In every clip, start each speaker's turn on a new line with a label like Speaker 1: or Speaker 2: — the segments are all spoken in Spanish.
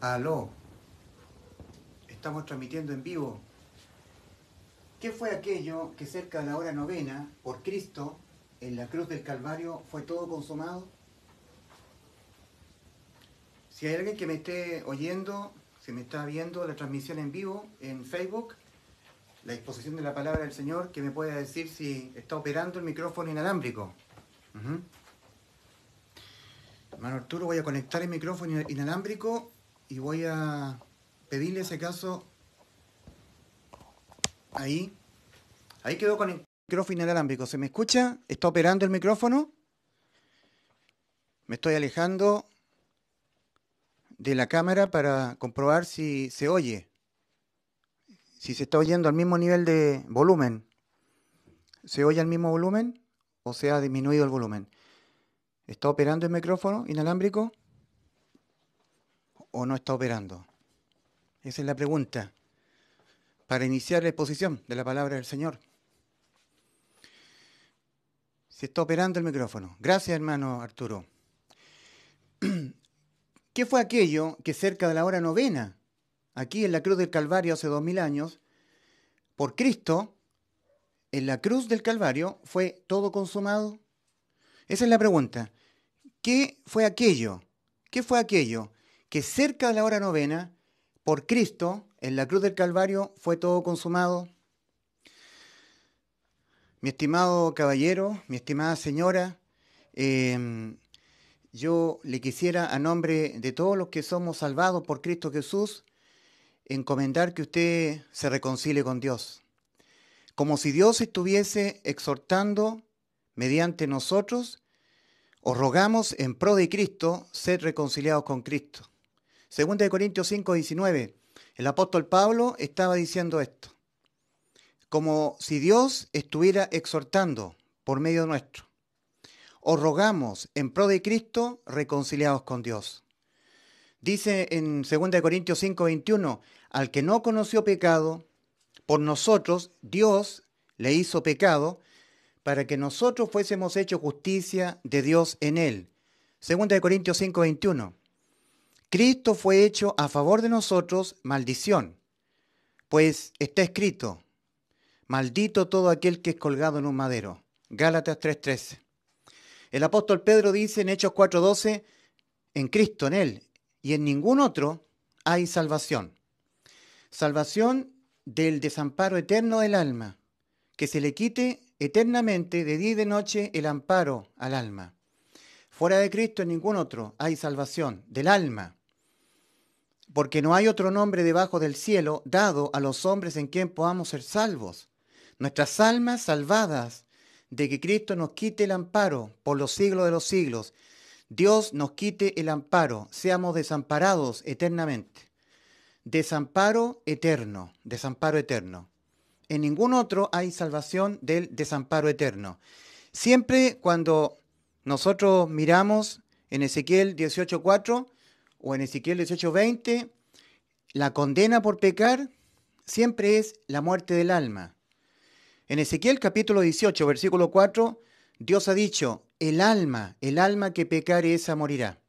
Speaker 1: Aló, estamos transmitiendo en vivo. ¿Qué fue aquello que cerca de la hora novena, por Cristo, en la cruz del Calvario, fue todo consumado? Si hay alguien que me esté oyendo, si me está viendo la transmisión en vivo en Facebook, la exposición de la palabra del Señor, que me pueda decir si está operando el micrófono inalámbrico. Hermano Arturo, voy a conectar el micrófono inalámbrico y voy a pedirle ese caso ahí. Ahí quedó con el micrófono inalámbrico. ¿Se me escucha? ¿Está operando el micrófono? Me estoy alejando de la cámara para comprobar si se oye, si se está oyendo al mismo nivel de volumen. ¿Se oye al mismo volumen o se ha disminuido el volumen? ¿Está operando el micrófono inalámbrico? o no está operando? Esa es la pregunta para iniciar la exposición de la palabra del Señor. Se está operando el micrófono. Gracias, hermano Arturo. ¿Qué fue aquello que cerca de la hora novena, aquí en la cruz del Calvario hace dos mil años, por Cristo, en la cruz del Calvario, fue todo consumado? Esa es la pregunta. ¿Qué fue aquello? ¿Qué fue aquello que cerca de la hora novena, por Cristo, en la cruz del Calvario, fue todo consumado. Mi estimado caballero, mi estimada señora, em, yo le quisiera, a nombre de todos los que somos salvados por Cristo Jesús, encomendar que usted se reconcilie con Dios, como si Dios estuviese exhortando mediante nosotros, os rogamos en pro de Cristo, ser reconciliados con Cristo. Segunda de Corintios 5, 19. El apóstol Pablo estaba diciendo esto. Como si Dios estuviera exhortando por medio nuestro. Os rogamos en pro de Cristo reconciliados con Dios. Dice en 2 Corintios 5, 21, al que no conoció pecado, por nosotros Dios le hizo pecado para que nosotros fuésemos hecho justicia de Dios en él. 2 Corintios 5, 21. Cristo fue hecho a favor de nosotros maldición, pues está escrito, maldito todo aquel que es colgado en un madero. Gálatas 3:13. El apóstol Pedro dice en Hechos 4:12, en Cristo, en Él y en ningún otro hay salvación. Salvación del desamparo eterno del alma, que se le quite eternamente de día y de noche el amparo al alma. Fuera de Cristo en ningún otro hay salvación del alma porque no hay otro nombre debajo del cielo dado a los hombres en quien podamos ser salvos. Nuestras almas salvadas de que Cristo nos quite el amparo por los siglos de los siglos. Dios nos quite el amparo, seamos desamparados eternamente. Desamparo eterno, desamparo eterno. En ningún otro hay salvación del desamparo eterno. Siempre cuando nosotros miramos en Ezequiel 18.4, o en Ezequiel 18:20, la condena por pecar siempre es la muerte del alma. En Ezequiel capítulo 18, versículo 4, Dios ha dicho, el alma, el alma que pecare esa morirá.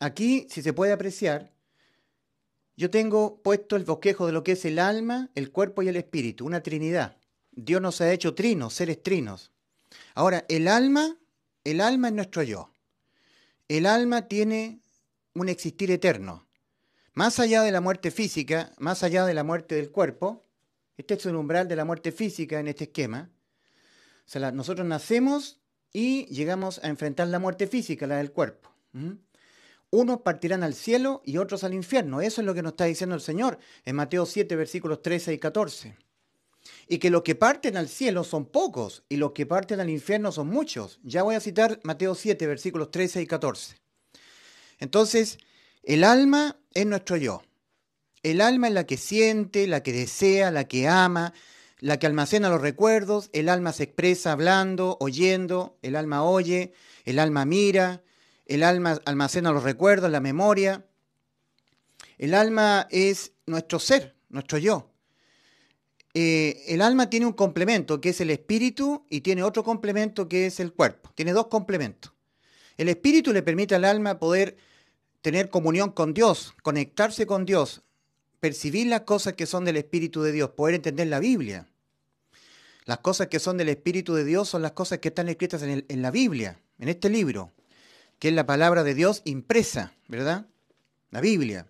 Speaker 1: Aquí, si se puede apreciar, yo tengo puesto el bosquejo de lo que es el alma, el cuerpo y el espíritu, una trinidad. Dios nos ha hecho trinos, seres trinos. Ahora, el alma, el alma es nuestro yo. El alma tiene un existir eterno. Más allá de la muerte física, más allá de la muerte del cuerpo, este es un umbral de la muerte física en este esquema. nosotros nacemos y llegamos a enfrentar la muerte física, la del cuerpo. Unos partirán al cielo y otros al infierno. Eso es lo que nos está diciendo el Señor en Mateo 7, versículos 13 y 14. Y que los que parten al cielo son pocos y los que parten al infierno son muchos. Ya voy a citar Mateo 7, versículos 13 y 14. Entonces, el alma es nuestro yo. El alma es la que siente, la que desea, la que ama, la que almacena los recuerdos, el alma se expresa hablando, oyendo, el alma oye, el alma mira, el alma almacena los recuerdos, la memoria. El alma es nuestro ser, nuestro yo. Eh, el alma tiene un complemento que es el espíritu y tiene otro complemento que es el cuerpo. Tiene dos complementos. El espíritu le permite al alma poder tener comunión con Dios, conectarse con Dios, percibir las cosas que son del Espíritu de Dios, poder entender la Biblia. Las cosas que son del Espíritu de Dios son las cosas que están escritas en, en la Biblia, en este libro, que es la palabra de Dios impresa, ¿verdad? La Biblia.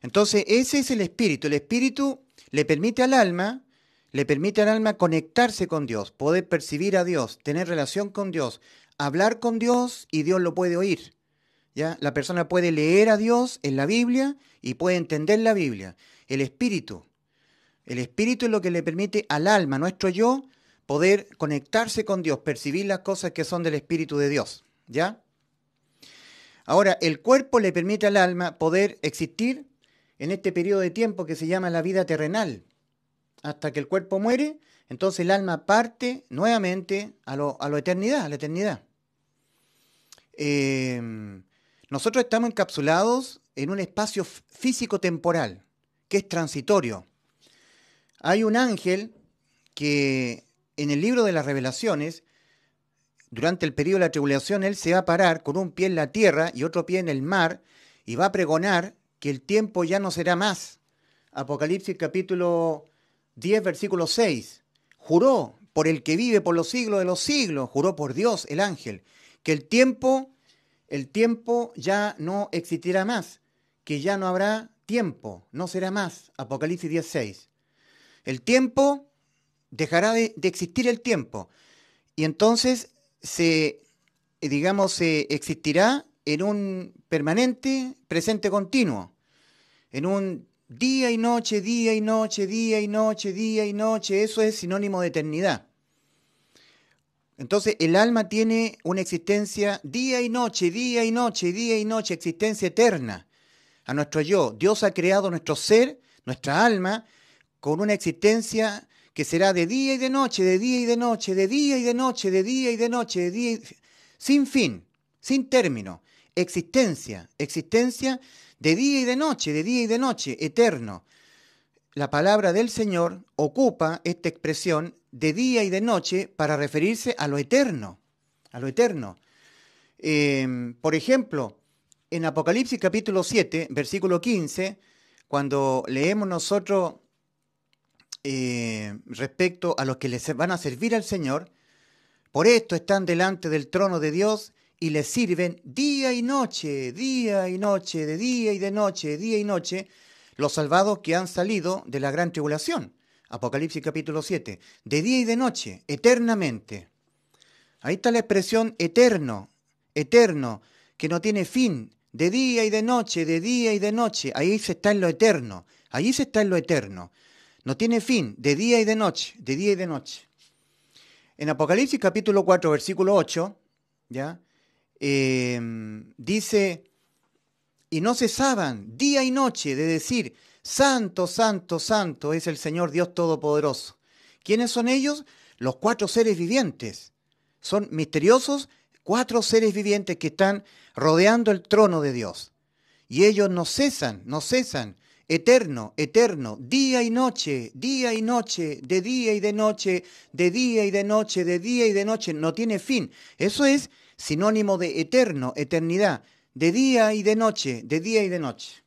Speaker 1: Entonces, ese es el Espíritu. El Espíritu le permite al alma, le permite al alma conectarse con Dios, poder percibir a Dios, tener relación con Dios, hablar con Dios y Dios lo puede oír. ¿ya? La persona puede leer a Dios en la Biblia y puede entender la Biblia. El espíritu. El espíritu es lo que le permite al alma, nuestro yo, poder conectarse con Dios, percibir las cosas que son del espíritu de Dios, ¿ya? Ahora, el cuerpo le permite al alma poder existir en este periodo de tiempo que se llama la vida terrenal. Hasta que el cuerpo muere, entonces el alma parte nuevamente a la eternidad, a la eternidad. Eh, nosotros estamos encapsulados en un espacio físico-temporal, que es transitorio. Hay un ángel que en el libro de las revelaciones, durante el periodo de la tribulación, él se va a parar con un pie en la tierra y otro pie en el mar y va a pregonar que el tiempo ya no será más. Apocalipsis capítulo 10, versículo 6. Juró por el que vive por los siglos de los siglos, juró por Dios el ángel, que el tiempo el tiempo ya no existirá más, que ya no habrá tiempo, no será más. Apocalipsis 16. El tiempo dejará de, de existir el tiempo. Y entonces se, eh, digamos, se existirá en un permanente presente continuo, en un día y noche, día y noche, día y noche, día y noche. Eso es sinónimo de eternidad. Entonces el alma tiene una existencia día y noche, día y noche, día y noche, existencia eterna a nuestro yo. Dios ha creado nuestro ser, nuestra alma, con una existencia que será de día y de noche, de día y de noche, de día y de noche, de día y de noche, de día sin fin, sin término. Existencia, existencia de día y de noche, de día y de noche, eterno. La palabra del Señor ocupa esta expresión de día y de noche para referirse a lo eterno, a lo eterno. Em, por ejemplo, en Apocalipsis capítulo 7, versículo 15, cuando leemos nosotros eh, respecto a los que les van a servir al Señor, por esto están delante del trono de Dios y les sirven día y noche, día y noche, de día y de noche, día y noche, los salvados que han salido de la gran tribulación. Apocalipsis capítulo 7, de día y de noche, eternamente. Ahí está la expresión eterno, eterno, que no tiene fin, de día y de noche, de día y de noche, ahí se está en lo eterno, ahí se está en lo eterno. No tiene fin, de día y de noche, de día y de noche. En Apocalipsis capítulo 4, versículo 8, ¿ya? Em, dice, y no cesaban día y noche de decir, Santo, santo, santo es el Señor Dios Todopoderoso. ¿Quiénes son ellos? Los cuatro seres vivientes. Son misteriosos cuatro seres vivientes que están rodeando el trono de Dios. Y ellos no cesan, no cesan, eterno, eterno, día y noche, día y noche, de día y de noche, de día y de noche, de día y de noche, no tiene fin. Eso es sinónimo de eterno, eternidad, de día y de noche, de día y de noche.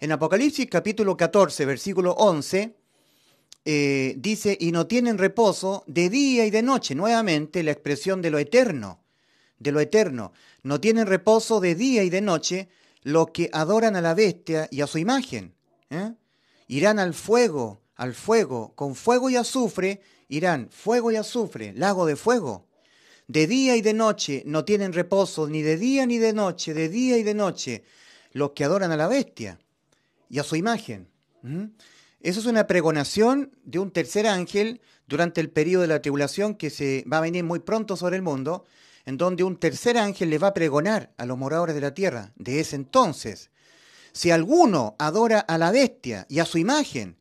Speaker 1: En Apocalipsis capítulo 14, versículo 11, eh, dice, y no tienen reposo de día y de noche, nuevamente la expresión de lo eterno, de lo eterno, no tienen reposo de día y de noche los que adoran a la bestia y a su imagen. ¿eh? Irán al fuego, al fuego, con fuego y azufre, irán, fuego y azufre, lago de fuego. De día y de noche no tienen reposo, ni de día ni de noche, de día y de noche, los que adoran a la bestia y a su imagen. Eso es una pregonación de un tercer ángel durante el periodo de la tribulación que se va a venir muy pronto sobre el mundo, en donde un tercer ángel le va a pregonar a los moradores de la tierra de ese entonces. Si alguno adora a la bestia y a su imagen,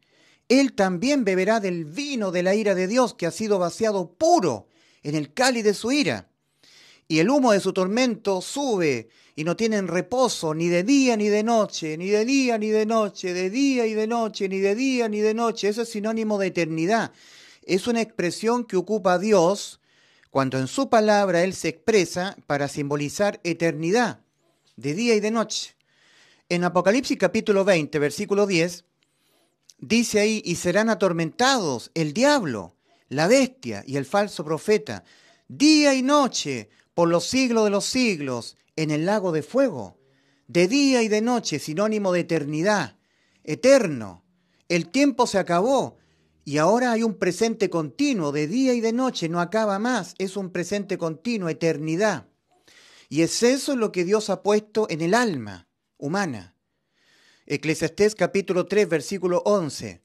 Speaker 1: él también beberá del vino de la ira de Dios que ha sido vaciado puro en el cáliz de su ira y el humo de su tormento sube y no tienen reposo ni de día ni de noche, ni de día ni de noche, de día y de noche, ni de día ni de noche. Eso es sinónimo de eternidad. Es una expresión que ocupa Dios cuando en su palabra Él se expresa para simbolizar eternidad, de día y de noche. En Apocalipsis capítulo 20, versículo 10, dice ahí, y serán atormentados el diablo, la bestia y el falso profeta, día y noche por los siglos de los siglos en el lago de fuego, de día y de noche, sinónimo de eternidad, eterno. El tiempo se acabó y ahora hay un presente continuo, de día y de noche, no acaba más, es un presente continuo, eternidad. Y es eso lo que Dios ha puesto en el alma humana. Eclesiastés capítulo 3, versículo 11.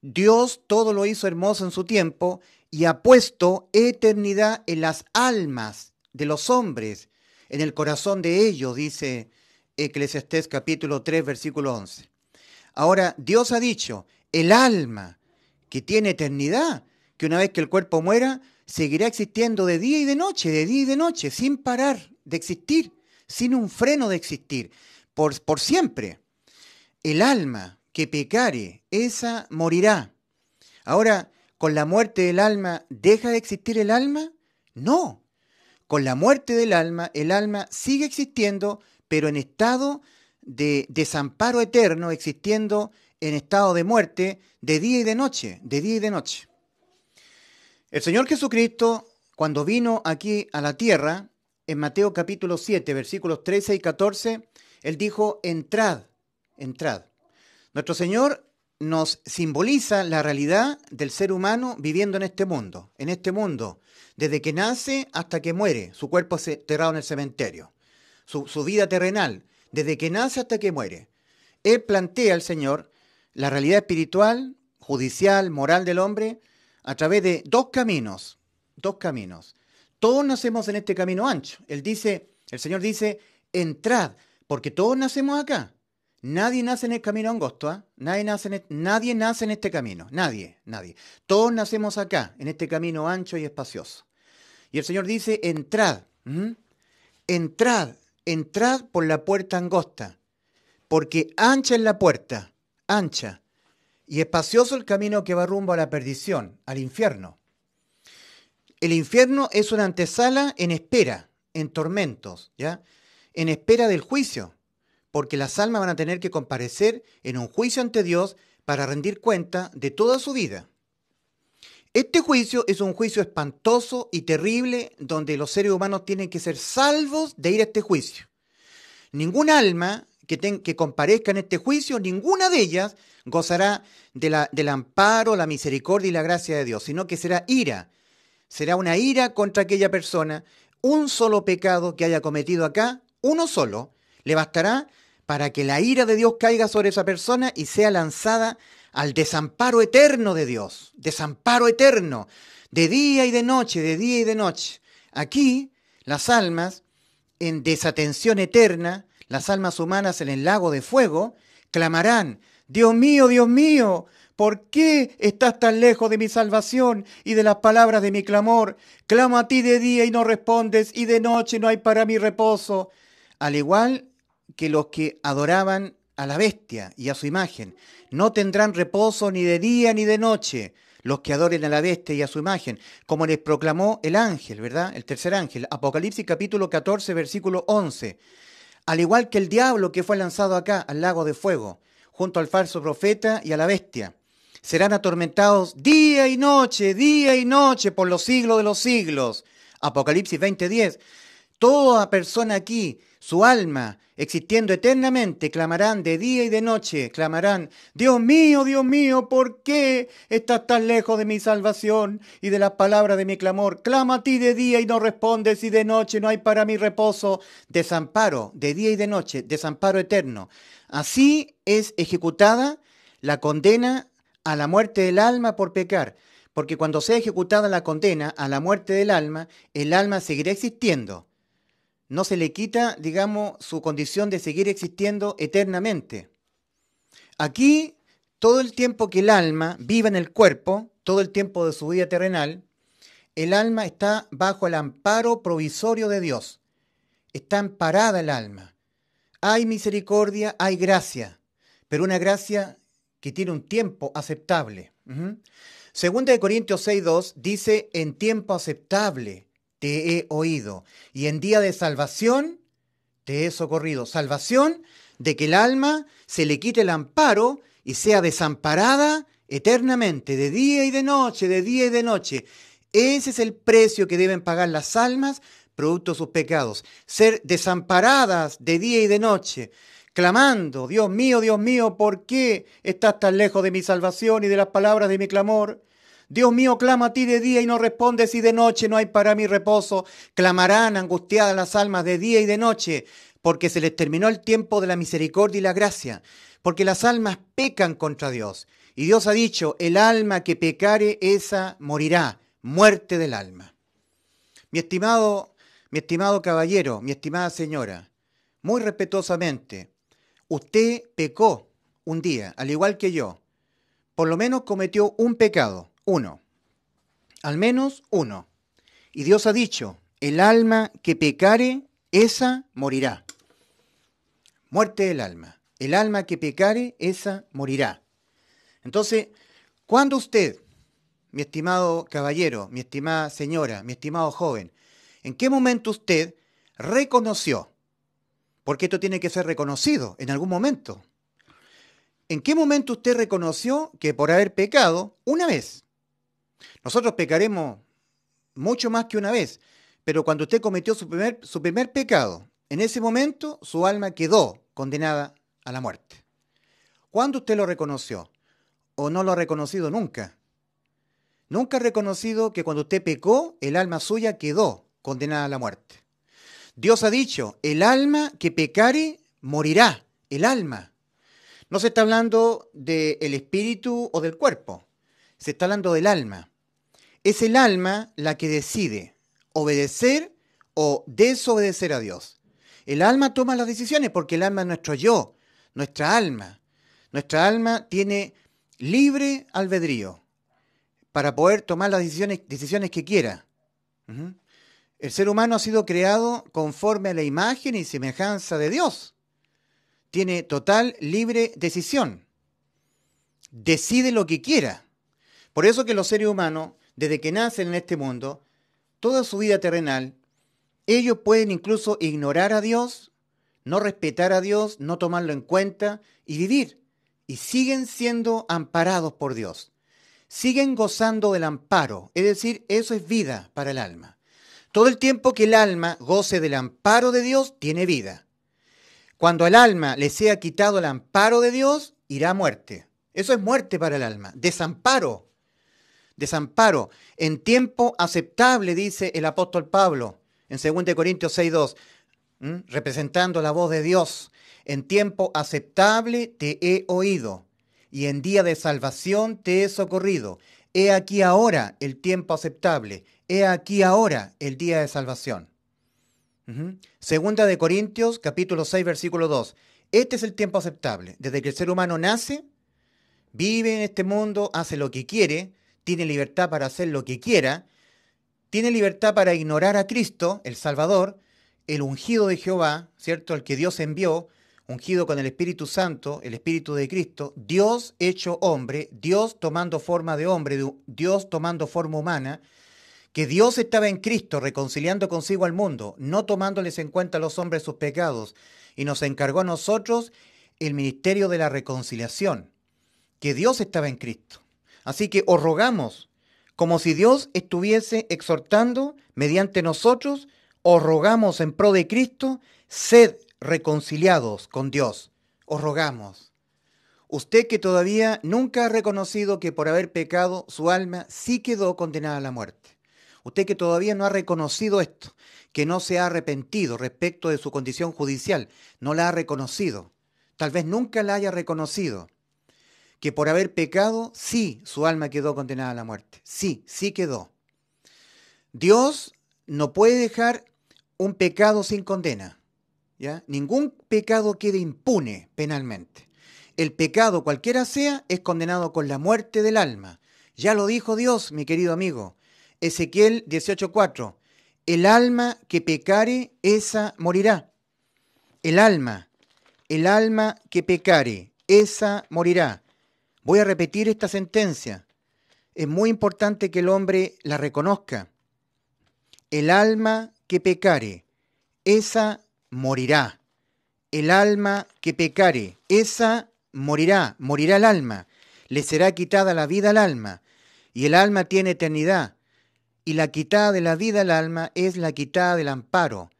Speaker 1: Dios todo lo hizo hermoso en su tiempo y ha puesto eternidad en las almas de los hombres, en el corazón de ellos, dice Eclesiastés capítulo 3, versículo 11. Ahora, Dios ha dicho, el alma que tiene eternidad, que una vez que el cuerpo muera, seguirá existiendo de día y de noche, de día y de noche, sin parar de existir, sin un freno de existir, por, por siempre. El alma que pecare, esa morirá. Ahora, con la muerte del alma, ¿deja de existir el alma? No, con la muerte del alma, el alma sigue existiendo, pero en estado de desamparo eterno, existiendo en estado de muerte de día y de noche, de día y de noche. El Señor Jesucristo, cuando vino aquí a la tierra, en Mateo capítulo 7, versículos 13 y 14, Él dijo, entrad, entrad. Nuestro Señor nos simboliza la realidad del ser humano viviendo en este mundo, en este mundo desde que nace hasta que muere, su cuerpo es enterrado en el cementerio, su, vida terrenal, desde que nace hasta que muere. Él plantea al Señor la realidad espiritual, judicial, moral del hombre, a través de dos caminos, dos caminos. Todos nacemos en este camino ancho. Él dice, el Señor dice, entrad, porque todos nacemos acá. Nadie nace en el camino angosto, ¿ah? nadie, nace en e-, nadie nace en este camino, nadie, nadie. Todos nacemos acá, en este camino ancho y espacioso. Y el Señor dice, entrad, entrad, entrad por la puerta angosta, porque ancha es la puerta, ancha, y espacioso el camino que va rumbo a la perdición, al infierno. El infierno es una antesala en espera, en tormentos, ¿ya? En espera del juicio porque las almas van a tener que comparecer en un juicio ante Dios para rendir cuenta de toda su vida. Este juicio es un juicio espantoso y terrible donde los seres humanos tienen que ser salvos de ir a este juicio. Ningún alma que, que comparezca en este juicio, ninguna de ellas gozará del amparo, la misericordia y la gracia de Dios, sino que será ira. Será una ira contra aquella persona, un solo pecado que haya cometido acá, uno solo, le bastará para que la ira de Dios caiga sobre esa persona y sea lanzada al desamparo eterno de Dios, desamparo eterno, de día y de noche, de día y de noche. Aquí las almas en desatención eterna, las almas humanas en el lago de fuego, clamarán, Dios mío, Dios mío, ¿por qué estás tan lejos de mi salvación y de las palabras de mi clamor? Clamo a ti de día y no respondes, y de noche no hay para mí reposo. Al igual que los que adoraban a la bestia y a su imagen. No tendrán reposo ni de día ni de noche los que adoren a la bestia y a su imagen, como les proclamó el ángel, ¿verdad? El tercer ángel. Apocalipsis capítulo 14, versículo 11. Al igual que el diablo que fue lanzado acá al lago de fuego, junto al falso profeta y a la bestia. Serán atormentados día y noche, día y noche, por los siglos de los siglos. Apocalipsis 20:10. Toda persona aquí, su alma, existiendo eternamente, clamarán de día y de noche, clamarán, Dios mío, Dios mío, ¿por qué estás tan lejos de mi salvación y de las palabra de mi clamor? Clama a ti de día y no respondes, y de noche no hay para mí reposo. Desamparo, de día y de noche, desamparo eterno. Así es ejecutada la condena a la muerte del alma por pecar, porque cuando sea ejecutada la condena a la muerte del alma, el alma seguirá existiendo no se le quita, digamos, su condición de seguir existiendo eternamente. Aquí, todo el tiempo que el alma viva en el cuerpo, todo el tiempo de su vida terrenal, el alma está bajo el amparo provisorio de Dios. Está amparada el alma. Hay misericordia, hay gracia, pero una gracia que tiene un tiempo aceptable. Segunda de Corintios 6.2 dice en tiempo aceptable te he oído, y en día de salvación te he socorrido. Salvación de que el alma se le quite el amparo y sea desamparada eternamente, de día y de noche, de día y de noche. Ese es el precio que deben pagar las almas producto de sus pecados, ser desamparadas de día y de noche, clamando, Dios mío, Dios mío, ¿por qué estás tan lejos de mi salvación y de las palabras de mi clamor? Dios mío, clama a ti de día y no respondes, y de noche no hay para mí reposo. Clamarán angustiadas las almas de día y de noche, porque se les terminó el tiempo de la misericordia y la gracia, porque las almas pecan contra Dios. Y Dios ha dicho, el alma que pecare, esa morirá, muerte del alma. Mi estimado, mi estimado caballero, mi estimada señora, muy respetuosamente, usted pecó un día, al igual que yo. Por lo menos cometió un pecado uno, al menos uno. Y Dios ha dicho, el alma que pecare, esa morirá. Muerte del alma. El alma que pecare, esa morirá. Entonces, ¿cuándo usted, mi estimado caballero, mi estimada señora, mi estimado joven, ¿en qué momento usted reconoció? Porque esto tiene que ser reconocido en algún momento. ¿En qué momento usted reconoció que por haber pecado una vez nosotros pecaremos mucho más que una vez, pero cuando usted cometió su primer, pecado, en ese momento su alma quedó condenada a la muerte. ¿Cuándo usted lo reconoció? ¿O no lo ha reconocido nunca? Nunca ha reconocido que cuando usted pecó, el alma suya quedó condenada a la muerte. Dios ha dicho, el alma que pecare morirá, el alma. No se está hablando del espíritu o del cuerpo, se está hablando del alma. Es el alma la que decide obedecer o desobedecer a Dios. El alma toma las decisiones porque el alma es nuestro yo, nuestra alma. Nuestra alma tiene libre albedrío para poder tomar las decisiones, que quiera. El ser humano ha sido creado conforme a la imagen y semejanza de Dios. Tiene total libre decisión. Decide lo que quiera. Por eso que los seres humanos desde que nacen en este mundo, toda su vida terrenal, ellos pueden incluso ignorar a Dios, no respetar a Dios, no tomarlo en cuenta y vivir. Y siguen siendo amparados por Dios. Siguen gozando del amparo. Es decir, eso es vida para el alma. Todo el tiempo que el alma goce del amparo de Dios, tiene vida. Cuando al alma le sea quitado el amparo de Dios, irá a muerte. Eso es muerte para el alma, desamparo desamparo. En tiempo aceptable, dice el apóstol Pablo, en 2 Corintios 6.2, representando la voz de Dios. En tiempo aceptable te he oído y en día de salvación te he socorrido. He aquí ahora el tiempo aceptable. He aquí ahora el día de salvación. 2 de Corintios, capítulo 6, versículo 2. Este es el tiempo aceptable. Desde que el ser humano nace, vive en este mundo, hace lo que quiere, tiene libertad para hacer lo que quiera, tiene libertad para ignorar a Cristo, el Salvador, el ungido de Jehová, ¿cierto? El que Dios envió, ungido con el Espíritu Santo, el Espíritu de Cristo, Dios hecho hombre, Dios tomando forma de hombre, Dios tomando forma humana, que Dios estaba en Cristo reconciliando consigo al mundo, no tomándoles en cuenta a los hombres sus pecados, y nos encargó a nosotros el ministerio de la reconciliación, que Dios estaba en Cristo. Así que os rogamos, como si Dios estuviese exhortando mediante nosotros, os rogamos en pro de Cristo, sed reconciliados con Dios. Os rogamos. Usted que todavía nunca ha reconocido que por haber pecado su alma sí quedó condenada a la muerte. Usted que todavía no ha reconocido esto, que no se ha arrepentido respecto de su condición judicial, no la ha reconocido. Tal vez nunca la haya reconocido que por haber pecado, sí, su alma quedó condenada a la muerte. Sí, sí quedó. Dios no puede dejar un pecado sin condena. ¿ya? Ningún pecado queda impune penalmente. El pecado, cualquiera sea, es condenado con la muerte del alma. Ya lo dijo Dios, mi querido amigo. Ezequiel 18:4. El alma que pecare, esa morirá. El alma, el alma que pecare, esa morirá. Voy a repetir esta sentencia. Es muy importante que el hombre la reconozca. El alma que pecare, esa morirá. El alma que pecare, esa morirá, morirá el alma. Le será quitada la vida al alma. Y el alma tiene eternidad. Y la quitada de la vida al alma es la quitada del amparo.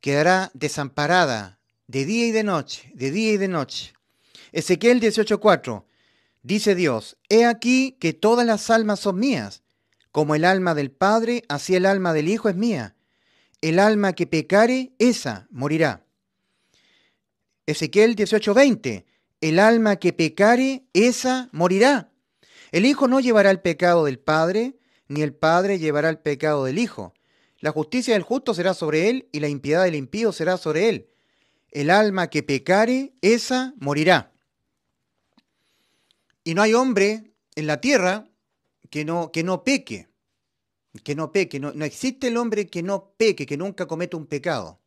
Speaker 1: Quedará desamparada de día y de noche, de día y de noche. Ezequiel 18:4 Dice Dios, He aquí que todas las almas son mías, como el alma del Padre, así el alma del Hijo es mía. El alma que pecare, esa morirá. Ezequiel 18:20, el alma que pecare, esa morirá. El Hijo no llevará el pecado del Padre, ni el Padre llevará el pecado del Hijo. La justicia del justo será sobre él, y la impiedad del impío será sobre él. El alma que pecare, esa morirá. Y no hay hombre en la tierra que no, que no peque, que no peque. No, no existe el hombre que no peque, que nunca cometa un pecado.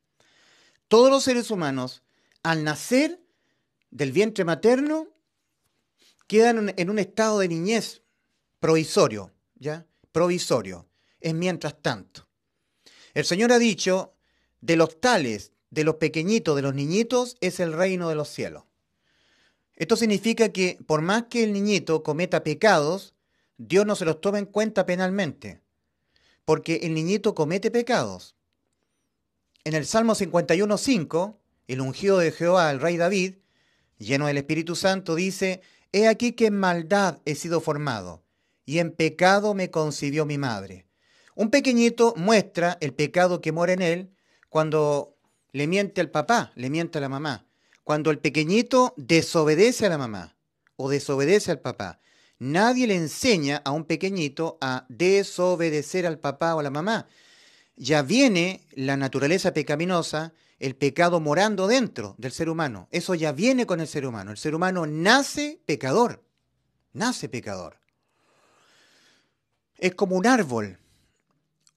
Speaker 1: Todos los seres humanos, al nacer del vientre materno, quedan en un estado de niñez provisorio, ¿ya? Provisorio. Es mientras tanto. El Señor ha dicho, de los tales, de los pequeñitos, de los niñitos, es el reino de los cielos. Esto significa que por más que el niñito cometa pecados, Dios no se los toma en cuenta penalmente, porque el niñito comete pecados. En el Salmo 51.5, el ungido de Jehová, al rey David, lleno del Espíritu Santo, dice, He aquí que en maldad he sido formado, y en pecado me concibió mi madre. Un pequeñito muestra el pecado que mora en él cuando le miente al papá, le miente a la mamá cuando el pequeñito desobedece a la mamá o desobedece al papá. Nadie le enseña a un pequeñito a desobedecer al papá o a la mamá. Ya viene la naturaleza pecaminosa, el pecado morando dentro del ser humano. Eso ya viene con el ser humano. El ser humano nace pecador. Nace pecador. Es como un árbol.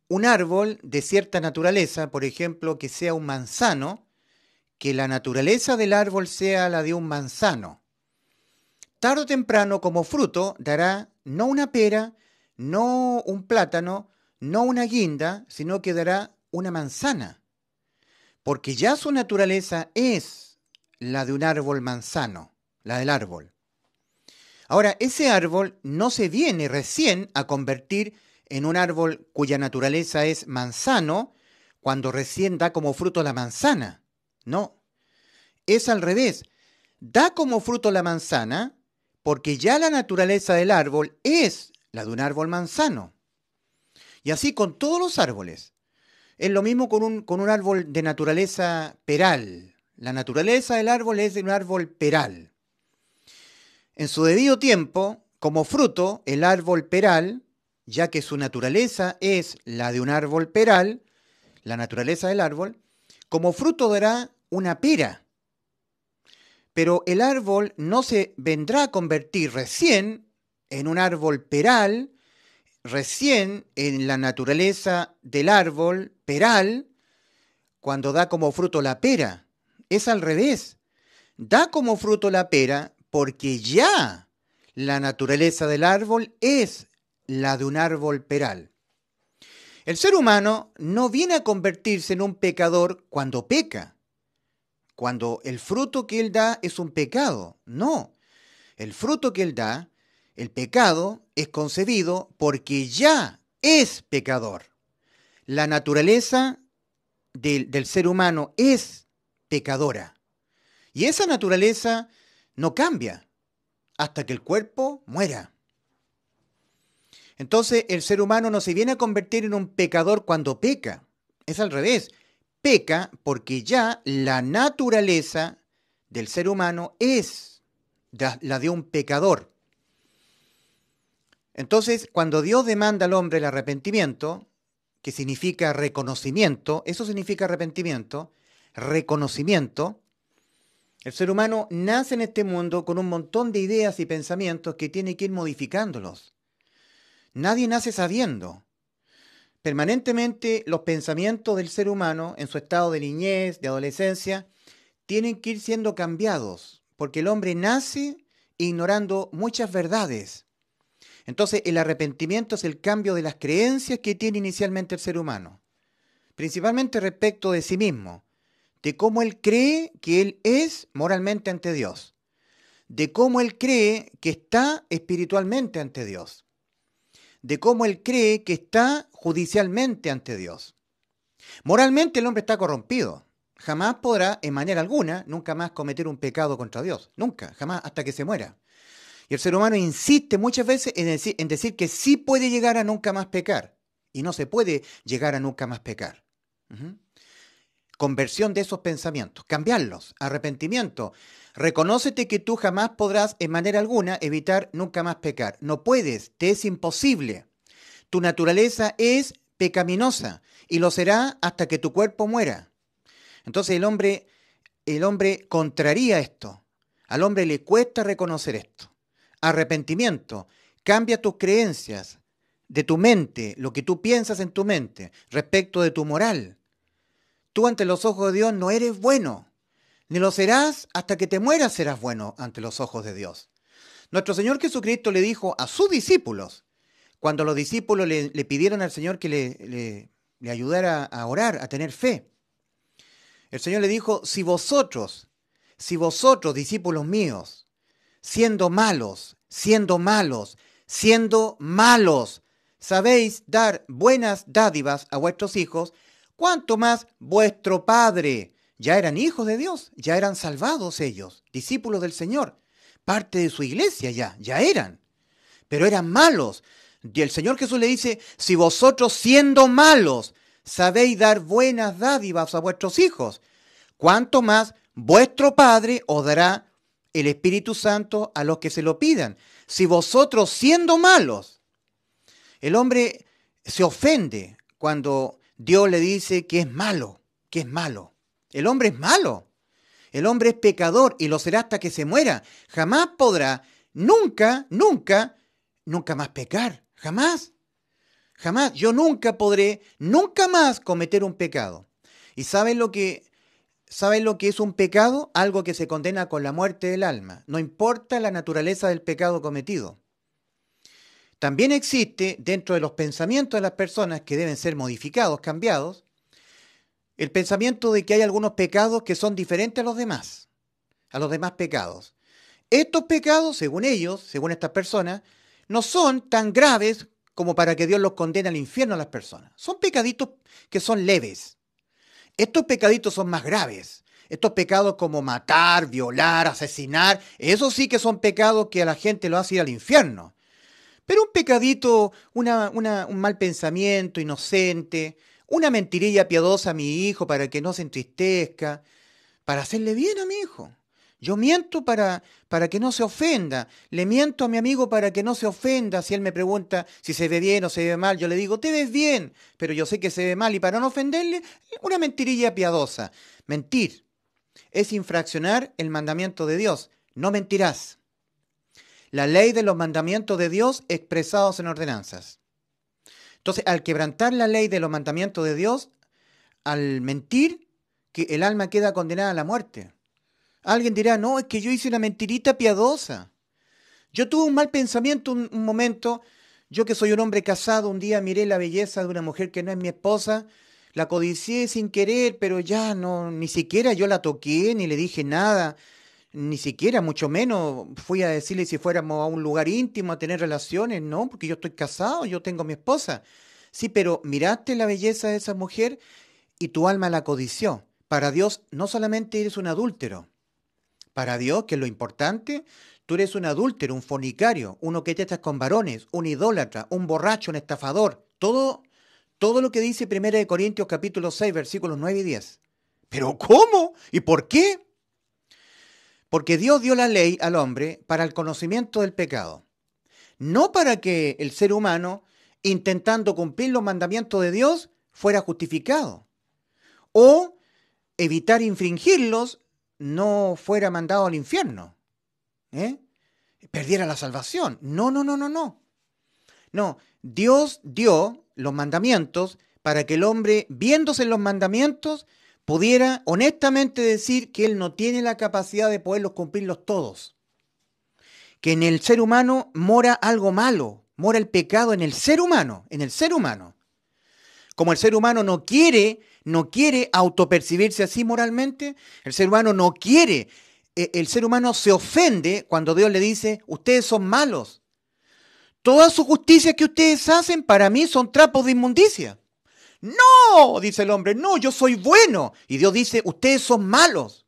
Speaker 1: Un árbol de cierta naturaleza, por ejemplo, que sea un manzano, que la naturaleza del árbol sea la de un manzano. Tarde o temprano, como fruto, dará no una pera, no un plátano, no una guinda, sino que dará una manzana. Porque ya su naturaleza es la de un árbol manzano, la del árbol. Ahora, ese árbol no se viene recién a convertir en un árbol cuya naturaleza es manzano cuando recién da como fruto la manzana. No, es al revés. Da como fruto la manzana porque ya la naturaleza del árbol es la de un árbol manzano. Y así con todos los árboles. Es lo mismo con un, árbol de naturaleza peral. La naturaleza del árbol es de un árbol peral. En su debido tiempo, como fruto, el árbol peral, ya que su naturaleza es la de un árbol peral, la naturaleza del árbol, como fruto dará una pera. Pero el árbol no se vendrá a convertir recién en un árbol peral, recién en la naturaleza del árbol peral, cuando da como fruto la pera. Es al revés. Da como fruto la pera porque ya la naturaleza del árbol es la de un árbol peral. El ser humano no viene a convertirse en un pecador cuando peca, cuando el fruto que él da es un pecado. No, el fruto que él da, el pecado, es concebido porque ya es pecador. La naturaleza del, del ser humano es pecadora. Y esa naturaleza no cambia hasta que el cuerpo muera. Entonces el ser humano no se viene a convertir en un pecador cuando peca, es al revés, peca porque ya la naturaleza del ser humano es la de un pecador. Entonces, cuando Dios demanda al hombre el arrepentimiento, que significa reconocimiento, eso significa arrepentimiento, reconocimiento, el ser humano nace en este mundo con un montón de ideas y pensamientos que tiene que ir modificándolos. Nadie nace sabiendo. Permanentemente los pensamientos del ser humano en su estado de niñez, de adolescencia, tienen que ir siendo cambiados, porque el hombre nace ignorando muchas verdades. Entonces el arrepentimiento es el cambio de las creencias que tiene inicialmente el ser humano, principalmente respecto de sí mismo, de cómo él cree que él es moralmente ante Dios, de cómo él cree que está espiritualmente ante Dios de cómo él cree que está judicialmente ante Dios. Moralmente el hombre está corrompido. Jamás podrá, en manera alguna, nunca más cometer un pecado contra Dios. Nunca, jamás, hasta que se muera. Y el ser humano insiste muchas veces en decir, que sí puede llegar a nunca más pecar. Y no se puede llegar a nunca más pecar conversión de esos pensamientos, cambiarlos, arrepentimiento. Reconócete que tú jamás podrás en manera alguna evitar nunca más pecar. No puedes, te es imposible. Tu naturaleza es pecaminosa y lo será hasta que tu cuerpo muera. Entonces el hombre el hombre contraría esto. Al hombre le cuesta reconocer esto. Arrepentimiento, cambia tus creencias de tu mente, lo que tú piensas en tu mente respecto de tu moral Tú ante los ojos de Dios no eres bueno, ni lo serás hasta que te mueras serás bueno ante los ojos de Dios. Nuestro Señor Jesucristo le dijo a sus discípulos, cuando los discípulos le, pidieron al Señor que le ayudara a orar, a tener fe, el Señor le dijo, si vosotros, si vosotros, discípulos míos, siendo malos, siendo malos, siendo malos, sabéis dar buenas dádivas a vuestros hijos, cuanto más vuestro Padre. Ya eran hijos de Dios, ya eran salvados ellos, discípulos del Señor, parte de su iglesia ya, ya eran, pero eran malos. Y el Señor Jesús le dice, si vosotros siendo malos sabéis dar buenas dádivas a vuestros hijos, cuánto más vuestro Padre os dará el Espíritu Santo a los que se lo pidan. Si vosotros siendo malos, el hombre se ofende cuando Dios le dice que es malo, que es malo. El hombre es malo. El hombre es pecador y lo será hasta que se muera. Jamás podrá, nunca, nunca, nunca más pecar. Jamás. Jamás. Yo nunca podré, nunca más cometer un pecado. ¿Y saben lo que ¿Saben lo que es un pecado? Algo que se condena con la muerte del alma. No importa la naturaleza del pecado cometido. También existe dentro de los pensamientos de las personas que deben ser modificados, cambiados, el pensamiento de que hay algunos pecados que son diferentes a los demás, a los demás pecados. Estos pecados, según ellos, según estas personas, no son tan graves como para que Dios los condene al infierno a las personas. Son pecaditos que son leves. Estos pecaditos son más graves. Estos pecados como matar, violar, asesinar, eso sí que son pecados que a la gente lo hace ir al infierno. Pero un pecadito, una, un mal pensamiento inocente, una mentirilla piadosa a mi hijo para que no se entristezca, para hacerle bien a mi hijo. Yo miento para, para que no se ofenda. Le miento a mi amigo para que no se ofenda. Si él me pregunta si se ve bien o se ve mal, yo le digo, te ves bien, pero yo sé que se ve mal. Y para no ofenderle, una mentirilla piadosa. Mentir es infraccionar el mandamiento de Dios. No mentirás la ley de los mandamientos de Dios expresados en ordenanzas. Entonces, al quebrantar la ley de los mandamientos de Dios, al mentir, que el alma queda condenada a la muerte. Alguien dirá, no, es que yo hice una mentirita piadosa. Yo tuve un mal pensamiento un, momento, yo que soy un hombre casado, un día miré la belleza de una mujer que no es mi esposa, la codicié sin querer, pero ya no, ni siquiera yo la toqué, ni le dije nada, ni siquiera, mucho menos, fui a decirle si fuéramos a un lugar íntimo a tener relaciones, no, porque yo estoy casado, yo tengo mi esposa. Sí, pero miraste la belleza de esa mujer y tu alma la codició. Para Dios no solamente eres un adúltero, para Dios, que es lo importante, tú eres un adúltero, un fornicario, uno que te estás con varones, un idólatra, un borracho, un estafador, todo, todo lo que dice 1 Corintios capítulo 6, versículos 9 y 10. Pero ¿cómo? ¿Y por qué? Porque Dios dio la ley al hombre para el conocimiento del pecado, no para que el ser humano, intentando cumplir los mandamientos de Dios, fuera justificado, o evitar infringirlos, no fuera mandado al infierno, ¿eh? perdiera la salvación. No, no, no, no, no. No, Dios dio los mandamientos para que el hombre, viéndose en los mandamientos, pudiera honestamente decir que él no tiene la capacidad de poderlos cumplirlos todos. Que en el ser humano mora algo malo, mora el pecado en el ser humano, en el ser humano. Como el ser humano no quiere, no quiere autopercibirse así moralmente, el ser humano no quiere, eh, el ser humano se ofende cuando Dios le dice, ustedes son malos. Todas sus justicias que ustedes hacen para mí son trapos de inmundicia. No, dice el hombre, no, yo soy bueno. Y Dios dice, ustedes son malos.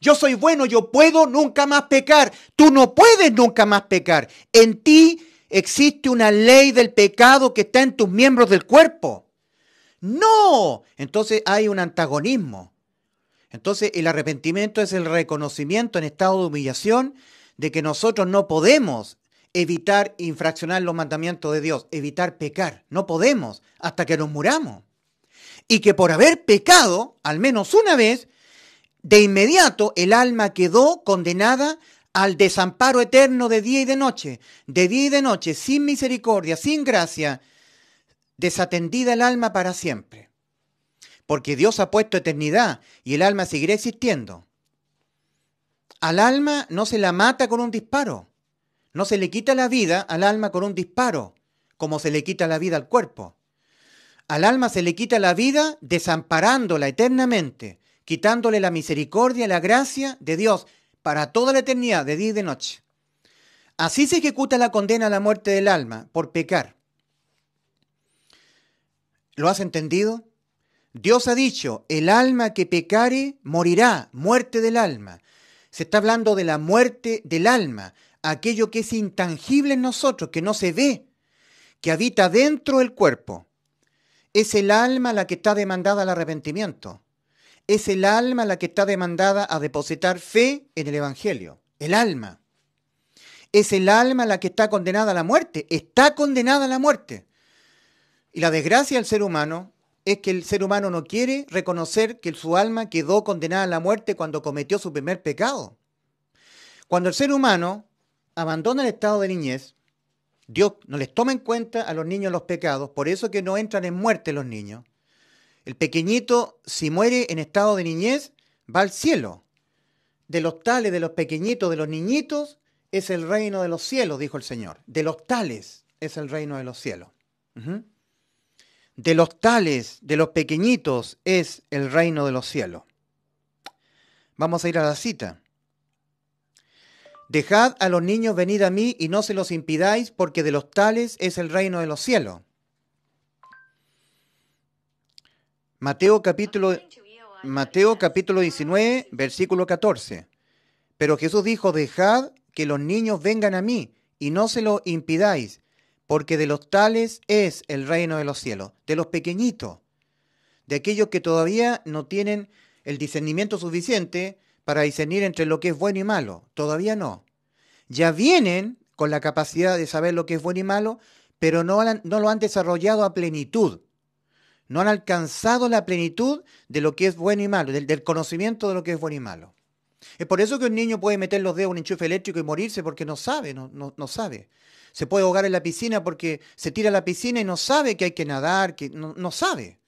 Speaker 1: Yo soy bueno, yo puedo nunca más pecar. Tú no puedes nunca más pecar. En ti existe una ley del pecado que está en tus miembros del cuerpo. No, entonces hay un antagonismo. Entonces el arrepentimiento es el reconocimiento en estado de humillación de que nosotros no podemos evitar infraccionar los mandamientos de Dios, evitar pecar. No podemos hasta que nos muramos. Y que por haber pecado, al menos una vez, de inmediato el alma quedó condenada al desamparo eterno de día y de noche, de día y de noche, sin misericordia, sin gracia, desatendida el alma para siempre. Porque Dios ha puesto eternidad y el alma seguirá existiendo. Al alma no se la mata con un disparo. No se le quita la vida al alma con un disparo, como se le quita la vida al cuerpo. Al alma se le quita la vida desamparándola eternamente, quitándole la misericordia y la gracia de Dios para toda la eternidad, de día y de noche. Así se ejecuta la condena a la muerte del alma por pecar. ¿Lo has entendido? Dios ha dicho, el alma que pecare morirá, muerte del alma. Se está hablando de la muerte del alma, aquello que es intangible en nosotros, que no se ve, que habita dentro del cuerpo. Es el alma la que está demandada al arrepentimiento. Es el alma la que está demandada a depositar fe en el Evangelio. El alma. Es el alma la que está condenada a la muerte. Está condenada a la muerte. Y la desgracia del ser humano es que el ser humano no quiere reconocer que su alma quedó condenada a la muerte cuando cometió su primer pecado. Cuando el ser humano abandona el estado de niñez, Dios no les toma en cuenta a los niños los pecados, por eso que no entran en muerte los niños. El pequeñito, si muere en estado de niñez, va al cielo. De los tales, de los pequeñitos, de los niñitos, es el reino de los cielos, dijo el Señor. De los tales es el reino de los cielos. De los tales, de los pequeñitos, es el reino de los cielos. Vamos a ir a la cita. Dejad a los niños venir a mí y no se los impidáis, porque de los tales es el reino de los cielos. Mateo capítulo, Mateo capítulo 19, versículo 14. Pero Jesús dijo, dejad que los niños vengan a mí y no se los impidáis, porque de los tales es el reino de los cielos, de los pequeñitos, de aquellos que todavía no tienen el discernimiento suficiente para discernir entre lo que es bueno y malo. Todavía no. Ya vienen con la capacidad de saber lo que es bueno y malo, pero no, lo han desarrollado a plenitud. No han alcanzado la plenitud de lo que es bueno y malo, del, conocimiento de lo que es bueno y malo. Es por eso que un niño puede meter los dedos en un enchufe eléctrico y morirse porque no sabe, no, no, sabe. Se puede ahogar en la piscina porque se tira a la piscina y no sabe que hay que nadar, que no sabe.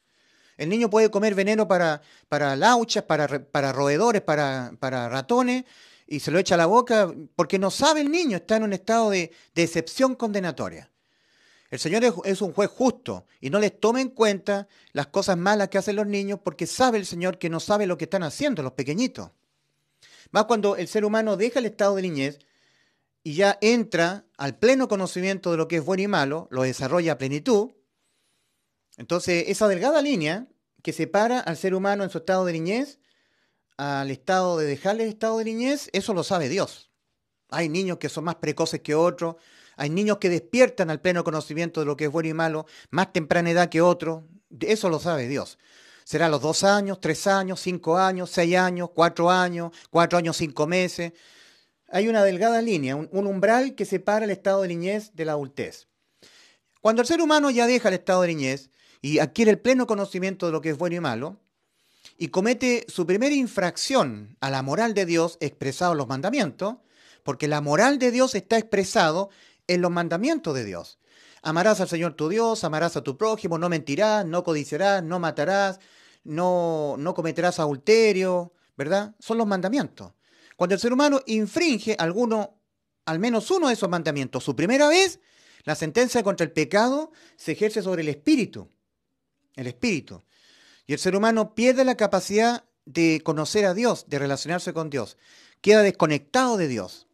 Speaker 1: El niño puede comer veneno para, para lauchas, para, roedores, para, ratones, y se lo echa a la boca porque no sabe el niño, está en un estado de, decepción excepción condenatoria. El Señor es, es, un juez justo y no les toma en cuenta las cosas malas que hacen los niños porque sabe el Señor que no sabe lo que están haciendo los pequeñitos. Más cuando el ser humano deja el estado de niñez y ya entra al pleno conocimiento de lo que es bueno y malo, lo desarrolla a plenitud, entonces, esa delgada línea que separa al ser humano en su estado de niñez al estado de dejarle el estado de niñez, eso lo sabe Dios. Hay niños que son más precoces que otros, hay niños que despiertan al pleno conocimiento de lo que es bueno y malo, más temprana edad que otros, eso lo sabe Dios. Será a los dos años, tres años, cinco años, seis años, cuatro años, cuatro años, cinco meses. Hay una delgada línea, un, un umbral que separa el estado de niñez de la adultez. Cuando el ser humano ya deja el estado de niñez, y adquiere el pleno conocimiento de lo que es bueno y malo, y comete su primera infracción a la moral de Dios expresado en los mandamientos, porque la moral de Dios está expresado en los mandamientos de Dios. Amarás al Señor tu Dios, amarás a tu prójimo, no mentirás, no codiciarás, no matarás, no, no cometerás adulterio, ¿verdad? Son los mandamientos. Cuando el ser humano infringe alguno, al menos uno de esos mandamientos, su primera vez, la sentencia contra el pecado se ejerce sobre el espíritu, el espíritu. Y el ser humano pierde la capacidad de conocer a Dios, de relacionarse con Dios. Queda desconectado de Dios.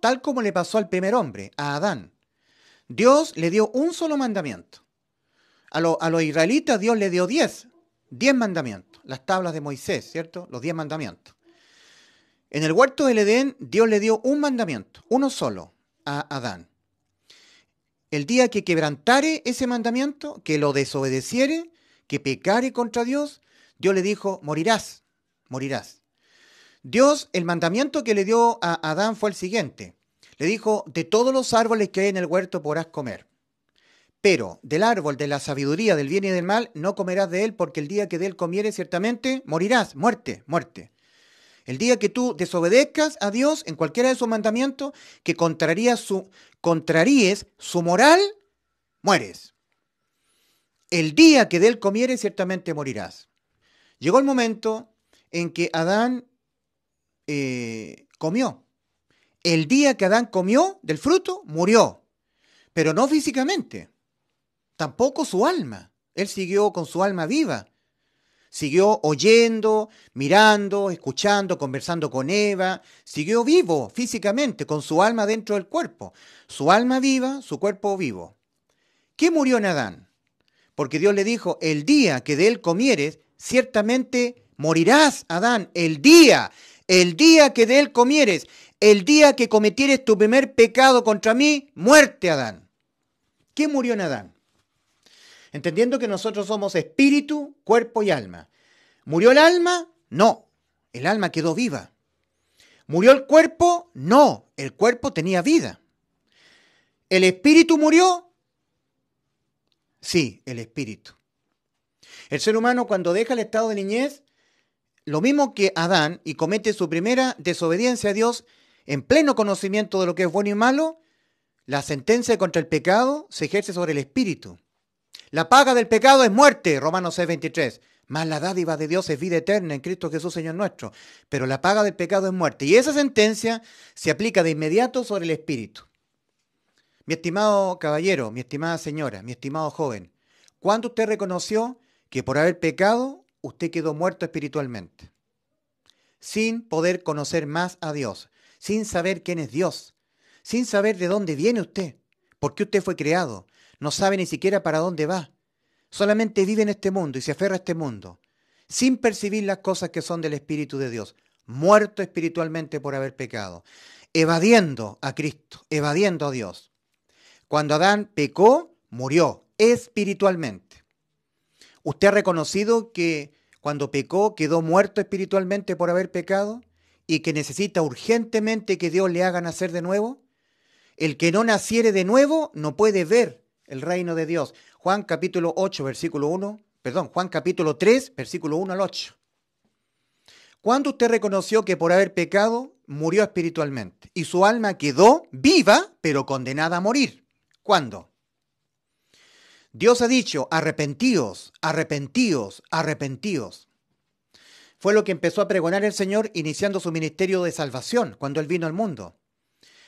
Speaker 1: Tal como le pasó al primer hombre, a Adán. Dios le dio un solo mandamiento. A, los israelitas Dios le dio diez. Diez mandamientos. Las tablas de Moisés, ¿cierto? Los diez mandamientos. En el huerto del Edén Dios le dio un mandamiento, uno solo, a Adán. El día que quebrantare ese mandamiento, que lo desobedeciere, que pecare contra Dios, Dios le dijo, morirás, morirás. Dios, el mandamiento que le dio a Adán fue el siguiente. Le dijo, de todos los árboles que hay en el huerto podrás comer. Pero del árbol de la sabiduría del bien y del mal no comerás de él, porque el día que de él comiere ciertamente morirás, muerte, muerte. El día que tú desobedezcas a Dios en cualquiera de sus mandamientos, que contrarías su, contraríes su moral, mueres. El día que de él comieres, ciertamente morirás. Llegó el momento en que Adán eh, comió. El día que Adán comió del fruto, murió. Pero no físicamente, tampoco su alma. Él siguió con su alma viva Siguió oyendo, mirando, escuchando, conversando con Eva. Siguió vivo físicamente, con su alma dentro del cuerpo. Su alma viva, su cuerpo vivo. ¿Qué murió en Adán? Porque Dios le dijo, el día que de él comieres, ciertamente morirás, Adán. El día, el día que de él comieres, el día que cometieres tu primer pecado contra mí, muerte, Adán. ¿Qué murió en Adán? entendiendo que nosotros somos espíritu, cuerpo y alma. ¿Murió el alma? No, el alma quedó viva. ¿Murió el cuerpo? No, el cuerpo tenía vida. ¿El espíritu murió? Sí, el espíritu. El ser humano cuando deja el estado de niñez, lo mismo que Adán, y comete su primera desobediencia a Dios en pleno conocimiento de lo que es bueno y malo, la sentencia contra el pecado se ejerce sobre el espíritu. La paga del pecado es muerte, Romanos 6:23. Más la dádiva de Dios es vida eterna en Cristo Jesús, Señor nuestro. Pero la paga del pecado es muerte. Y esa sentencia se aplica de inmediato sobre el Espíritu. Mi estimado caballero, mi estimada señora, mi estimado joven, ¿cuándo usted reconoció que por haber pecado usted quedó muerto espiritualmente? Sin poder conocer más a Dios, sin saber quién es Dios, sin saber de dónde viene usted, por qué usted fue creado, no sabe ni siquiera para dónde va. Solamente vive en este mundo y se aferra a este mundo, sin percibir las cosas que son del Espíritu de Dios, muerto espiritualmente por haber pecado, evadiendo a Cristo, evadiendo a Dios. Cuando Adán pecó, murió espiritualmente. ¿Usted ha reconocido que cuando pecó quedó muerto espiritualmente por haber pecado y que necesita urgentemente que Dios le haga nacer de nuevo? El que no naciere de nuevo no puede ver el reino de Dios. Juan capítulo 8, versículo 1, perdón, Juan capítulo 3, versículo 1 al 8. ¿Cuándo usted reconoció que por haber pecado murió espiritualmente y su alma quedó viva pero condenada a morir? ¿Cuándo? Dios ha dicho, arrepentíos, arrepentíos, arrepentíos. Fue lo que empezó a pregonar el Señor iniciando su ministerio de salvación cuando Él vino al mundo.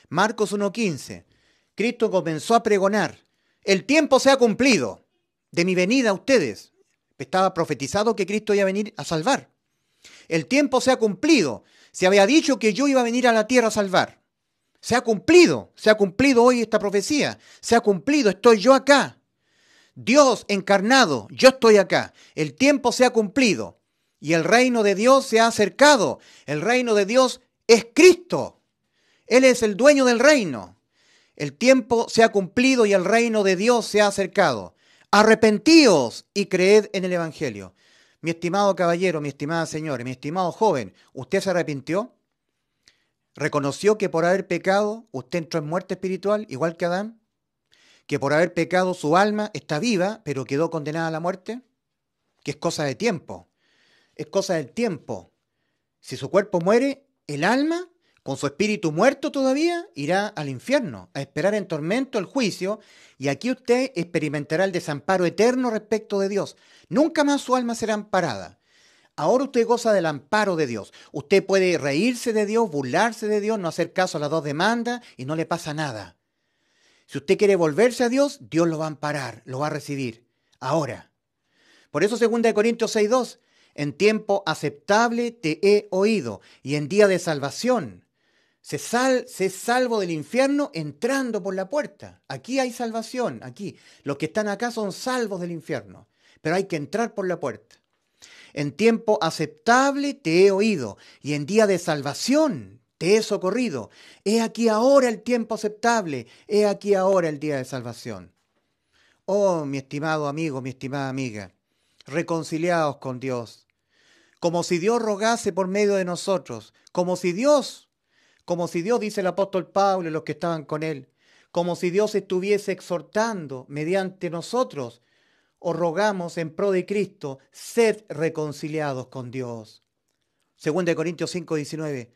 Speaker 1: Marcos 1.15. Cristo comenzó a pregonar, el tiempo se ha cumplido de mi venida a ustedes. Estaba profetizado que Cristo iba a venir a salvar. El tiempo se ha cumplido. Se había dicho que yo iba a venir a la tierra a salvar. Se ha cumplido, se ha cumplido hoy esta profecía. Se ha cumplido, estoy yo acá. Dios encarnado, yo estoy acá. El tiempo se ha cumplido y el reino de Dios se ha acercado. El reino de Dios es Cristo. Él es el dueño del reino. El tiempo se ha cumplido y el reino de Dios se ha acercado. Arrepentíos y creed en el Evangelio. Mi estimado caballero, mi estimada señora, mi estimado joven, ¿usted se arrepintió? ¿Reconoció que por haber pecado usted entró en muerte espiritual, igual que Adán? ¿Que por haber pecado su alma está viva, pero quedó condenada a la muerte? Que es cosa de tiempo. Es cosa del tiempo. Si su cuerpo muere, el alma con su espíritu muerto todavía, irá al infierno, a esperar en tormento el juicio, y aquí usted experimentará el desamparo eterno respecto de Dios. Nunca más su alma será amparada. Ahora usted goza del amparo de Dios. Usted puede reírse de Dios, burlarse de Dios, no hacer caso a las dos demandas y no le pasa nada. Si usted quiere volverse a Dios, Dios lo va a amparar, lo va a recibir. Ahora. Por eso 2 Corintios 6.2, en tiempo aceptable te he oído y en día de salvación se, salvo del infierno entrando por la puerta. Aquí hay salvación, aquí. Los que están acá son salvos del infierno, pero hay que entrar por la puerta. En tiempo aceptable te he oído y en día de salvación te he socorrido. He aquí ahora el tiempo aceptable, he aquí ahora el día de salvación. Oh, mi estimado amigo, mi estimada amiga, reconciliados con Dios, como si Dios rogase por medio de nosotros, como si Dios como si Dios, dice el apóstol Pablo y los que estaban con él, como si Dios estuviese exhortando mediante nosotros, o rogamos en pro de Cristo, sed reconciliados con Dios. Según de Corintios 5, 19.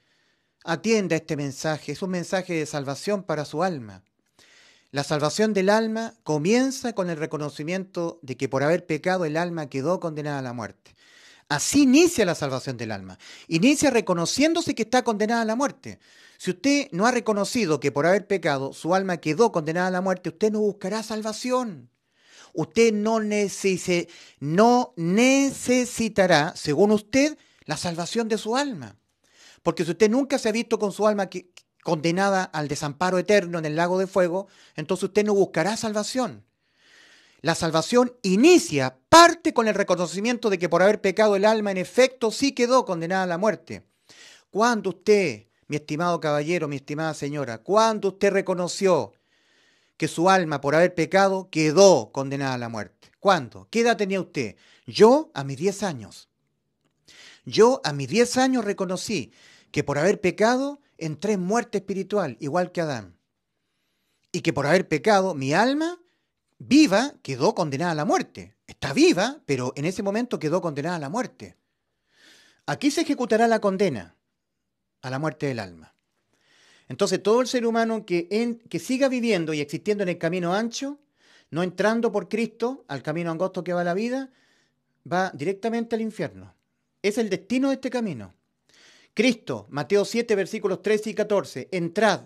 Speaker 1: Atienda este mensaje, es un mensaje de salvación para su alma. La salvación del alma comienza con el reconocimiento de que por haber pecado el alma quedó condenada a la muerte. Así inicia la salvación del alma. Inicia reconociéndose que está condenada a la muerte. Si usted no ha reconocido que por haber pecado su alma quedó condenada a la muerte, usted no buscará salvación. Usted no, no necesitará, según usted, la salvación de su alma. Porque si usted nunca se ha visto con su alma condenada al desamparo eterno en el lago de fuego, entonces usted no buscará salvación. La salvación inicia, parte con el reconocimiento de que por haber pecado el alma en efecto sí quedó condenada a la muerte. ¿Cuándo usted, mi estimado caballero, mi estimada señora, cuando usted reconoció que su alma por haber pecado quedó condenada a la muerte. ¿Cuándo? ¿Qué edad tenía usted? Yo a mis 10 años. Yo a mis 10 años reconocí que por haber pecado entré en muerte espiritual, igual que Adán. Y que por haber pecado mi alma viva quedó condenada a la muerte. Está viva, pero en ese momento quedó condenada a la muerte. Aquí se ejecutará la condena a la muerte del alma. Entonces todo el ser humano que, que siga viviendo y existiendo en el camino ancho, no entrando por Cristo al camino angosto que va la vida, va directamente al infierno. Es el destino de este camino. Cristo, Mateo 7, versículos 13 y 14, entrad.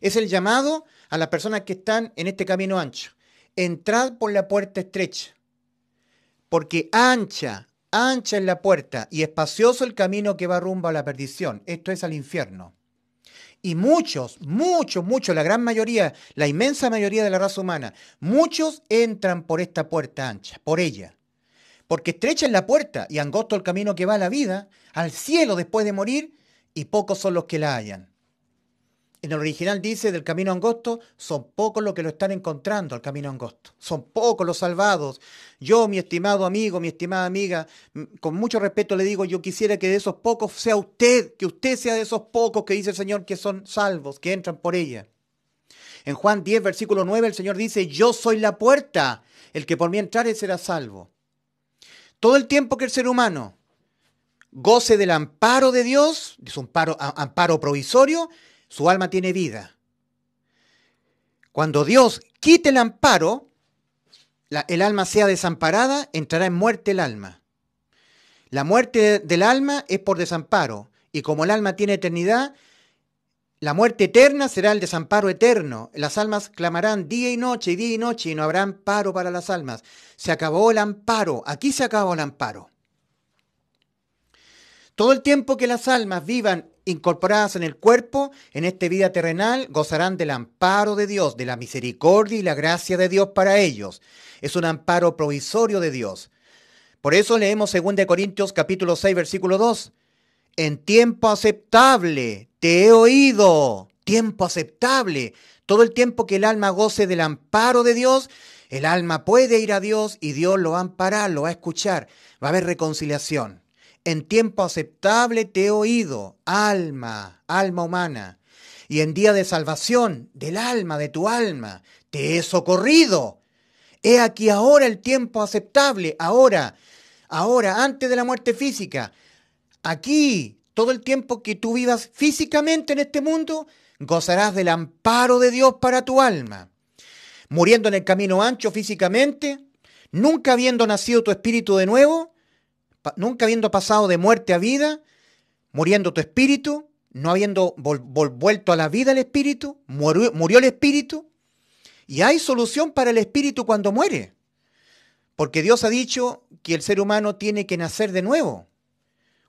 Speaker 1: Es el llamado a las personas que están en este camino ancho entrad por la puerta estrecha, porque ancha, ancha es la puerta y espacioso el camino que va rumbo a la perdición, esto es al infierno. Y muchos, muchos, muchos, la gran mayoría, la inmensa mayoría de la raza humana, muchos entran por esta puerta ancha, por ella. Porque estrecha es la puerta y angosto el camino que va a la vida, al cielo después de morir, y pocos son los que la hallan. En el original dice del camino angosto, son pocos los que lo están encontrando al camino angosto, son pocos los salvados. Yo, mi estimado amigo, mi estimada amiga, con mucho respeto le digo, yo quisiera que de esos pocos sea usted, que usted sea de esos pocos que dice el Señor que son salvos, que entran por ella. En Juan 10, versículo 9, el Señor dice, yo soy la puerta, el que por mí entrare será salvo. Todo el tiempo que el ser humano goce del amparo de Dios, es un amparo provisorio, su alma tiene vida. Cuando Dios quite el amparo, el alma sea desamparada, entrará en muerte el alma. La muerte del alma es por desamparo, y como el alma tiene eternidad, la muerte eterna será el desamparo eterno. Las almas clamarán día y noche, día y noche, y no habrá amparo para las almas. Se acabó el amparo, aquí se acabó el amparo. Todo el tiempo que las almas vivan incorporadas en el cuerpo, en esta vida terrenal, gozarán del amparo de Dios, de la misericordia y la gracia de Dios para ellos. Es un amparo provisorio de Dios. Por eso leemos 2 Corintios capítulo 6, versículo 2. En tiempo aceptable te he oído. Tiempo aceptable. Todo el tiempo que el alma goce del amparo de Dios, el alma puede ir a Dios y Dios lo va a amparar, lo va a escuchar. Va a haber reconciliación. En tiempo aceptable te he oído, alma, alma humana. Y en día de salvación del alma, de tu alma, te he socorrido. He aquí ahora el tiempo aceptable, ahora, ahora, antes de la muerte física. Aquí, todo el tiempo que tú vivas físicamente en este mundo, gozarás del amparo de Dios para tu alma. Muriendo en el camino ancho físicamente, nunca habiendo nacido tu espíritu de nuevo, nunca habiendo pasado de muerte a vida, muriendo tu espíritu, no habiendo vuelto a la vida el espíritu, murió, el espíritu. Y hay solución para el espíritu cuando muere. Porque Dios ha dicho que el ser humano tiene que nacer de nuevo.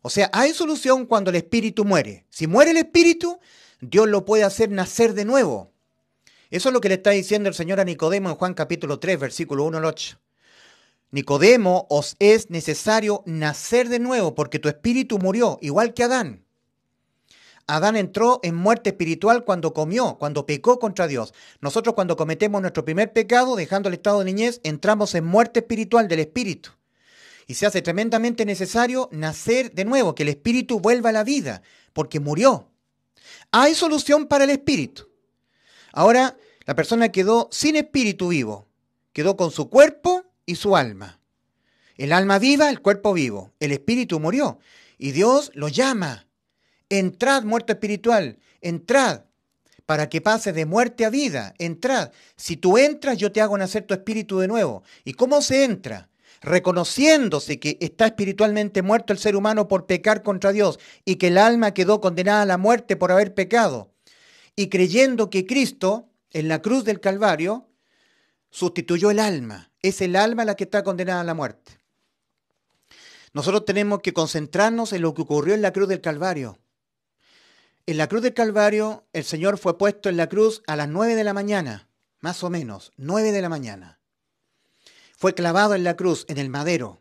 Speaker 1: O sea, hay solución cuando el espíritu muere. Si muere el espíritu, Dios lo puede hacer nacer de nuevo. Eso es lo que le está diciendo el Señor a Nicodemo en Juan capítulo 3, versículo 1 al 8. Nicodemo, os es necesario nacer de nuevo porque tu espíritu murió, igual que Adán. Adán entró en muerte espiritual cuando comió, cuando pecó contra Dios. Nosotros cuando cometemos nuestro primer pecado, dejando el estado de niñez, entramos en muerte espiritual del espíritu. Y se hace tremendamente necesario nacer de nuevo, que el espíritu vuelva a la vida, porque murió. Hay solución para el espíritu. Ahora, la persona quedó sin espíritu vivo, quedó con su cuerpo su alma. El alma viva, el cuerpo vivo. El espíritu murió. Y Dios lo llama. Entrad, muerto espiritual. Entrad. Para que pase de muerte a vida. Entrad. Si tú entras, yo te hago nacer tu espíritu de nuevo. ¿Y cómo se entra? reconociéndose que está espiritualmente muerto el ser humano por pecar contra Dios y que el alma quedó condenada a la muerte por haber pecado, y creyendo que Cristo, en la cruz del Calvario, sustituyó el alma es el alma la que está condenada a la muerte. Nosotros tenemos que concentrarnos en lo que ocurrió en la cruz del Calvario. En la cruz del Calvario, el Señor fue puesto en la cruz a las nueve de la mañana, más o menos, nueve de la mañana. Fue clavado en la cruz, en el madero,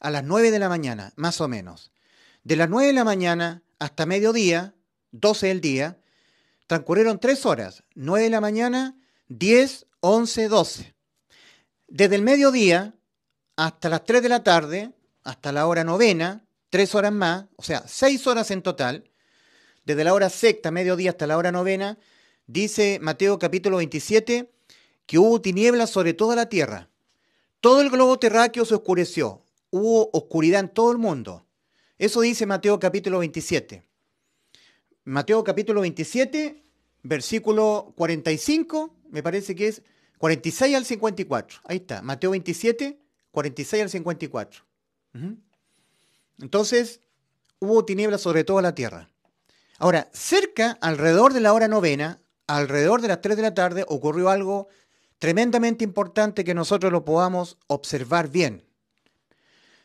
Speaker 1: a las nueve de la mañana, más o menos. De las nueve de la mañana hasta mediodía, doce del día, transcurrieron tres horas, nueve de la mañana, diez, once, doce. Desde el mediodía hasta las 3 de la tarde, hasta la hora novena, tres horas más, o sea, seis horas en total, desde la hora sexta, mediodía hasta la hora novena, dice Mateo capítulo 27, que hubo tinieblas sobre toda la tierra. Todo el globo terráqueo se oscureció, hubo oscuridad en todo el mundo. Eso dice Mateo capítulo 27. Mateo capítulo 27, versículo 45, me parece que es, 46 al 54. Ahí está. Mateo 27, 46 al 54. Entonces, hubo tinieblas sobre toda la tierra. Ahora, cerca, alrededor de la hora novena, alrededor de las 3 de la tarde, ocurrió algo tremendamente importante que nosotros lo podamos observar bien.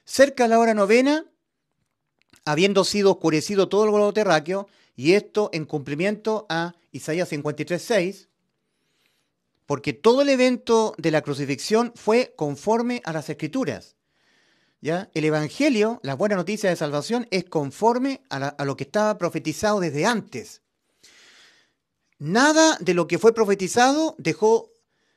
Speaker 1: Cerca de la hora novena, habiendo sido oscurecido todo el globo terráqueo, y esto en cumplimiento a Isaías 53.6, porque todo el evento de la crucifixión fue conforme a las escrituras. ¿ya? El Evangelio, la buena noticia de salvación, es conforme a, lo que estaba profetizado desde antes. Nada de lo que fue profetizado dejó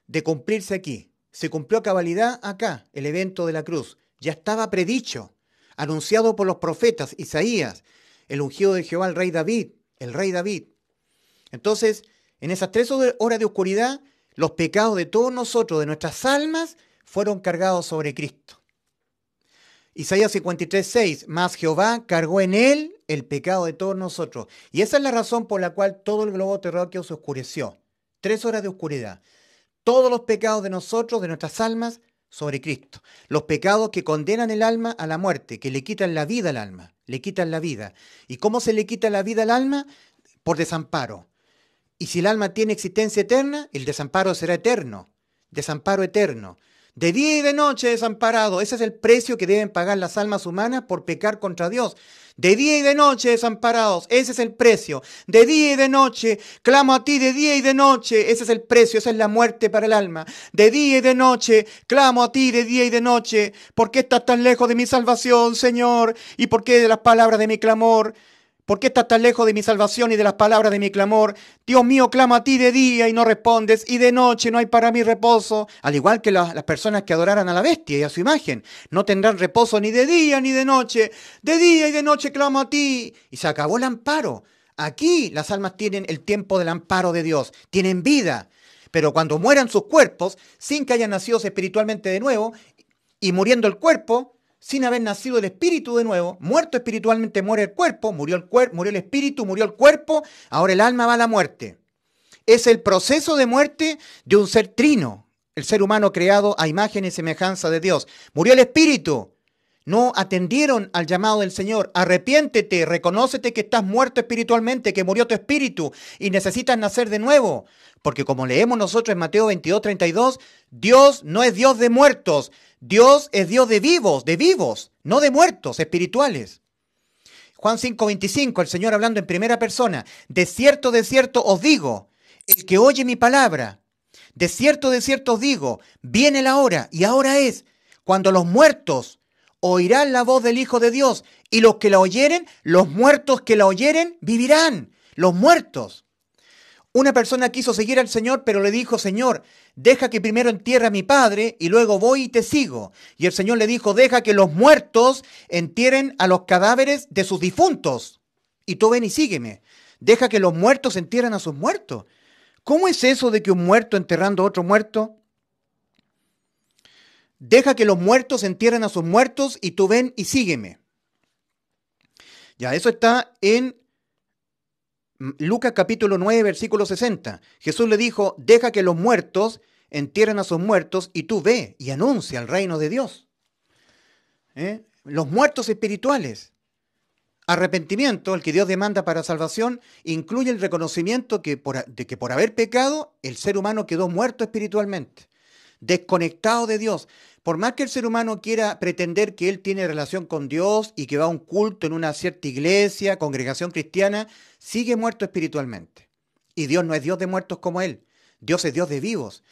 Speaker 1: de cumplirse aquí. Se cumplió a cabalidad acá, el evento de la cruz. Ya estaba predicho, anunciado por los profetas Isaías, el ungido de Jehová, el rey David, el rey David. Entonces, en esas tres horas de oscuridad, los pecados de todos nosotros, de nuestras almas, fueron cargados sobre Cristo. Isaías 53, 6, más Jehová cargó en él el pecado de todos nosotros. Y esa es la razón por la cual todo el globo terráqueo se oscureció. Tres horas de oscuridad. Todos los pecados de nosotros, de nuestras almas, sobre Cristo. Los pecados que condenan el alma a la muerte, que le quitan la vida al alma, le quitan la vida. ¿Y cómo se le quita la vida al alma? Por desamparo. Y si el alma tiene existencia eterna, el desamparo será eterno, desamparo eterno. De día y de noche desamparado, ese es el precio que deben pagar las almas humanas por pecar contra Dios. De día y de noche desamparados, ese es el precio. De día y de noche, clamo a ti de día y de noche, ese es el precio, esa es la muerte para el alma. De día y de noche, clamo a ti de día y de noche, ¿por qué estás tan lejos de mi salvación, Señor? ¿Y por qué de las palabras de mi clamor? ¿Por qué estás tan lejos de mi salvación y de las palabras de mi clamor? Dios mío, clamo a ti de día y no respondes, y de noche no hay para mí reposo. Al igual que las personas que adoraran a la bestia y a su imagen, no tendrán reposo ni de día ni de noche. De día y de noche clamo a ti. Y se acabó el amparo. Aquí las almas tienen el tiempo del amparo de Dios, tienen vida. Pero cuando mueran sus cuerpos, sin que hayan nacido espiritualmente de nuevo, y muriendo el cuerpo, sin haber nacido el espíritu de nuevo, muerto espiritualmente muere el cuerpo, murió el, cuerpo, murió el espíritu, murió el cuerpo, ahora el alma va a la muerte. Es el proceso de muerte de un ser trino, el ser humano creado a imagen y semejanza de Dios. Murió el espíritu. No atendieron al llamado del Señor. Arrepiéntete, reconócete que estás muerto espiritualmente, que murió tu espíritu y necesitas nacer de nuevo. Porque como leemos nosotros en Mateo 22, 32, Dios no es Dios de muertos, Dios es Dios de vivos, de vivos, no de muertos espirituales. Juan 5:25, el Señor hablando en primera persona, de cierto, de cierto os digo, el que oye mi palabra, de cierto, de cierto os digo, viene la hora, y ahora es, cuando los muertos oirán la voz del Hijo de Dios, y los que la oyeren, los muertos que la oyeren, vivirán, los muertos. Una persona quiso seguir al Señor, pero le dijo, Señor, deja que primero entierre a mi padre y luego voy y te sigo. Y el Señor le dijo, deja que los muertos entierren a los cadáveres de sus difuntos. Y tú ven y sígueme. Deja que los muertos entierren a sus muertos. ¿Cómo es eso de que un muerto enterrando a otro muerto? Deja que los muertos entierren a sus muertos y tú ven y sígueme. Ya, eso está en Lucas capítulo 9, versículo 60. Jesús le dijo, deja que los muertos entierren a sus muertos y tú ve y anuncia el reino de Dios. ¿Eh? Los muertos espirituales. Arrepentimiento, el que Dios demanda para salvación, incluye el reconocimiento de que por haber pecado el ser humano quedó muerto espiritualmente, desconectado de Dios. Por más que el ser humano quiera pretender que él tiene relación con Dios y que va a un culto en una cierta iglesia, congregación cristiana, sigue muerto espiritualmente. Y Dios no es Dios de muertos como él. Dios es Dios de vivos.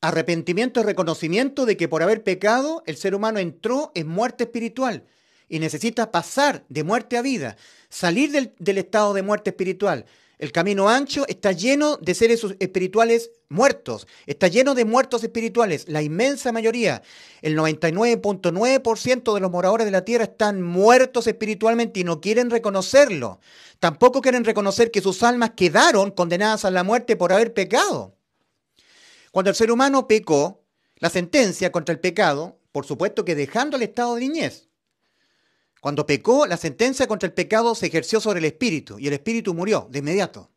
Speaker 1: Arrepentimiento es reconocimiento de que por haber pecado el ser humano entró en muerte espiritual y necesita pasar de muerte a vida, salir del, del estado de muerte espiritual el camino ancho está lleno de seres espirituales muertos, está lleno de muertos espirituales, la inmensa mayoría, el 99.9% de los moradores de la tierra están muertos espiritualmente y no quieren reconocerlo. Tampoco quieren reconocer que sus almas quedaron condenadas a la muerte por haber pecado. Cuando el ser humano pecó, la sentencia contra el pecado, por supuesto que dejando el estado de niñez, cuando pecó, la sentencia contra el pecado se ejerció sobre el espíritu y el espíritu murió de inmediato.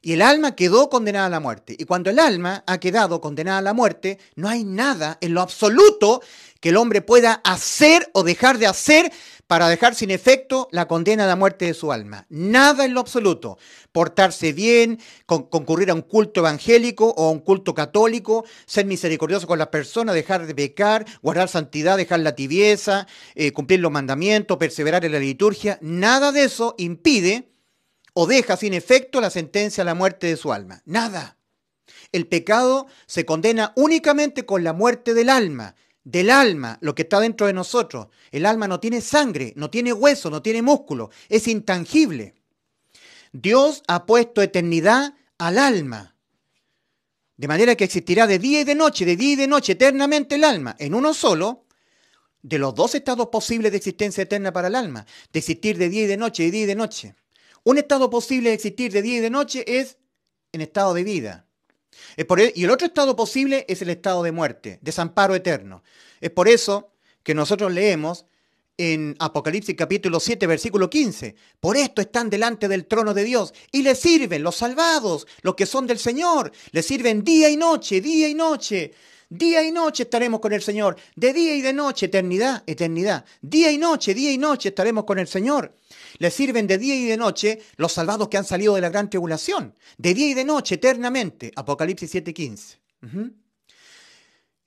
Speaker 1: Y el alma quedó condenada a la muerte. Y cuando el alma ha quedado condenada a la muerte, no hay nada en lo absoluto que el hombre pueda hacer o dejar de hacer para dejar sin efecto la condena a la muerte de su alma. Nada en lo absoluto. Portarse bien, concurrir a un culto evangélico o a un culto católico, ser misericordioso con las personas, dejar de pecar, guardar santidad, dejar la tibieza, eh, cumplir los mandamientos, perseverar en la liturgia. Nada de eso impide o deja sin efecto la sentencia a la muerte de su alma. Nada. El pecado se condena únicamente con la muerte del alma, del alma, lo que está dentro de nosotros. El alma no tiene sangre, no tiene hueso, no tiene músculo, es intangible. Dios ha puesto eternidad al alma, de manera que existirá de día y de noche, de día y de noche, eternamente el alma, en uno solo, de los dos estados posibles de existencia eterna para el alma, de existir de día y de noche, de día y de noche. Un estado posible de existir de día y de noche es en estado de vida. E-, y el otro estado posible es el estado de muerte, desamparo eterno. Es por eso que nosotros leemos en Apocalipsis capítulo 7, versículo 15, por esto están delante del trono de Dios y le sirven los salvados, los que son del Señor, le sirven día y noche, día y noche. Día y noche estaremos con el Señor, de día y de noche, eternidad, eternidad. Día y noche, día y noche estaremos con el Señor. Le sirven de día y de noche los salvados que han salido de la gran tribulación. De día y de noche, eternamente. Apocalipsis 7:15.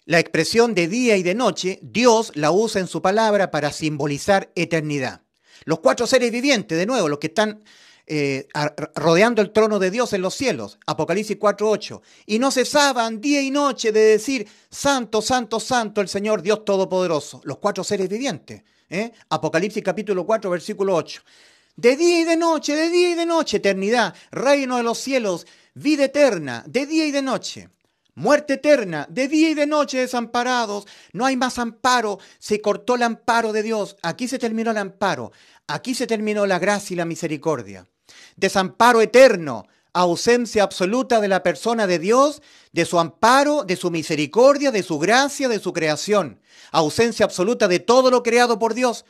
Speaker 1: La expresión de día y de noche, Dios la usa en su palabra para simbolizar eternidad. Los cuatro seres vivientes, de nuevo, los que están eh, rodeando el trono de Dios en los cielos, Apocalipsis 4.8, y no cesaban día y noche de decir, Santo, Santo, Santo, el Señor Dios Todopoderoso, los cuatro seres vivientes. ¿eh? Apocalipsis capítulo 4, versículo 8. De día y de noche, de día y de noche, eternidad, reino de los cielos, vida eterna, de día y de noche. Muerte eterna, de día y de noche desamparados, no hay más amparo, se cortó el amparo de Dios, aquí se terminó el amparo, aquí se terminó la gracia y la misericordia. Desamparo eterno, ausencia absoluta de la persona de Dios, de su amparo, de su misericordia, de su gracia, de su creación. Ausencia absoluta de todo lo creado por Dios.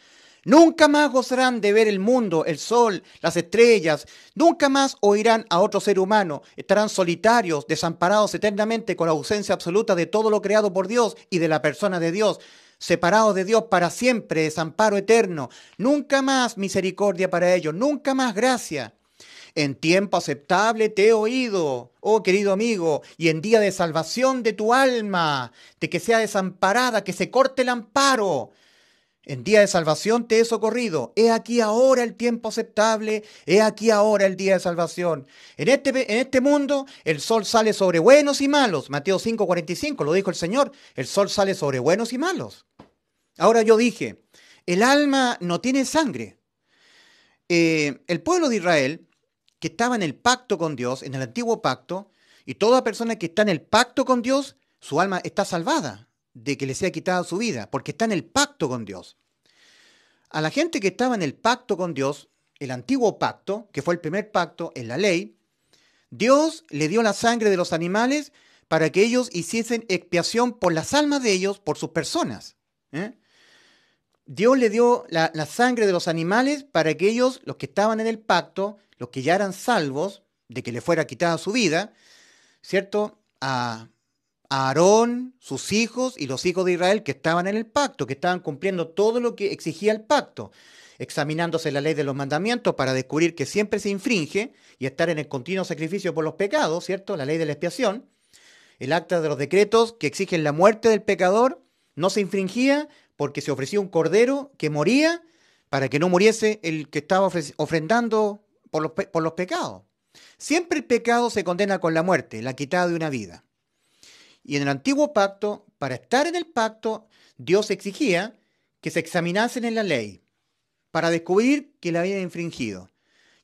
Speaker 1: Nunca más gozarán de ver el mundo, el sol, las estrellas. Nunca más oirán a otro ser humano. Estarán solitarios, desamparados eternamente con la ausencia absoluta de todo lo creado por Dios y de la persona de Dios. Separados de Dios para siempre, desamparo eterno. Nunca más misericordia para ellos, nunca más gracia. En tiempo aceptable te he oído, oh querido amigo, y en día de salvación de tu alma, de que sea desamparada, que se corte el amparo. En día de salvación te he socorrido. He aquí ahora el tiempo aceptable. He aquí ahora el día de salvación. En este, en este mundo el sol sale sobre buenos y malos. Mateo 5:45 lo dijo el Señor. El sol sale sobre buenos y malos. Ahora yo dije, el alma no tiene sangre. Eh, el pueblo de Israel que estaba en el pacto con Dios, en el antiguo pacto, y toda persona que está en el pacto con Dios, su alma está salvada de que le sea quitada su vida, porque está en el pacto con Dios. A la gente que estaba en el pacto con Dios, el antiguo pacto, que fue el primer pacto en la ley, Dios le dio la sangre de los animales para que ellos hiciesen expiación por las almas de ellos, por sus personas. ¿Eh? Dios le dio la, sangre de los animales para que ellos, los que estaban en el pacto, los que ya eran salvos de que le fuera quitada su vida, ¿cierto? A, a Aarón, sus hijos y los hijos de Israel que estaban en el pacto, que estaban cumpliendo todo lo que exigía el pacto, examinándose la ley de los mandamientos para descubrir que siempre se infringe y estar en el continuo sacrificio por los pecados, ¿cierto? La ley de la expiación, el acta de los decretos que exigen la muerte del pecador, no se infringía, porque se ofrecía un cordero que moría para que no muriese el que estaba ofrendando por los, pecados. Siempre el pecado se condena con la muerte, la quitada de una vida. Y en el antiguo pacto, para estar en el pacto, Dios exigía que se examinasen en la ley para descubrir que la habían infringido.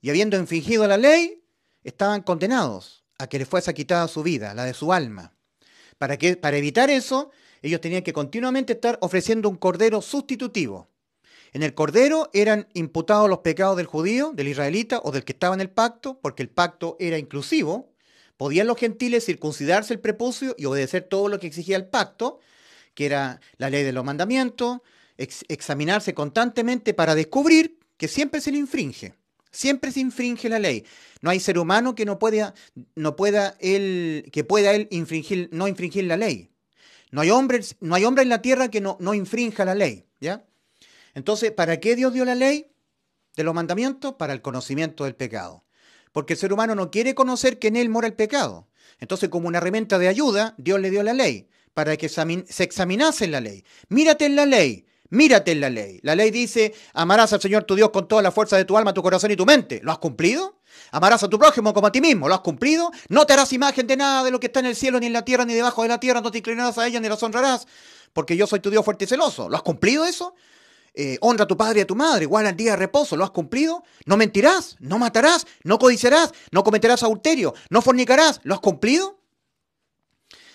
Speaker 1: Y habiendo infringido la ley, estaban condenados a que les fuese quitada su vida, la de su alma. Para, que, para evitar eso, ellos tenían que continuamente estar ofreciendo un cordero sustitutivo. En el cordero eran imputados los pecados del judío, del israelita o del que estaba en el pacto, porque el pacto era inclusivo. Podían los gentiles circuncidarse el prepucio y obedecer todo lo que exigía el pacto, que era la ley de los mandamientos, examinarse constantemente para descubrir que siempre se le infringe. Siempre se infringe la ley. No hay ser humano que no pueda, no pueda él, que pueda él infringir, no infringir la ley. No hay hombre, no hay hombre en la tierra que no, infrinja la ley. ¿ya? Entonces, ¿para qué Dios dio la ley de los mandamientos? Para el conocimiento del pecado. Porque el ser humano no quiere conocer que en él mora el pecado. Entonces, como una herramienta de ayuda, Dios le dio la ley, para que se examinase en la ley. Mírate en la ley, Mírate en la ley. La ley dice, amarás al Señor tu Dios con toda la fuerza de tu alma, tu corazón y tu mente. ¿Lo has cumplido? Amarás a tu prójimo como a ti mismo. ¿Lo has cumplido? No te harás imagen de nada de lo que está en el cielo, ni en la tierra, ni debajo de la tierra. No te inclinarás a ella, ni la honrarás. Porque yo soy tu Dios fuerte y celoso. ¿Lo has cumplido eso? Eh, honra a tu padre y a tu madre, igual al día de reposo, ¿lo has cumplido? No mentirás, no matarás, no codiciarás, no cometerás adulterio, no fornicarás, ¿lo has cumplido?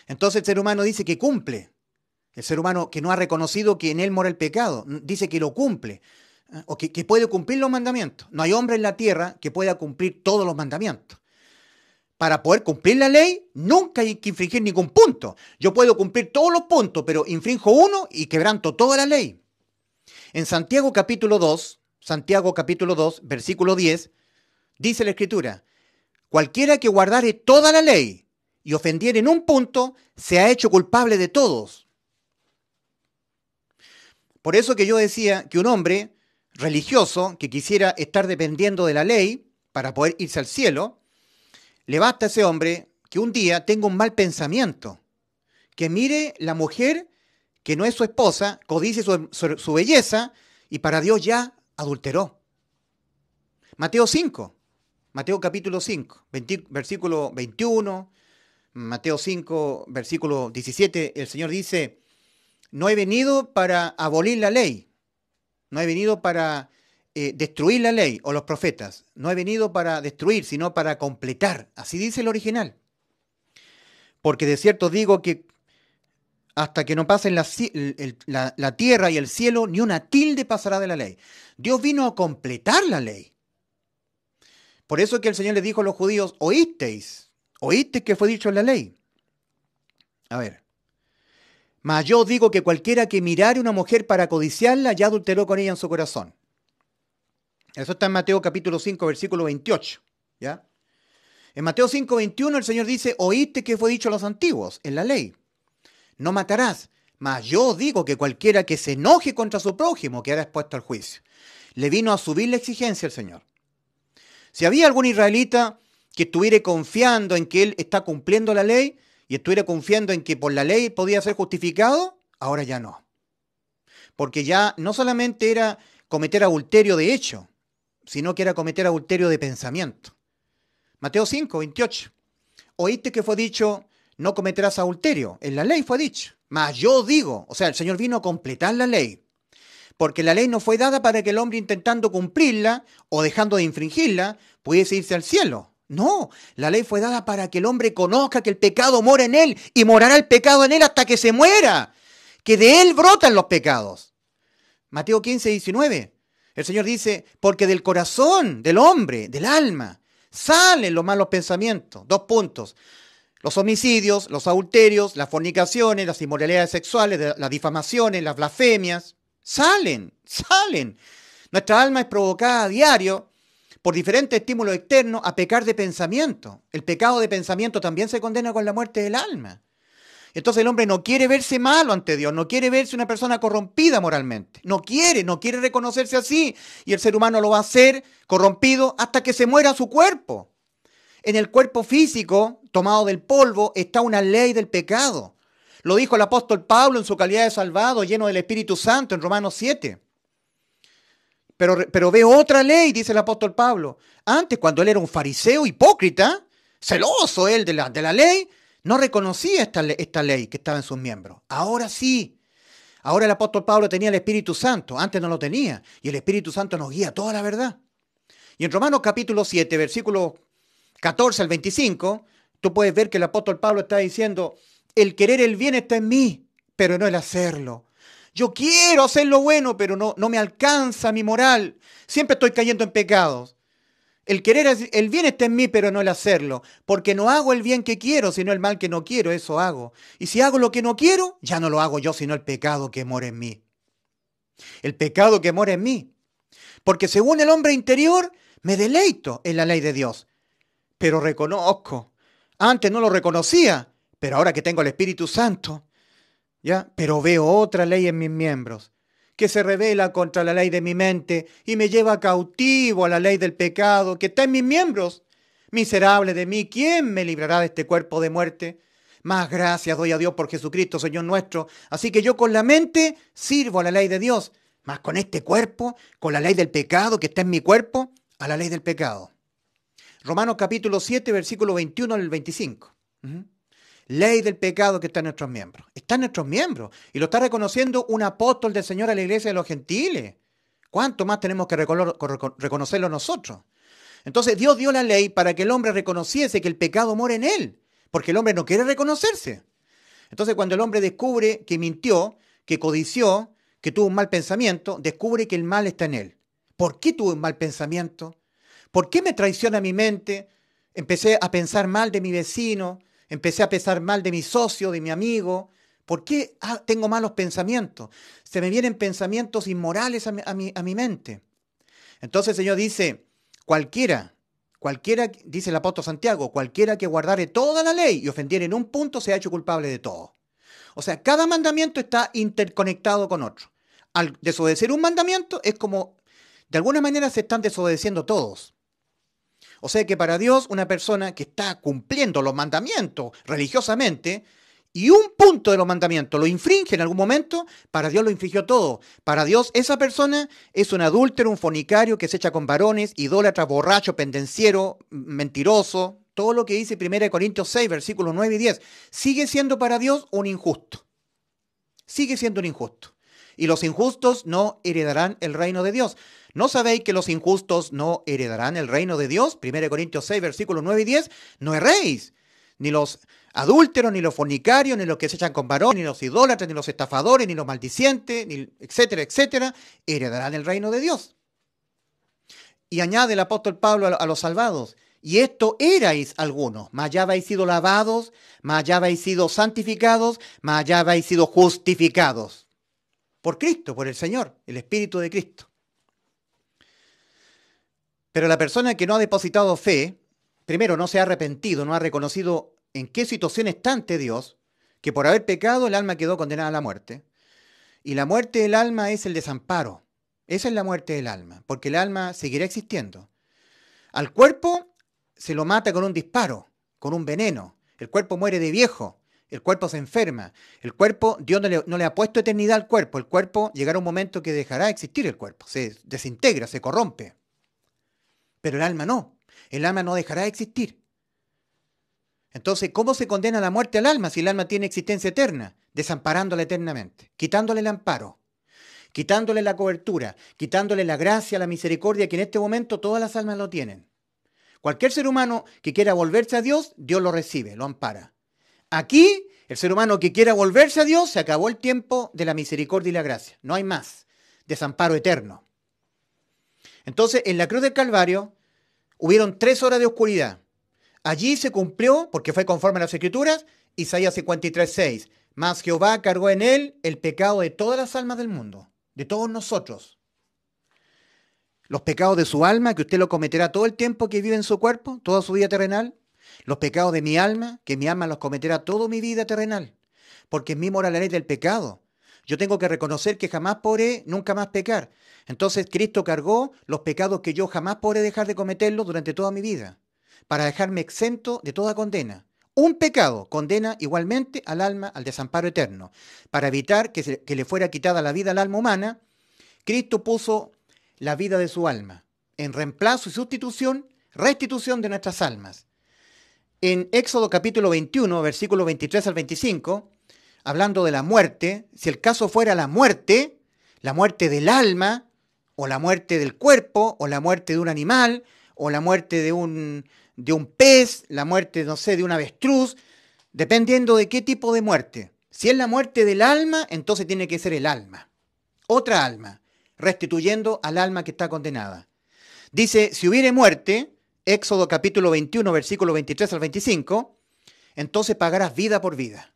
Speaker 1: Entonces el ser humano dice que cumple, el ser humano que no ha reconocido que en él mora el pecado, dice que lo cumple, ¿eh? o que, puede cumplir los mandamientos. No hay hombre en la tierra que pueda cumplir todos los mandamientos para poder cumplir la ley, nunca hay que infringir ningún punto. Yo puedo cumplir todos los puntos, pero infrinjo uno y quebranto toda la ley. En Santiago capítulo 2, Santiago capítulo 2, versículo 10, dice la escritura, cualquiera que guardare toda la ley y ofendiere en un punto, se ha hecho culpable de todos. Por eso que yo decía que un hombre religioso que quisiera estar dependiendo de la ley para poder irse al cielo, le basta a ese hombre que un día tenga un mal pensamiento, que mire la mujer que no es su esposa, codice su, belleza y para Dios ya adulteró. Mateo 5, Mateo capítulo 5, versículo 21, Mateo 5, versículo 17, el Señor dice, no he venido para abolir la ley, no he venido para eh, destruir la ley o los profetas, no he venido para destruir, sino para completar. Así dice el original. Porque de cierto digo que hasta que no pasen la, tierra y el cielo, ni una tilde pasará de la ley. Dios vino a completar la ley. Por eso que el Señor le dijo a los judíos, oísteis, oísteis que fue dicho en la ley. A ver, mas yo digo que cualquiera que mirare una mujer para codiciarla, ya adulteró con ella en su corazón. Eso está en Mateo capítulo 5, versículo 28. ¿ya? En Mateo 5, 21 el Señor dice, oíste que fue dicho a los antiguos en la ley, no matarás. Mas yo digo que cualquiera que se enoje contra su prójimo que quedará expuesto al juicio. Le vino a subir la exigencia al Señor. Si había algún israelita que estuviera confiando en que él está cumpliendo la ley, y estuviera confiando en que por la ley podía ser justificado, ahora ya no. Porque ya no solamente era cometer adulterio de hecho, sino que era cometer adulterio de pensamiento. Mateo 5, 28. Oíste que fue dicho, no cometerás adulterio. En la ley fue dicho. Mas yo digo, o sea, el Señor vino a completar la ley. Porque la ley no fue dada para que el hombre intentando cumplirla o dejando de infringirla pudiese irse al cielo, no, la ley fue dada para que el hombre conozca que el pecado mora en él y morará el pecado en él hasta que se muera, que de él brotan los pecados. Mateo 15, 19. El Señor dice, porque del corazón, del hombre, del alma, salen los malos pensamientos. Dos puntos. Los homicidios, los adulterios, las fornicaciones, las inmoralidades sexuales, las difamaciones, las blasfemias. Salen, salen. Nuestra alma es provocada a diario por diferentes estímulos externos a pecar de pensamiento. El pecado de pensamiento también se condena con la muerte del alma. Entonces el hombre no quiere verse malo ante Dios, no quiere verse una persona corrompida moralmente, no quiere, no quiere reconocerse así. Y el ser humano lo va a hacer corrompido hasta que se muera su cuerpo. En el cuerpo físico, tomado del polvo, está una ley del pecado. Lo dijo el apóstol Pablo en su calidad de salvado, lleno del Espíritu Santo en Romanos 7. Pero, veo otra ley, dice el apóstol Pablo. Antes, cuando él era un fariseo hipócrita, celoso él de la, ley, no reconocía esta, esta ley que estaba en sus miembros. Ahora sí. Ahora el apóstol Pablo tenía el Espíritu Santo, antes no lo tenía. Y el Espíritu Santo nos guía toda la verdad. Y en Romanos capítulo 7, versículo 14 al 25, tú puedes ver que el apóstol Pablo está diciendo, el querer el bien está en mí, pero no el hacerlo. Yo quiero hacer lo bueno, pero no, no me alcanza mi moral. Siempre estoy cayendo en pecados. El querer, el bien está en mí, pero no el hacerlo. Porque no hago el bien que quiero, sino el mal que no quiero, eso hago. Y si hago lo que no quiero, ya no lo hago yo, sino el pecado que mora en mí. El pecado que mora en mí. Porque según el hombre interior, me deleito en la ley de Dios. Pero reconozco. Antes no lo reconocía, pero ahora que tengo el Espíritu Santo, ¿ya? Pero veo otra ley en mis miembros, que se revela contra la ley de mi mente y me lleva cautivo a la ley del pecado que está en mis miembros. Miserable de mí, ¿quién me librará de este cuerpo de muerte? Más gracias doy a Dios por Jesucristo, Señor nuestro. Así que yo con la mente sirvo a la ley de Dios, mas con este cuerpo, con la ley del pecado que está en mi cuerpo, a la ley del pecado. Romanos capítulo 7, versículo 21 al 25 ley del pecado que está en nuestros miembros. Está en nuestros miembros. Y lo está reconociendo un apóstol del Señor a la iglesia de los gentiles. ¿Cuánto más tenemos que reconocerlo nosotros? Entonces Dios dio la ley para que el hombre reconociese que el pecado mora en él, porque el hombre no quiere reconocerse. Entonces cuando el hombre descubre que mintió, que codició, que tuvo un mal pensamiento, descubre que el mal está en él. ¿Por qué tuve un mal pensamiento? ¿Por qué me traiciona mi mente? Empecé a pensar mal de mi vecino, empecé a pensar mal de mi socio, de mi amigo. ¿Por qué ah, tengo malos pensamientos? Se me vienen pensamientos inmorales a mi, a mi, mente. Entonces el Señor dice, cualquiera, cualquiera, dice el apóstol Santiago, cualquiera que guardare toda la ley y ofendiere en un punto se ha hecho culpable de todo. O sea, cada mandamiento está interconectado con otro. Al desobedecer un mandamiento es como, de alguna manera se están desobedeciendo todos. O sea que para Dios una persona que está cumpliendo los mandamientos religiosamente y un punto de los mandamientos lo infringe en algún momento, para Dios lo infringió todo. Para Dios esa persona es un adúltero, un fonicario que se echa con varones, idólatra, borracho, pendenciero, mentiroso. Todo lo que dice 1 Corintios 6, versículos 9 y 10, sigue siendo para Dios un injusto. Sigue siendo un injusto. Y los injustos no heredarán el reino de Dios. ¿No sabéis que los injustos no heredarán el reino de Dios? 1 Corintios 6, versículos 9 y 10. No erréis. Ni los adúlteros, ni los fornicarios, ni los que se echan con varón, ni los idólatras, ni los estafadores, ni los maldicientes, ni etcétera, etcétera, heredarán el reino de Dios. Y añade el apóstol Pablo a los salvados. Y esto erais algunos, mas ya habéis sido lavados, mas ya habéis sido santificados, mas ya habéis sido justificados. Por Cristo, por el Señor, el Espíritu de Cristo. Pero la persona que no ha depositado fe, primero no se ha arrepentido, no ha reconocido en qué situación está ante Dios, que por haber pecado el alma quedó condenada a la muerte. Y la muerte del alma es el desamparo. Esa es la muerte del alma, porque el alma seguirá existiendo. Al cuerpo se lo mata con un disparo, con un veneno. El cuerpo muere de viejo, el cuerpo se enferma. El cuerpo, Dios no le, ha puesto eternidad al cuerpo. El cuerpo llegará un momento que dejará de existir el cuerpo, se desintegra, se corrompe pero el alma no. El alma no dejará de existir. Entonces, ¿cómo se condena la muerte al alma si el alma tiene existencia eterna? Desamparándola eternamente, quitándole el amparo, quitándole la cobertura, quitándole la gracia, la misericordia que en este momento todas las almas lo tienen. Cualquier ser humano que quiera volverse a Dios, Dios lo recibe, lo ampara. Aquí, el ser humano que quiera volverse a Dios, se acabó el tiempo de la misericordia y la gracia. No hay más. Desamparo eterno. Entonces, en la cruz del Calvario hubieron tres horas de oscuridad. Allí se cumplió, porque fue conforme a las Escrituras, Isaías 53.6. Mas Jehová cargó en él el pecado de todas las almas del mundo, de todos nosotros. Los pecados de su alma, que usted lo cometerá todo el tiempo que vive en su cuerpo, toda su vida terrenal. Los pecados de mi alma, que mi alma los cometerá toda mi vida terrenal. Porque en mí mora la del pecado. Yo tengo que reconocer que jamás podré nunca más pecar. Entonces Cristo cargó los pecados que yo jamás podré dejar de cometerlos durante toda mi vida, para dejarme exento de toda condena. Un pecado condena igualmente al alma al desamparo eterno. Para evitar que, que le fuera quitada la vida al alma humana, Cristo puso la vida de su alma en reemplazo y sustitución, restitución de nuestras almas. En Éxodo capítulo 21, versículo 23 al 25, hablando de la muerte, si el caso fuera la muerte, la muerte del alma, o la muerte del cuerpo, o la muerte de un animal, o la muerte de un, de un pez, la muerte, no sé, de un avestruz, dependiendo de qué tipo de muerte. Si es la muerte del alma, entonces tiene que ser el alma, otra alma, restituyendo al alma que está condenada. Dice, si hubiere muerte, Éxodo capítulo 21, versículo 23 al 25, entonces pagarás vida por vida.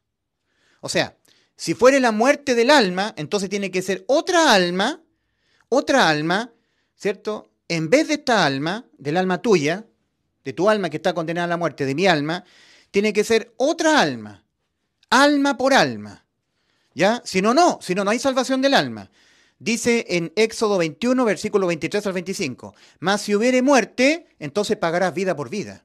Speaker 1: O sea, si fuere la muerte del alma, entonces tiene que ser otra alma, otra alma, ¿cierto? En vez de esta alma, del alma tuya, de tu alma que está condenada a la muerte, de mi alma, tiene que ser otra alma, alma por alma. ¿Ya? Si no, no, si no, no hay salvación del alma. Dice en Éxodo 21, versículo 23 al 25, mas si hubiere muerte, entonces pagarás vida por vida.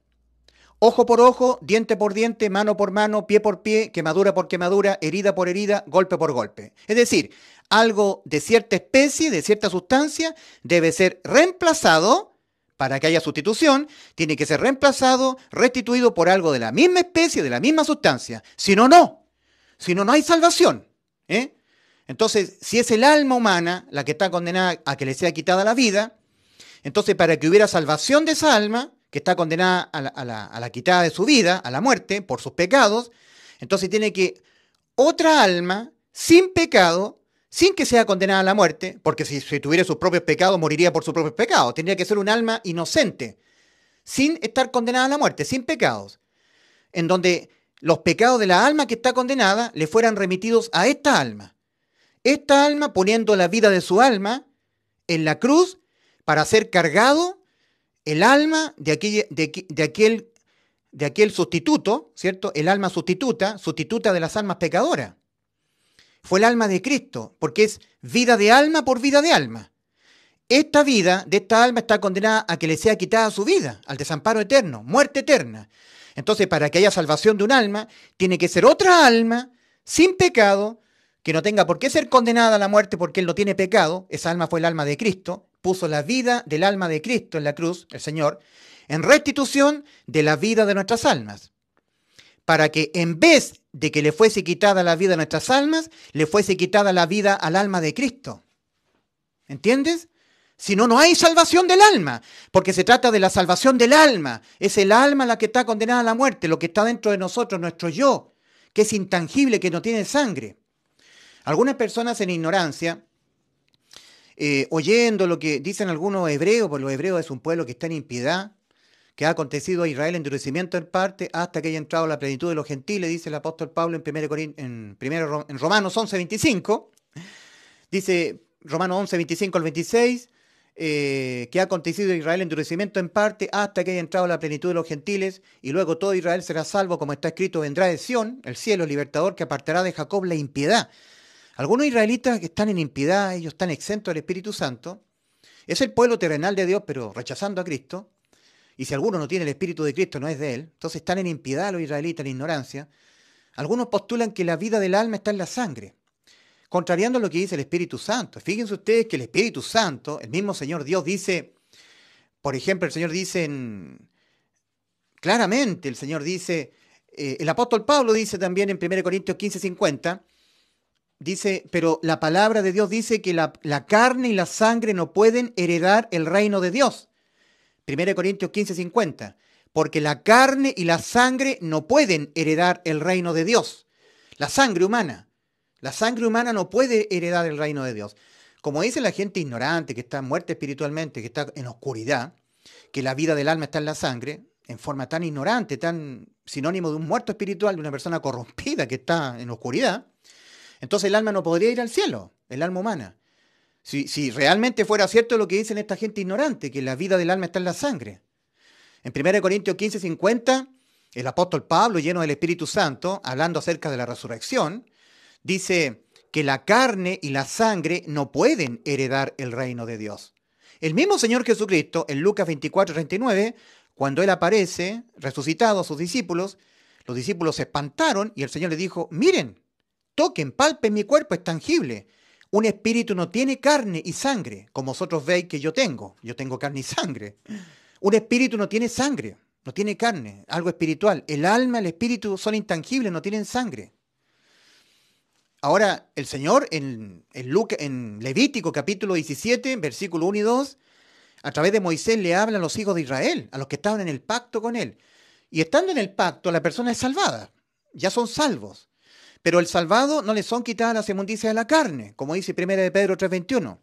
Speaker 1: Ojo por ojo, diente por diente, mano por mano, pie por pie, quemadura por quemadura, herida por herida, golpe por golpe. Es decir, algo de cierta especie, de cierta sustancia, debe ser reemplazado para que haya sustitución, tiene que ser reemplazado, restituido por algo de la misma especie, de la misma sustancia. Si no, no. Si no, no hay salvación. ¿eh? Entonces, si es el alma humana la que está condenada a que le sea quitada la vida, entonces para que hubiera salvación de esa alma, está condenada a la, quitada de su vida, a la muerte, por sus pecados, entonces tiene que otra alma, sin pecado, sin que sea condenada a la muerte, porque si, si, tuviera sus propios pecados, moriría por sus propios pecados. Tendría que ser un alma inocente, sin estar condenada a la muerte, sin pecados. En donde los pecados de la alma que está condenada le fueran remitidos a esta alma. Esta alma poniendo la vida de su alma en la cruz para ser cargado el alma de, aquel, aquel sustituto, ¿cierto? El alma sustituta, sustituta de las almas pecadoras. Fue el alma de Cristo, porque es vida de alma por vida de alma. Esta vida de esta alma está condenada a que le sea quitada su vida, al desamparo eterno, muerte eterna. Entonces, para que haya salvación de un alma, tiene que ser otra alma sin pecado, que no tenga por qué ser condenada a la muerte porque él no tiene pecado, esa alma fue el alma de Cristo, puso la vida del alma de Cristo en la cruz, el Señor, en restitución de la vida de nuestras almas. Para que en vez de que le fuese quitada la vida a nuestras almas, le fuese quitada la vida al alma de Cristo. ¿Entiendes? Si no, no hay salvación del alma, porque se trata de la salvación del alma. Es el alma la que está condenada a la muerte, lo que está dentro de nosotros, nuestro yo, que es intangible, que no tiene sangre. Algunas personas en ignorancia eh, oyendo lo que dicen algunos hebreos, porque los hebreos es un pueblo que está en impiedad, que ha acontecido a Israel endurecimiento en parte hasta que haya entrado la plenitud de los gentiles, dice el apóstol Pablo en, en, Romanos 11, 25. Dice Romanos 11, 25 al 26, eh, que ha acontecido a Israel endurecimiento en parte hasta que haya entrado la plenitud de los gentiles, y luego todo Israel será salvo, como está escrito, vendrá de Sión, el cielo libertador, que apartará de Jacob la impiedad algunos israelitas que están en impiedad, ellos están exentos del Espíritu Santo, es el pueblo terrenal de Dios, pero rechazando a Cristo, y si alguno no tiene el Espíritu de Cristo, no es de él, entonces están en impiedad los israelitas, en ignorancia. Algunos postulan que la vida del alma está en la sangre, contrariando lo que dice el Espíritu Santo. Fíjense ustedes que el Espíritu Santo, el mismo Señor Dios dice, por ejemplo, el Señor dice en, claramente, el Señor dice, eh, el apóstol Pablo dice también en 1 Corintios 15, Dice, pero la palabra de Dios dice que la, carne y la sangre no pueden heredar el reino de Dios. 1 Corintios 15, Porque la carne y la sangre no pueden heredar el reino de Dios. La sangre humana. La sangre humana no puede heredar el reino de Dios. Como dice la gente ignorante, que está muerta espiritualmente, que está en oscuridad, que la vida del alma está en la sangre, en forma tan ignorante, tan sinónimo de un muerto espiritual, de una persona corrompida que está en oscuridad, entonces el alma no podría ir al cielo, el alma humana. Si, realmente fuera cierto lo que dicen esta gente ignorante, que la vida del alma está en la sangre. En 1 Corintios 15, 50, el apóstol Pablo, lleno del Espíritu Santo, hablando acerca de la resurrección, dice que la carne y la sangre no pueden heredar el reino de Dios. El mismo Señor Jesucristo, en Lucas 24, 39, cuando Él aparece resucitado a sus discípulos, los discípulos se espantaron y el Señor les dijo, miren, Toquen, palpen mi cuerpo, es tangible. Un espíritu no tiene carne y sangre, como vosotros veis que yo tengo. Yo tengo carne y sangre. Un espíritu no tiene sangre, no tiene carne, algo espiritual. El alma, el espíritu son intangibles, no tienen sangre. Ahora, el Señor en, en Levítico capítulo 17, versículo 1 y 2, a través de Moisés le habla a los hijos de Israel, a los que estaban en el pacto con él. Y estando en el pacto, la persona es salvada, ya son salvos. Pero el salvado no le son quitadas las inmundicias de la carne, como dice 1 de Pedro 3:21.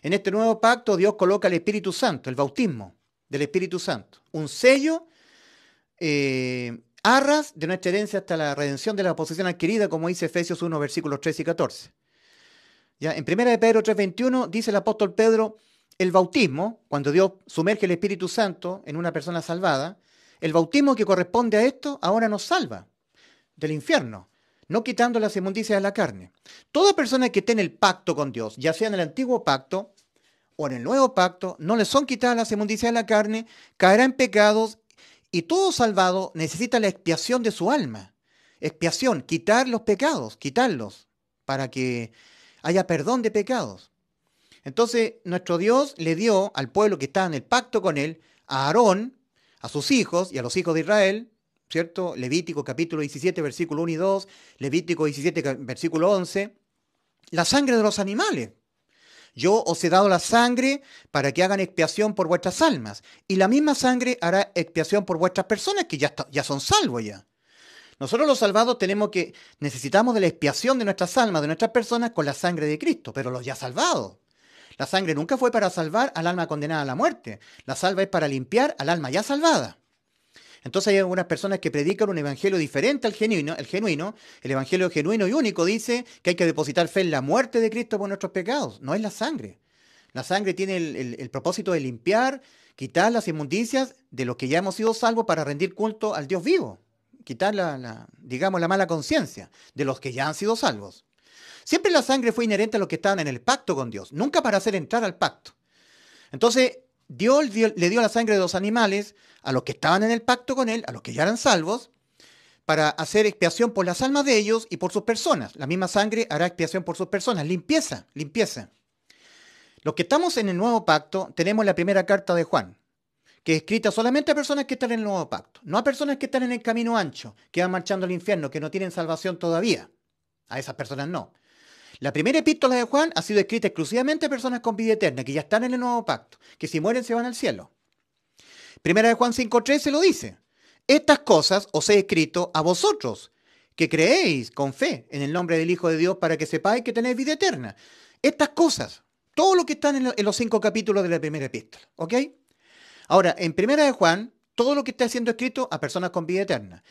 Speaker 1: En este nuevo pacto Dios coloca el Espíritu Santo, el bautismo del Espíritu Santo, un sello, eh, arras de una herencia hasta la redención de la posesión adquirida, como dice Efesios 1, versículos 3 y 14. ¿Ya? En 1 de Pedro 3:21 dice el apóstol Pedro, el bautismo, cuando Dios sumerge el Espíritu Santo en una persona salvada, el bautismo que corresponde a esto ahora nos salva del infierno, no quitando las inmundicias de la carne. Toda persona que esté en el pacto con Dios, ya sea en el antiguo pacto o en el nuevo pacto, no le son quitadas las inmundicias de la carne, caerá en pecados y todo salvado necesita la expiación de su alma. Expiación, quitar los pecados, quitarlos, para que haya perdón de pecados. Entonces, nuestro Dios le dio al pueblo que estaba en el pacto con él, a Aarón, a sus hijos y a los hijos de Israel, ¿cierto? Levítico capítulo 17, versículo 1 y 2, Levítico 17, versículo 11, la sangre de los animales. Yo os he dado la sangre para que hagan expiación por vuestras almas, y la misma sangre hará expiación por vuestras personas que ya, ya son salvos ya. Nosotros los salvados tenemos que necesitamos de la expiación de nuestras almas, de nuestras personas con la sangre de Cristo, pero los ya salvados. La sangre nunca fue para salvar al alma condenada a la muerte. La salva es para limpiar al alma ya salvada. Entonces hay algunas personas que predican un evangelio diferente al genuino, el genuino, el evangelio genuino y único dice que hay que depositar fe en la muerte de Cristo por nuestros pecados, no es la sangre. La sangre tiene el, propósito de limpiar, quitar las inmundicias de los que ya hemos sido salvos para rendir culto al Dios vivo, quitar la, digamos, la mala conciencia de los que ya han sido salvos. Siempre la sangre fue inherente a los que estaban en el pacto con Dios, nunca para hacer entrar al pacto. Entonces, Dios le dio la sangre de los animales a los que estaban en el pacto con él, a los que ya eran salvos, para hacer expiación por las almas de ellos y por sus personas. La misma sangre hará expiación por sus personas. Limpieza, limpieza. Los que estamos en el nuevo pacto tenemos la primera carta de Juan, que es escrita solamente a personas que están en el nuevo pacto, no a personas que están en el camino ancho, que van marchando al infierno, que no tienen salvación todavía. A esas personas no. La primera epístola de Juan ha sido escrita exclusivamente a personas con vida eterna, que ya están en el nuevo pacto, que si mueren se van al cielo. Primera de Juan 5.3 se lo dice. Estas cosas os he escrito a vosotros, que creéis con fe en el nombre del Hijo de Dios para que sepáis que tenéis vida eterna. Estas cosas, todo lo que están en, los cinco capítulos de la primera epístola, ¿ok? Ahora, en primera de Juan, todo lo que está siendo escrito a personas con vida eterna.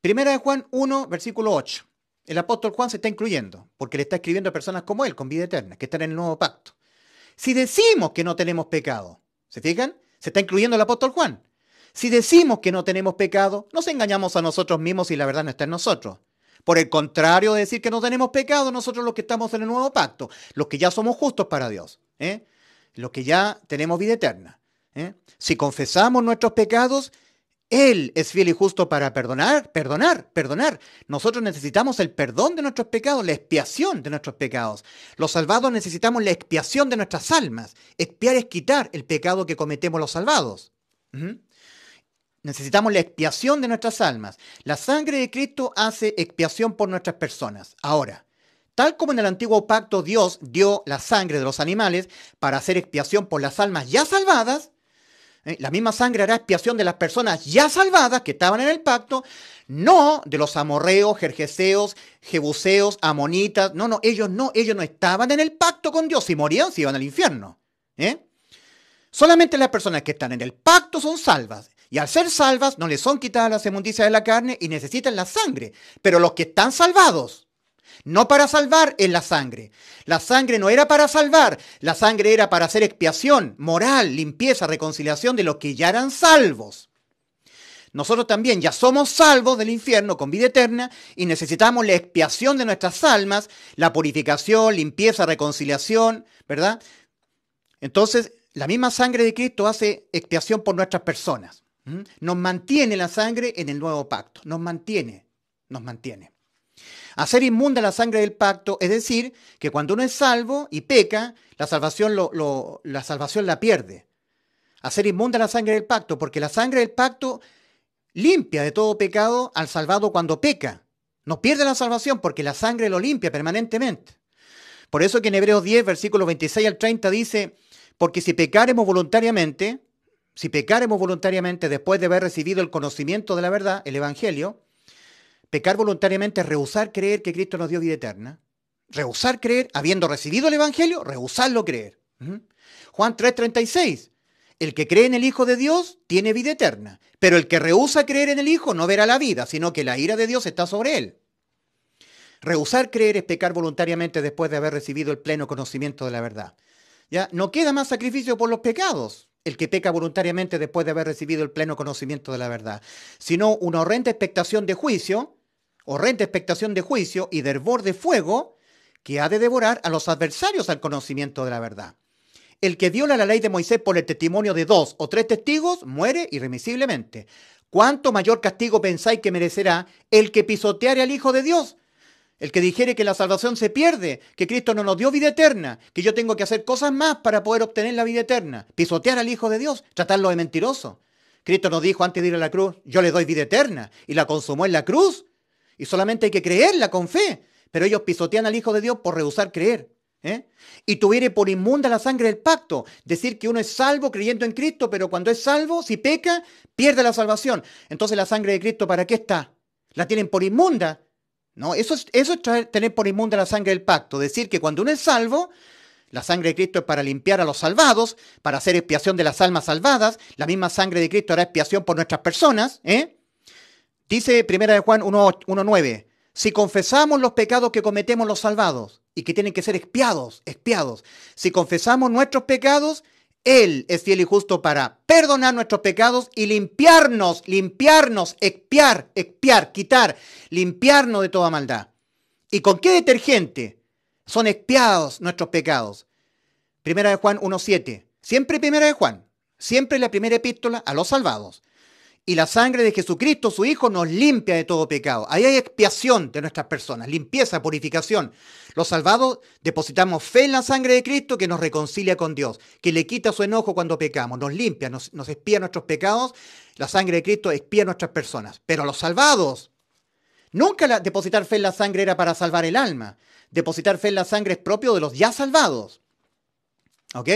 Speaker 1: Primera de Juan 1, versículo 8. El apóstol Juan se está incluyendo, porque le está escribiendo a personas como él, con vida eterna, que están en el nuevo pacto. Si decimos que no tenemos pecado, ¿se fijan? Se está incluyendo el apóstol Juan. Si decimos que no tenemos pecado, nos engañamos a nosotros mismos y la verdad no está en nosotros. Por el contrario de decir que no tenemos pecado, nosotros los que estamos en el nuevo pacto, los que ya somos justos para Dios, ¿eh? los que ya tenemos vida eterna. ¿eh? Si confesamos nuestros pecados, él es fiel y justo para perdonar, perdonar, perdonar. Nosotros necesitamos el perdón de nuestros pecados, la expiación de nuestros pecados. Los salvados necesitamos la expiación de nuestras almas. Expiar es quitar el pecado que cometemos los salvados. Necesitamos la expiación de nuestras almas. La sangre de Cristo hace expiación por nuestras personas. Ahora, Tal como en el antiguo pacto Dios dio la sangre de los animales para hacer expiación por las almas ya salvadas, ¿eh? la misma sangre hará expiación de las personas ya salvadas que estaban en el pacto, no de los amorreos, jerjeseos, jebuseos, amonitas, no, no, ellos no, ellos no estaban en el pacto con Dios, si morían se iban al infierno. ¿eh? Solamente las personas que están en el pacto son salvas. Y al ser salvas no les son quitadas las inmundicias de la carne y necesitan la sangre. Pero los que están salvados, no para salvar en la sangre. La sangre no era para salvar, la sangre era para hacer expiación, moral, limpieza, reconciliación de los que ya eran salvos. Nosotros también ya somos salvos del infierno con vida eterna y necesitamos la expiación de nuestras almas, la purificación, limpieza, reconciliación, ¿verdad? Entonces, la misma sangre de Cristo hace expiación por nuestras personas. Nos mantiene la sangre en el nuevo pacto, nos mantiene, nos mantiene. Hacer inmunda la sangre del pacto, es decir, que cuando uno es salvo y peca, la salvación, la, salvación la pierde. Hacer inmunda la sangre del pacto, porque la sangre del pacto limpia de todo pecado al salvado cuando peca. No pierde la salvación porque la sangre lo limpia permanentemente. Por eso que en Hebreos 10, versículos 26 al 30 dice, porque si pecaremos voluntariamente, si pecaremos voluntariamente después de haber recibido el conocimiento de la verdad, el Evangelio, Pecar voluntariamente es rehusar creer que Cristo nos dio vida eterna. Rehusar creer, habiendo recibido el Evangelio, rehusarlo creer. Juan 3:36. El que cree en el Hijo de Dios tiene vida eterna, pero el que rehúsa creer en el Hijo no verá la vida, sino que la ira de Dios está sobre él. Rehusar creer es pecar voluntariamente después de haber recibido el pleno conocimiento de la verdad. Ya no queda más sacrificio por los pecados, el que peca voluntariamente después de haber recibido el pleno conocimiento de la verdad, sino una horrenda expectación de juicio horrenda expectación de juicio y de hervor de fuego que ha de devorar a los adversarios al conocimiento de la verdad. El que viola la ley de Moisés por el testimonio de dos o tres testigos muere irremisiblemente. ¿Cuánto mayor castigo pensáis que merecerá el que pisoteare al Hijo de Dios? El que dijere que la salvación se pierde, que Cristo no nos dio vida eterna, que yo tengo que hacer cosas más para poder obtener la vida eterna. Pisotear al Hijo de Dios, tratarlo de mentiroso. Cristo nos dijo antes de ir a la cruz, yo le doy vida eterna, y la consumó en la cruz. Y solamente hay que creerla con fe. Pero ellos pisotean al Hijo de Dios por rehusar creer. ¿eh? Y tuviere por inmunda la sangre del pacto. Decir que uno es salvo creyendo en Cristo, pero cuando es salvo, si peca, pierde la salvación. Entonces la sangre de Cristo, ¿para qué está? La tienen por inmunda. No, eso es, eso tener por inmunda la sangre del pacto. Decir que cuando uno es salvo, la sangre de Cristo es para limpiar a los salvados, para hacer expiación de las almas salvadas. La misma sangre de Cristo hará expiación por nuestras personas. ¿eh? Dice Primera de Juan 1.9, si confesamos los pecados que cometemos los salvados y que tienen que ser expiados, expiados, si confesamos nuestros pecados, Él es fiel y justo para perdonar nuestros pecados y limpiarnos, limpiarnos, expiar, expiar, quitar, limpiarnos de toda maldad. ¿Y con qué detergente son expiados nuestros pecados? Primera de Juan 1.7, siempre Primera de Juan, siempre la primera epístola a los salvados. Y la sangre de Jesucristo, su Hijo, nos limpia de todo pecado. Ahí hay expiación de nuestras personas, limpieza, purificación. Los salvados depositamos fe en la sangre de Cristo que nos reconcilia con Dios, que le quita su enojo cuando pecamos, nos limpia, nos, expía nuestros pecados. La sangre de Cristo expía nuestras personas. Pero los salvados, nunca depositar fe en la sangre era para salvar el alma. Depositar fe en la sangre es propio de los ya salvados. ¿Ok?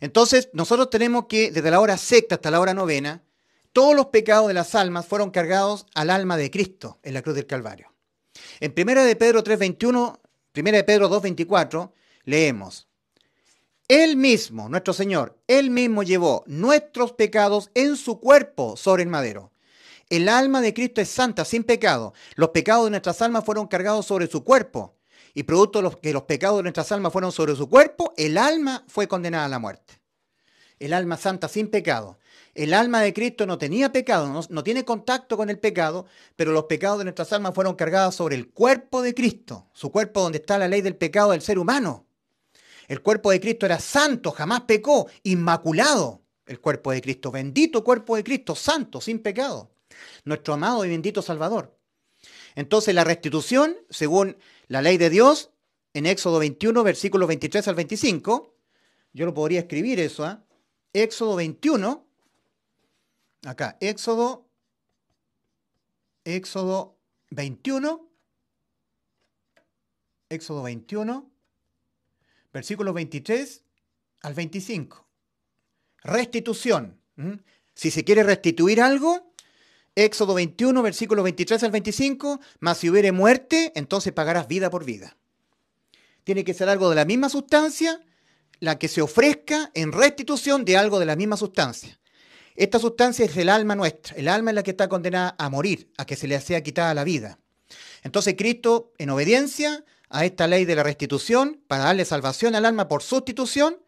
Speaker 1: Entonces, nosotros tenemos que, desde la hora sexta hasta la hora novena, todos los pecados de las almas fueron cargados al alma de Cristo en la cruz del Calvario. En 1 de Pedro 3:21, 1 de Pedro 2:24 leemos: Él mismo, nuestro Señor, él mismo llevó nuestros pecados en su cuerpo sobre el madero. El alma de Cristo es santa, sin pecado. Los pecados de nuestras almas fueron cargados sobre su cuerpo. Y producto de los que los pecados de nuestras almas fueron sobre su cuerpo, el alma fue condenada a la muerte. El alma santa sin pecado el alma de Cristo no tenía pecado, no, tiene contacto con el pecado, pero los pecados de nuestras almas fueron cargados sobre el cuerpo de Cristo, su cuerpo donde está la ley del pecado del ser humano. El cuerpo de Cristo era santo, jamás pecó, inmaculado. El cuerpo de Cristo, bendito cuerpo de Cristo, santo, sin pecado. Nuestro amado y bendito Salvador. Entonces la restitución, según la ley de Dios, en Éxodo 21, versículos 23 al 25, yo lo podría escribir eso, ¿ah? Éxodo 21, Acá, Éxodo, Éxodo 21, Éxodo 21, versículos 23 al 25. Restitución. Si se quiere restituir algo, Éxodo 21, versículos 23 al 25, más si hubiere muerte, entonces pagarás vida por vida. Tiene que ser algo de la misma sustancia, la que se ofrezca en restitución de algo de la misma sustancia. Esta sustancia es el alma nuestra, el alma es la que está condenada a morir, a que se le sea quitada la vida. Entonces Cristo, en obediencia a esta ley de la restitución, para darle salvación al alma por sustitución,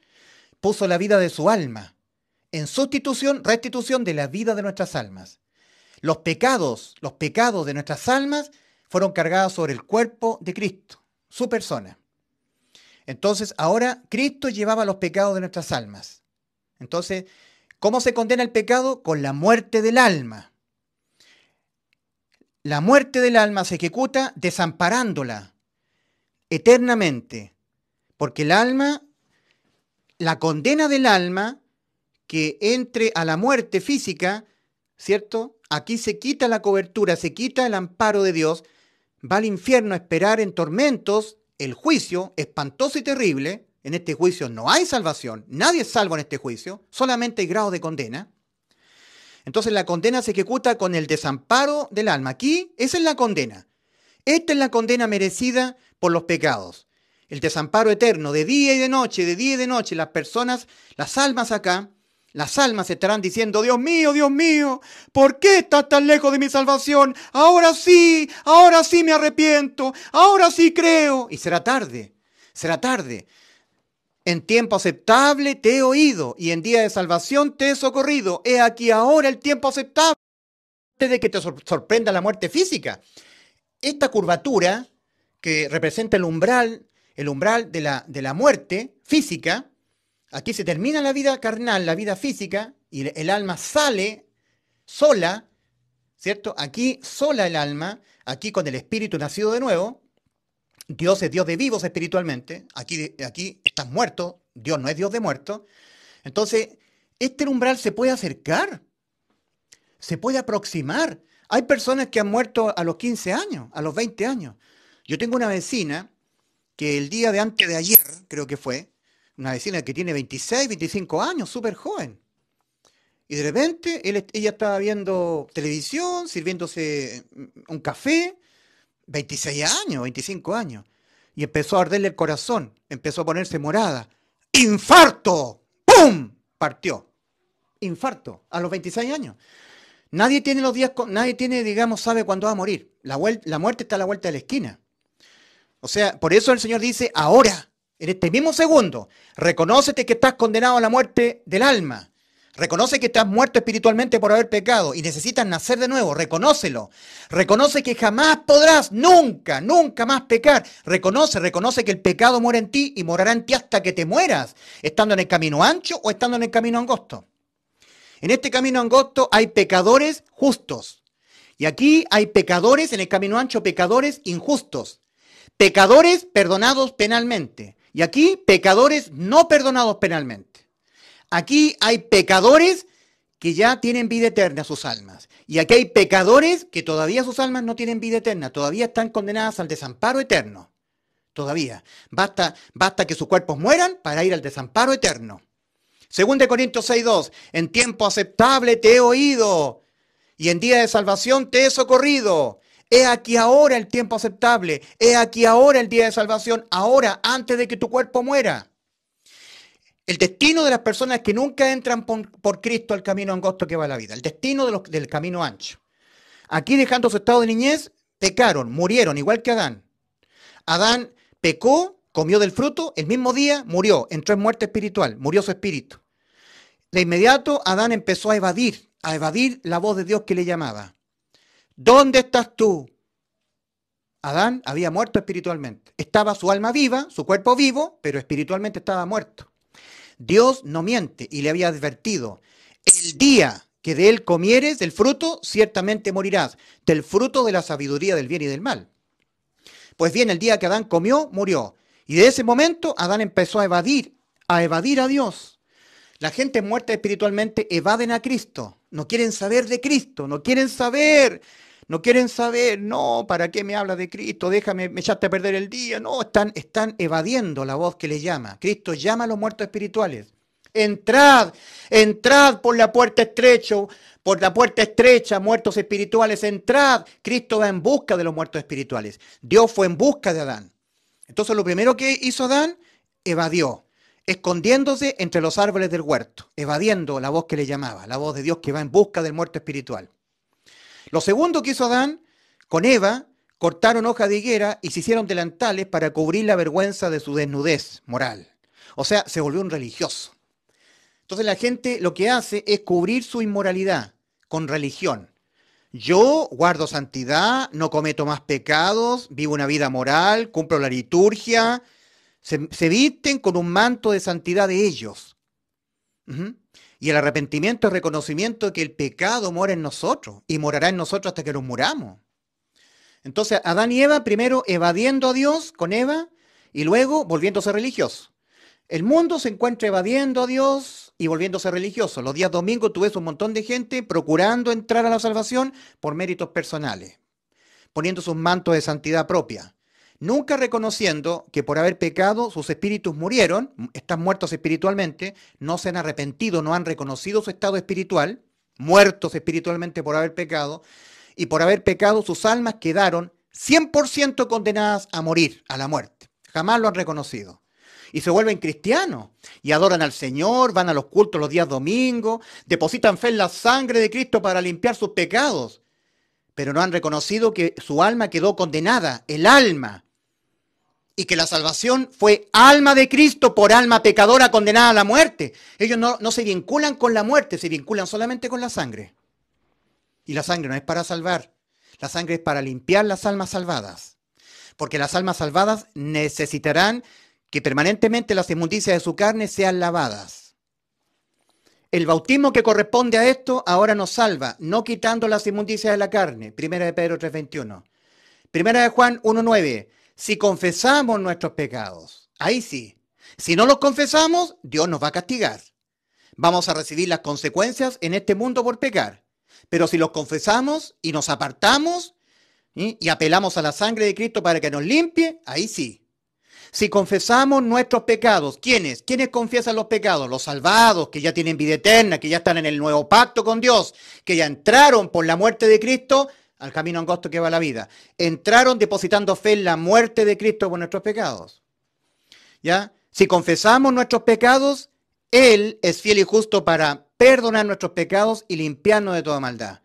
Speaker 1: puso la vida de su alma, en sustitución, restitución de la vida de nuestras almas. Los pecados, los pecados de nuestras almas fueron cargados sobre el cuerpo de Cristo, su persona. Entonces, ahora Cristo llevaba los pecados de nuestras almas. Entonces, ¿Cómo se condena el pecado? Con la muerte del alma. La muerte del alma se ejecuta desamparándola eternamente, porque el alma, la condena del alma que entre a la muerte física, ¿cierto? Aquí se quita la cobertura, se quita el amparo de Dios, va al infierno a esperar en tormentos el juicio espantoso y terrible, en este juicio no hay salvación, nadie es salvo en este juicio, solamente hay grado de condena. Entonces la condena se ejecuta con el desamparo del alma. Aquí esa es la condena. Esta es la condena merecida por los pecados. El desamparo eterno de día y de noche, de día y de noche, las personas, las almas acá, las almas estarán diciendo, Dios mío, Dios mío, ¿por qué estás tan lejos de mi salvación? Ahora sí, ahora sí me arrepiento, ahora sí creo. Y será tarde, será tarde. En tiempo aceptable te he oído y en día de salvación te he socorrido. He aquí ahora el tiempo aceptable. Antes de que te sorprenda la muerte física. Esta curvatura que representa el umbral, el umbral de la, de la muerte física, aquí se termina la vida carnal, la vida física, y el alma sale sola, ¿cierto? Aquí sola el alma, aquí con el espíritu nacido de nuevo, Dios es Dios de vivos espiritualmente, aquí, aquí estás muerto, Dios no es Dios de muertos. Entonces, este umbral se puede acercar, se puede aproximar. Hay personas que han muerto a los 15 años, a los 20 años. Yo tengo una vecina que el día de antes de ayer, creo que fue, una vecina que tiene 26, 25 años, súper joven. Y de repente ella estaba viendo televisión, sirviéndose un café, 26 años, 25 años. Y empezó a arderle el corazón, empezó a ponerse morada. ¡Infarto! ¡Pum! Partió. Infarto, a los 26 años. Nadie tiene los días, nadie tiene, digamos, sabe cuándo va a morir. La, muerte está a la vuelta de la esquina. O sea, por eso el Señor dice, ahora, en este mismo segundo, reconócete que estás condenado a la muerte del alma. Reconoce que estás muerto espiritualmente por haber pecado y necesitas nacer de nuevo. Reconócelo. Reconoce que jamás podrás, nunca, nunca más pecar. Reconoce, reconoce que el pecado muere en ti y morará en ti hasta que te mueras, estando en el camino ancho o estando en el camino angosto. En este camino angosto hay pecadores justos. Y aquí hay pecadores en el camino ancho, pecadores injustos. Pecadores perdonados penalmente. Y aquí pecadores no perdonados penalmente. Aquí hay pecadores que ya tienen vida eterna sus almas. Y aquí hay pecadores que todavía sus almas no tienen vida eterna, todavía están condenadas al desamparo eterno. Todavía. Basta, basta que sus cuerpos mueran para ir al desamparo eterno. Según de Corintios 6.2, en tiempo aceptable te he oído y en día de salvación te he socorrido. He aquí ahora el tiempo aceptable, he aquí ahora el día de salvación, ahora antes de que tu cuerpo muera. El destino de las personas que nunca entran por, Cristo al camino angosto que va a la vida. El destino del camino ancho. Aquí dejando su estado de niñez, pecaron, murieron, igual que Adán. Adán pecó, comió del fruto, el mismo día murió, entró en muerte espiritual, murió su espíritu. De inmediato Adán empezó a evadir, a evadir la voz de Dios que le llamaba. ¿Dónde estás tú? Adán había muerto espiritualmente. Estaba su alma viva, su cuerpo vivo, pero espiritualmente estaba muerto. Dios no miente y le había advertido, el día que de él comieres del fruto, ciertamente morirás, del fruto de la sabiduría del bien y del mal. Pues bien, el día que Adán comió, murió. Y de ese momento Adán empezó a evadir, a evadir a Dios. La gente muerta espiritualmente evaden a Cristo, no quieren saber de Cristo, no quieren saber no quieren saber, no, ¿para qué me habla de Cristo? Déjame, me echaste a perder el día. No, están, están evadiendo la voz que les llama. Cristo llama a los muertos espirituales. Entrad, entrad por la puerta estrecha, por la puerta estrecha, muertos espirituales, entrad. Cristo va en busca de los muertos espirituales. Dios fue en busca de Adán. Entonces lo primero que hizo Adán, evadió, escondiéndose entre los árboles del huerto, evadiendo la voz que le llamaba, la voz de Dios que va en busca del muerto espiritual. Lo segundo que hizo Adán con Eva, cortaron hoja de higuera y se hicieron delantales para cubrir la vergüenza de su desnudez moral. O sea, se volvió un religioso. Entonces la gente lo que hace es cubrir su inmoralidad con religión. Yo guardo santidad, no cometo más pecados, vivo una vida moral, cumplo la liturgia. Se, visten con un manto de santidad de ellos. Y el arrepentimiento es reconocimiento que el pecado mora en nosotros y morará en nosotros hasta que nos muramos. Entonces, Adán y Eva primero evadiendo a Dios con Eva y luego volviéndose religiosos. El mundo se encuentra evadiendo a Dios y volviéndose religioso. Los días domingos tú un montón de gente procurando entrar a la salvación por méritos personales, poniendo sus mantos de santidad propia nunca reconociendo que por haber pecado sus espíritus murieron, están muertos espiritualmente, no se han arrepentido, no han reconocido su estado espiritual, muertos espiritualmente por haber pecado, y por haber pecado sus almas quedaron 100% condenadas a morir, a la muerte. Jamás lo han reconocido. Y se vuelven cristianos y adoran al Señor, van a los cultos los días domingos, depositan fe en la sangre de Cristo para limpiar sus pecados, pero no han reconocido que su alma quedó condenada, el alma y que la salvación fue alma de Cristo por alma pecadora condenada a la muerte. Ellos no, no se vinculan con la muerte, se vinculan solamente con la sangre. Y la sangre no es para salvar, la sangre es para limpiar las almas salvadas. Porque las almas salvadas necesitarán que permanentemente las inmundicias de su carne sean lavadas. El bautismo que corresponde a esto ahora nos salva, no quitando las inmundicias de la carne. Primera de Pedro 3.21. Primera de Juan 1.9 si confesamos nuestros pecados. Ahí sí. Si no los confesamos, Dios nos va a castigar. Vamos a recibir las consecuencias en este mundo por pecar. Pero si los confesamos y nos apartamos y apelamos a la sangre de Cristo para que nos limpie, ahí sí. Si confesamos nuestros pecados, ¿quiénes? ¿Quiénes confiesan los pecados? Los salvados, que ya tienen vida eterna, que ya están en el nuevo pacto con Dios, que ya entraron por la muerte de Cristo al camino angosto que va la vida. Entraron depositando fe en la muerte de Cristo por nuestros pecados. ¿Ya? Si confesamos nuestros pecados, Él es fiel y justo para perdonar nuestros pecados y limpiarnos de toda maldad.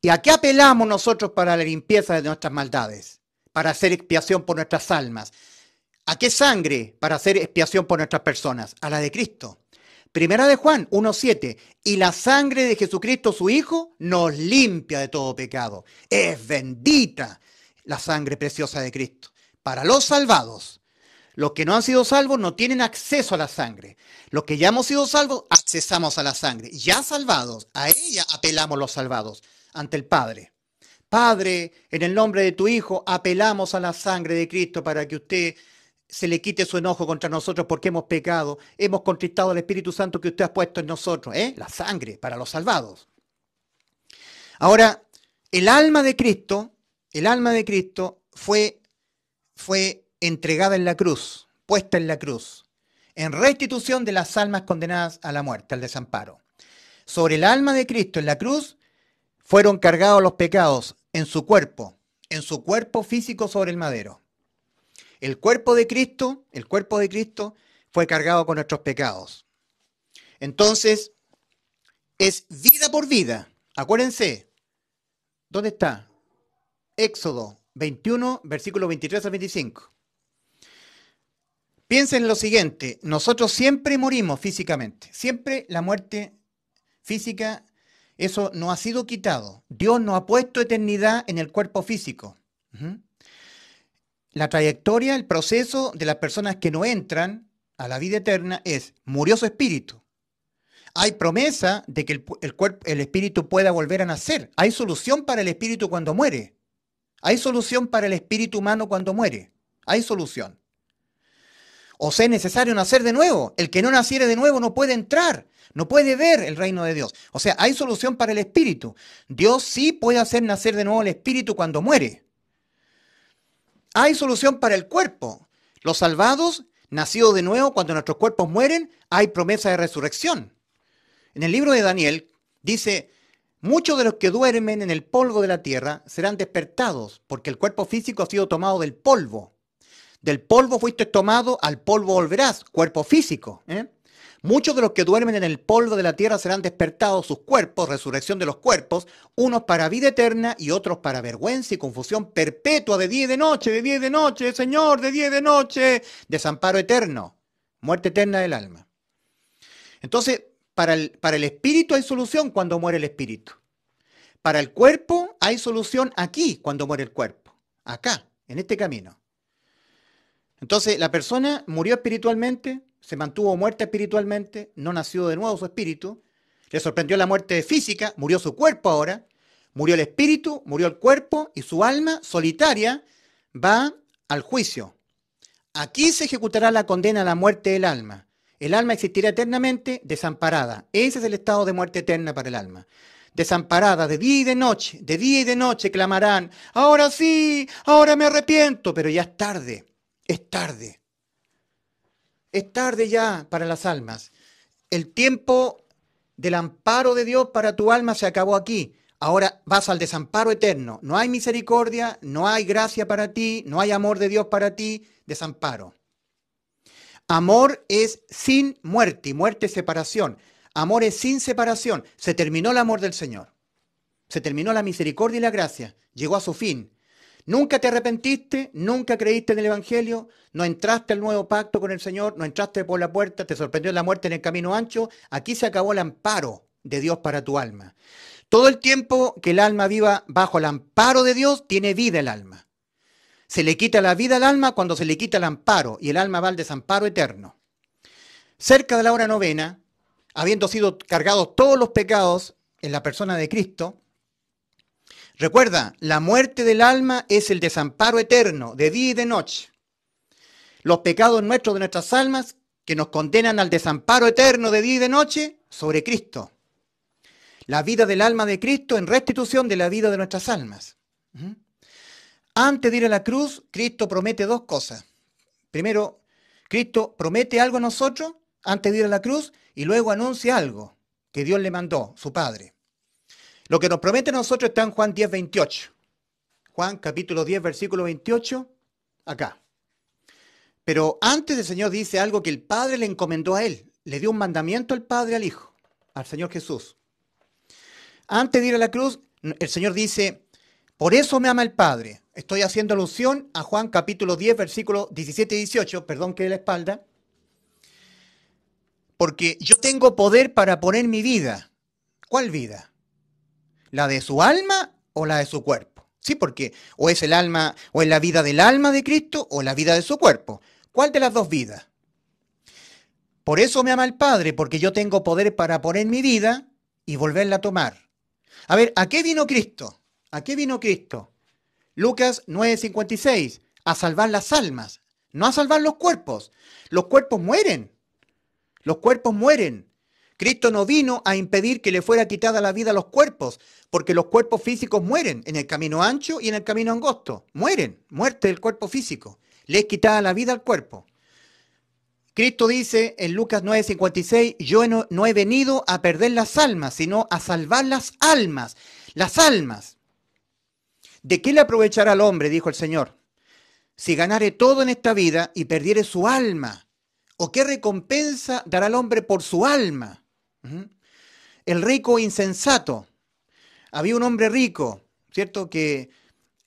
Speaker 1: ¿Y a qué apelamos nosotros para la limpieza de nuestras maldades? Para hacer expiación por nuestras almas. ¿A qué sangre para hacer expiación por nuestras personas? A la de Cristo. Primera de Juan 1.7, y la sangre de Jesucristo su Hijo nos limpia de todo pecado. Es bendita la sangre preciosa de Cristo para los salvados. Los que no han sido salvos no tienen acceso a la sangre. Los que ya hemos sido salvos, accesamos a la sangre. Ya salvados, a ella apelamos los salvados ante el Padre. Padre, en el nombre de tu Hijo, apelamos a la sangre de Cristo para que usted se le quite su enojo contra nosotros porque hemos pecado, hemos contristado al Espíritu Santo que usted ha puesto en nosotros, ¿eh? la sangre para los salvados. Ahora, el alma de Cristo, el alma de Cristo fue, fue entregada en la cruz, puesta en la cruz, en restitución de las almas condenadas a la muerte, al desamparo. Sobre el alma de Cristo en la cruz fueron cargados los pecados en su cuerpo, en su cuerpo físico sobre el madero. El cuerpo de Cristo, el cuerpo de Cristo fue cargado con nuestros pecados. Entonces, es vida por vida. Acuérdense, ¿dónde está? Éxodo 21, versículo 23 a 25. Piensen en lo siguiente, nosotros siempre morimos físicamente, siempre la muerte física, eso no ha sido quitado. Dios no ha puesto eternidad en el cuerpo físico la trayectoria, el proceso de las personas que no entran a la vida eterna es, murió su espíritu. Hay promesa de que el, el espíritu pueda volver a nacer. Hay solución para el espíritu cuando muere. Hay solución para el espíritu humano cuando muere. Hay solución. O sea, es necesario nacer de nuevo. El que no naciere de nuevo no puede entrar, no puede ver el reino de Dios. O sea, hay solución para el espíritu. Dios sí puede hacer nacer de nuevo el espíritu cuando muere hay solución para el cuerpo. Los salvados, nacidos de nuevo cuando nuestros cuerpos mueren, hay promesa de resurrección. En el libro de Daniel dice, muchos de los que duermen en el polvo de la tierra serán despertados, porque el cuerpo físico ha sido tomado del polvo. Del polvo fuiste tomado, al polvo volverás, cuerpo físico. ¿eh? Muchos de los que duermen en el polvo de la tierra serán despertados sus cuerpos, resurrección de los cuerpos, unos para vida eterna y otros para vergüenza y confusión perpetua de día de noche, de día de noche, Señor, de día de noche, desamparo eterno, muerte eterna del alma. Entonces, para el, para el espíritu hay solución cuando muere el espíritu. Para el cuerpo hay solución aquí cuando muere el cuerpo, acá, en este camino. Entonces, la persona murió espiritualmente, se mantuvo muerta espiritualmente, no nació de nuevo su espíritu, le sorprendió la muerte física, murió su cuerpo ahora, murió el espíritu, murió el cuerpo y su alma solitaria va al juicio. Aquí se ejecutará la condena a la muerte del alma. El alma existirá eternamente desamparada. Ese es el estado de muerte eterna para el alma. Desamparada de día y de noche, de día y de noche clamarán, ahora sí, ahora me arrepiento, pero ya es tarde, es tarde. Es tarde ya para las almas. El tiempo del amparo de Dios para tu alma se acabó aquí. Ahora vas al desamparo eterno. No hay misericordia, no hay gracia para ti, no hay amor de Dios para ti. Desamparo. Amor es sin muerte y muerte es separación. Amor es sin separación. Se terminó el amor del Señor. Se terminó la misericordia y la gracia. Llegó a su fin. Nunca te arrepentiste, nunca creíste en el Evangelio, no entraste al nuevo pacto con el Señor, no entraste por la puerta, te sorprendió la muerte en el camino ancho, aquí se acabó el amparo de Dios para tu alma. Todo el tiempo que el alma viva bajo el amparo de Dios, tiene vida el alma. Se le quita la vida al alma cuando se le quita el amparo y el alma va al desamparo eterno. Cerca de la hora novena, habiendo sido cargados todos los pecados en la persona de Cristo, Recuerda, la muerte del alma es el desamparo eterno, de día y de noche. Los pecados nuestros de nuestras almas, que nos condenan al desamparo eterno de día y de noche, sobre Cristo. La vida del alma de Cristo en restitución de la vida de nuestras almas. Antes de ir a la cruz, Cristo promete dos cosas. Primero, Cristo promete algo a nosotros antes de ir a la cruz y luego anuncia algo que Dios le mandó, su Padre. Lo que nos promete a nosotros está en Juan 10, 28. Juan capítulo 10, versículo 28, acá. Pero antes el Señor dice algo que el Padre le encomendó a él. Le dio un mandamiento al Padre al Hijo, al Señor Jesús. Antes de ir a la cruz, el Señor dice, por eso me ama el Padre. Estoy haciendo alusión a Juan capítulo 10, versículo 17 y 18, perdón que de la espalda. Porque yo tengo poder para poner mi vida. ¿Cuál vida? ¿La de su alma o la de su cuerpo? Sí, porque o es el alma, o es la vida del alma de Cristo o la vida de su cuerpo. ¿Cuál de las dos vidas? Por eso me ama el Padre, porque yo tengo poder para poner mi vida y volverla a tomar. A ver, ¿a qué vino Cristo? ¿A qué vino Cristo? Lucas 9:56, a salvar las almas, no a salvar los cuerpos. Los cuerpos mueren. Los cuerpos mueren. Cristo no vino a impedir que le fuera quitada la vida a los cuerpos, porque los cuerpos físicos mueren en el camino ancho y en el camino angosto. Mueren, muerte del cuerpo físico. Le es quitada la vida al cuerpo. Cristo dice en Lucas 9:56, yo no, he venido a perder las almas, sino a salvar las almas, las almas. ¿De qué le aprovechará al hombre, dijo el Señor, si ganare todo en esta vida y perdiere su alma? ¿O qué recompensa dará al hombre por su alma? El rico insensato. Había un hombre rico, ¿cierto? Que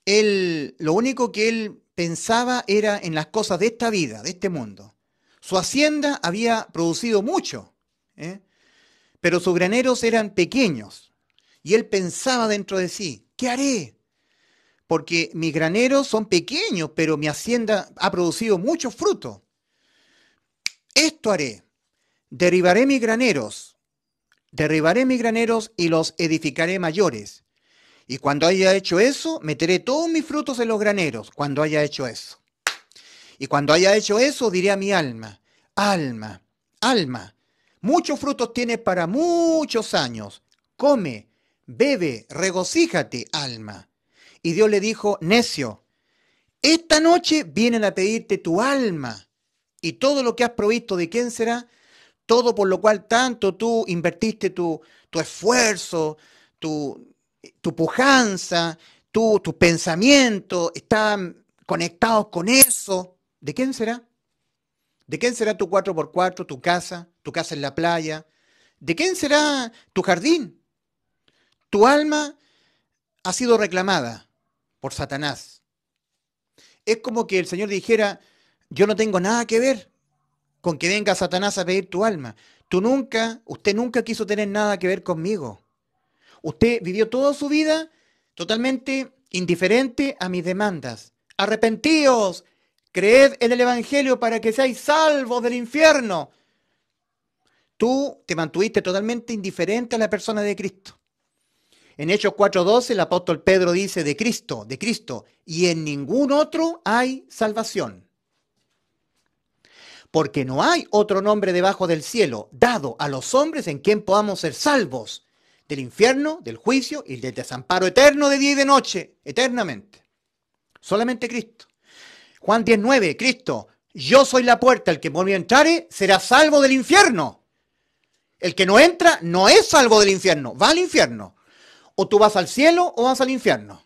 Speaker 1: él, lo único que él pensaba era en las cosas de esta vida, de este mundo. Su hacienda había producido mucho, ¿eh? pero sus graneros eran pequeños. Y él pensaba dentro de sí, ¿qué haré? Porque mis graneros son pequeños, pero mi hacienda ha producido mucho fruto. Esto haré. Derribaré mis graneros derribaré mis graneros y los edificaré mayores. Y cuando haya hecho eso, meteré todos mis frutos en los graneros, cuando haya hecho eso. Y cuando haya hecho eso, diré a mi alma, alma, alma, muchos frutos tienes para muchos años. Come, bebe, regocíjate, alma. Y Dios le dijo, necio, esta noche vienen a pedirte tu alma. Y todo lo que has provisto, ¿de quién será? todo por lo cual tanto tú invertiste tu, esfuerzo, tu, pujanza, tus pensamientos están conectados con eso. ¿De quién será? ¿De quién será tu 4x4, tu casa, tu casa en la playa? ¿De quién será tu jardín? Tu alma ha sido reclamada por Satanás. Es como que el Señor dijera, yo no tengo nada que ver con que venga Satanás a pedir tu alma. Tú nunca, usted nunca quiso tener nada que ver conmigo. Usted vivió toda su vida totalmente indiferente a mis demandas. Arrepentíos, creed en el Evangelio para que seáis salvos del infierno. Tú te mantuviste totalmente indiferente a la persona de Cristo. En Hechos 4:12 el apóstol Pedro dice de Cristo, de Cristo, y en ningún otro hay salvación porque no hay otro nombre debajo del cielo dado a los hombres en quien podamos ser salvos del infierno, del juicio y del desamparo eterno de día y de noche, eternamente. Solamente Cristo. Juan 19, Cristo, yo soy la puerta, el que por a entrar será salvo del infierno. El que no entra no es salvo del infierno, va al infierno. O tú vas al cielo o vas al infierno.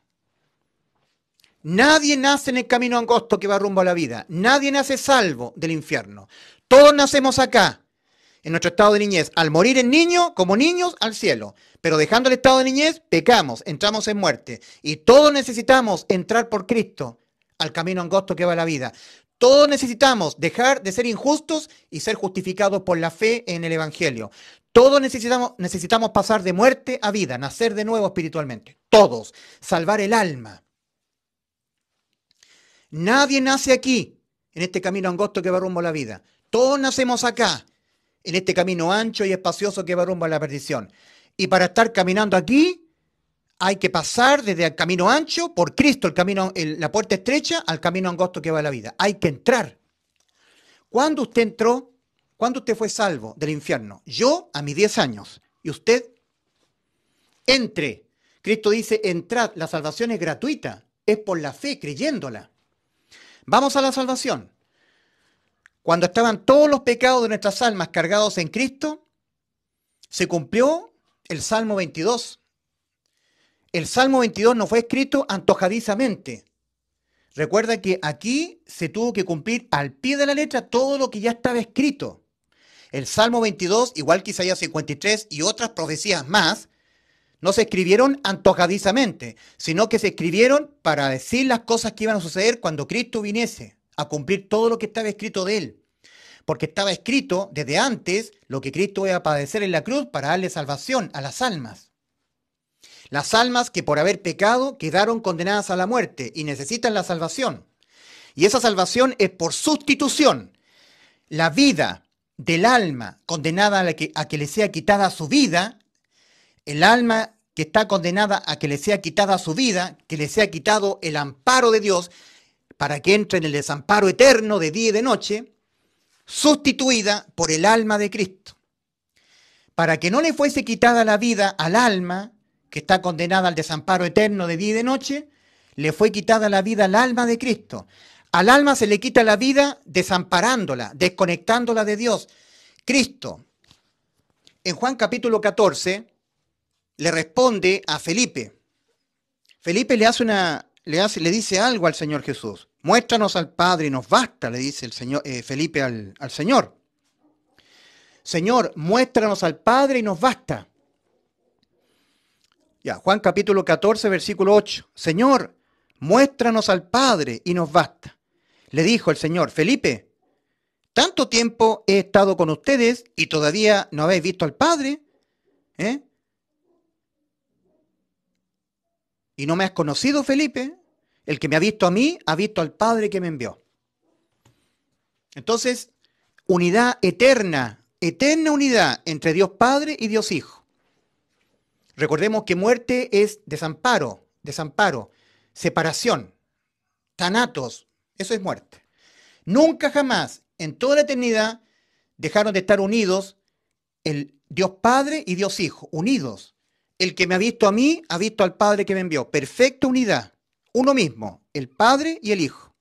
Speaker 1: Nadie nace en el camino angosto que va rumbo a la vida. Nadie nace salvo del infierno. Todos nacemos acá, en nuestro estado de niñez. Al morir en niño, como niños, al cielo. Pero dejando el estado de niñez, pecamos, entramos en muerte. Y todos necesitamos entrar por Cristo al camino angosto que va a la vida. Todos necesitamos dejar de ser injustos y ser justificados por la fe en el Evangelio. Todos necesitamos, necesitamos pasar de muerte a vida, nacer de nuevo espiritualmente. Todos. Salvar el alma. Nadie nace aquí, en este camino angosto que va rumbo a la vida. Todos nacemos acá, en este camino ancho y espacioso que va rumbo a la perdición. Y para estar caminando aquí, hay que pasar desde el camino ancho, por Cristo, el camino, la puerta estrecha, al camino angosto que va a la vida. Hay que entrar. ¿Cuándo usted entró? ¿Cuándo usted fue salvo del infierno? Yo a mis 10 años. ¿Y usted? Entre. Cristo dice, entrad, la salvación es gratuita, es por la fe, creyéndola. Vamos a la salvación. Cuando estaban todos los pecados de nuestras almas cargados en Cristo, se cumplió el Salmo 22. El Salmo 22 no fue escrito antojadizamente. Recuerda que aquí se tuvo que cumplir al pie de la letra todo lo que ya estaba escrito. El Salmo 22, igual que Isaías 53 y otras profecías más, no se escribieron antojadizamente, sino que se escribieron para decir las cosas que iban a suceder cuando Cristo viniese, a cumplir todo lo que estaba escrito de él. Porque estaba escrito desde antes lo que Cristo iba a padecer en la cruz para darle salvación a las almas. Las almas que por haber pecado quedaron condenadas a la muerte y necesitan la salvación. Y esa salvación es por sustitución. La vida del alma condenada a, que, a que le sea quitada su vida el alma que está condenada a que le sea quitada su vida, que le sea quitado el amparo de Dios, para que entre en el desamparo eterno de día y de noche, sustituida por el alma de Cristo. Para que no le fuese quitada la vida al alma, que está condenada al desamparo eterno de día y de noche, le fue quitada la vida al alma de Cristo. Al alma se le quita la vida desamparándola, desconectándola de Dios. Cristo, en Juan capítulo 14, le responde a Felipe. Felipe le hace una, le, hace, le dice algo al Señor Jesús. Muéstranos al Padre y nos basta, le dice el Señor, eh, Felipe al, Señor. Señor, muéstranos al Padre y nos basta. Ya, Juan capítulo 14, versículo 8. Señor, muéstranos al Padre y nos basta. Le dijo el Señor, Felipe, tanto tiempo he estado con ustedes y todavía no habéis visto al Padre. ¿Eh? Y no me has conocido, Felipe. El que me ha visto a mí, ha visto al Padre que me envió. Entonces, unidad eterna, eterna unidad entre Dios Padre y Dios Hijo. Recordemos que muerte es desamparo, desamparo, separación, tanatos, eso es muerte. Nunca jamás en toda la eternidad dejaron de estar unidos el Dios Padre y Dios Hijo, unidos. El que me ha visto a mí, ha visto al Padre que me envió. Perfecta unidad. Uno mismo, el Padre y el Hijo.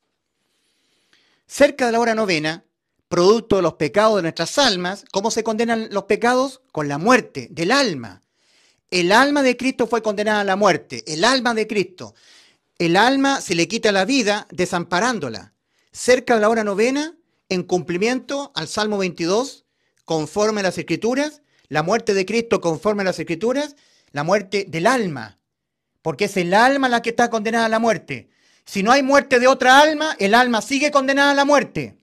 Speaker 1: Cerca de la hora novena, producto de los pecados de nuestras almas, ¿cómo se condenan los pecados? Con la muerte del alma. El alma de Cristo fue condenada a la muerte. El alma de Cristo. El alma se le quita la vida desamparándola. Cerca de la hora novena, en cumplimiento al Salmo 22, conforme a las Escrituras, la muerte de Cristo conforme a las Escrituras, la muerte del alma, porque es el alma la que está condenada a la muerte. Si no hay muerte de otra alma, el alma sigue condenada a la muerte.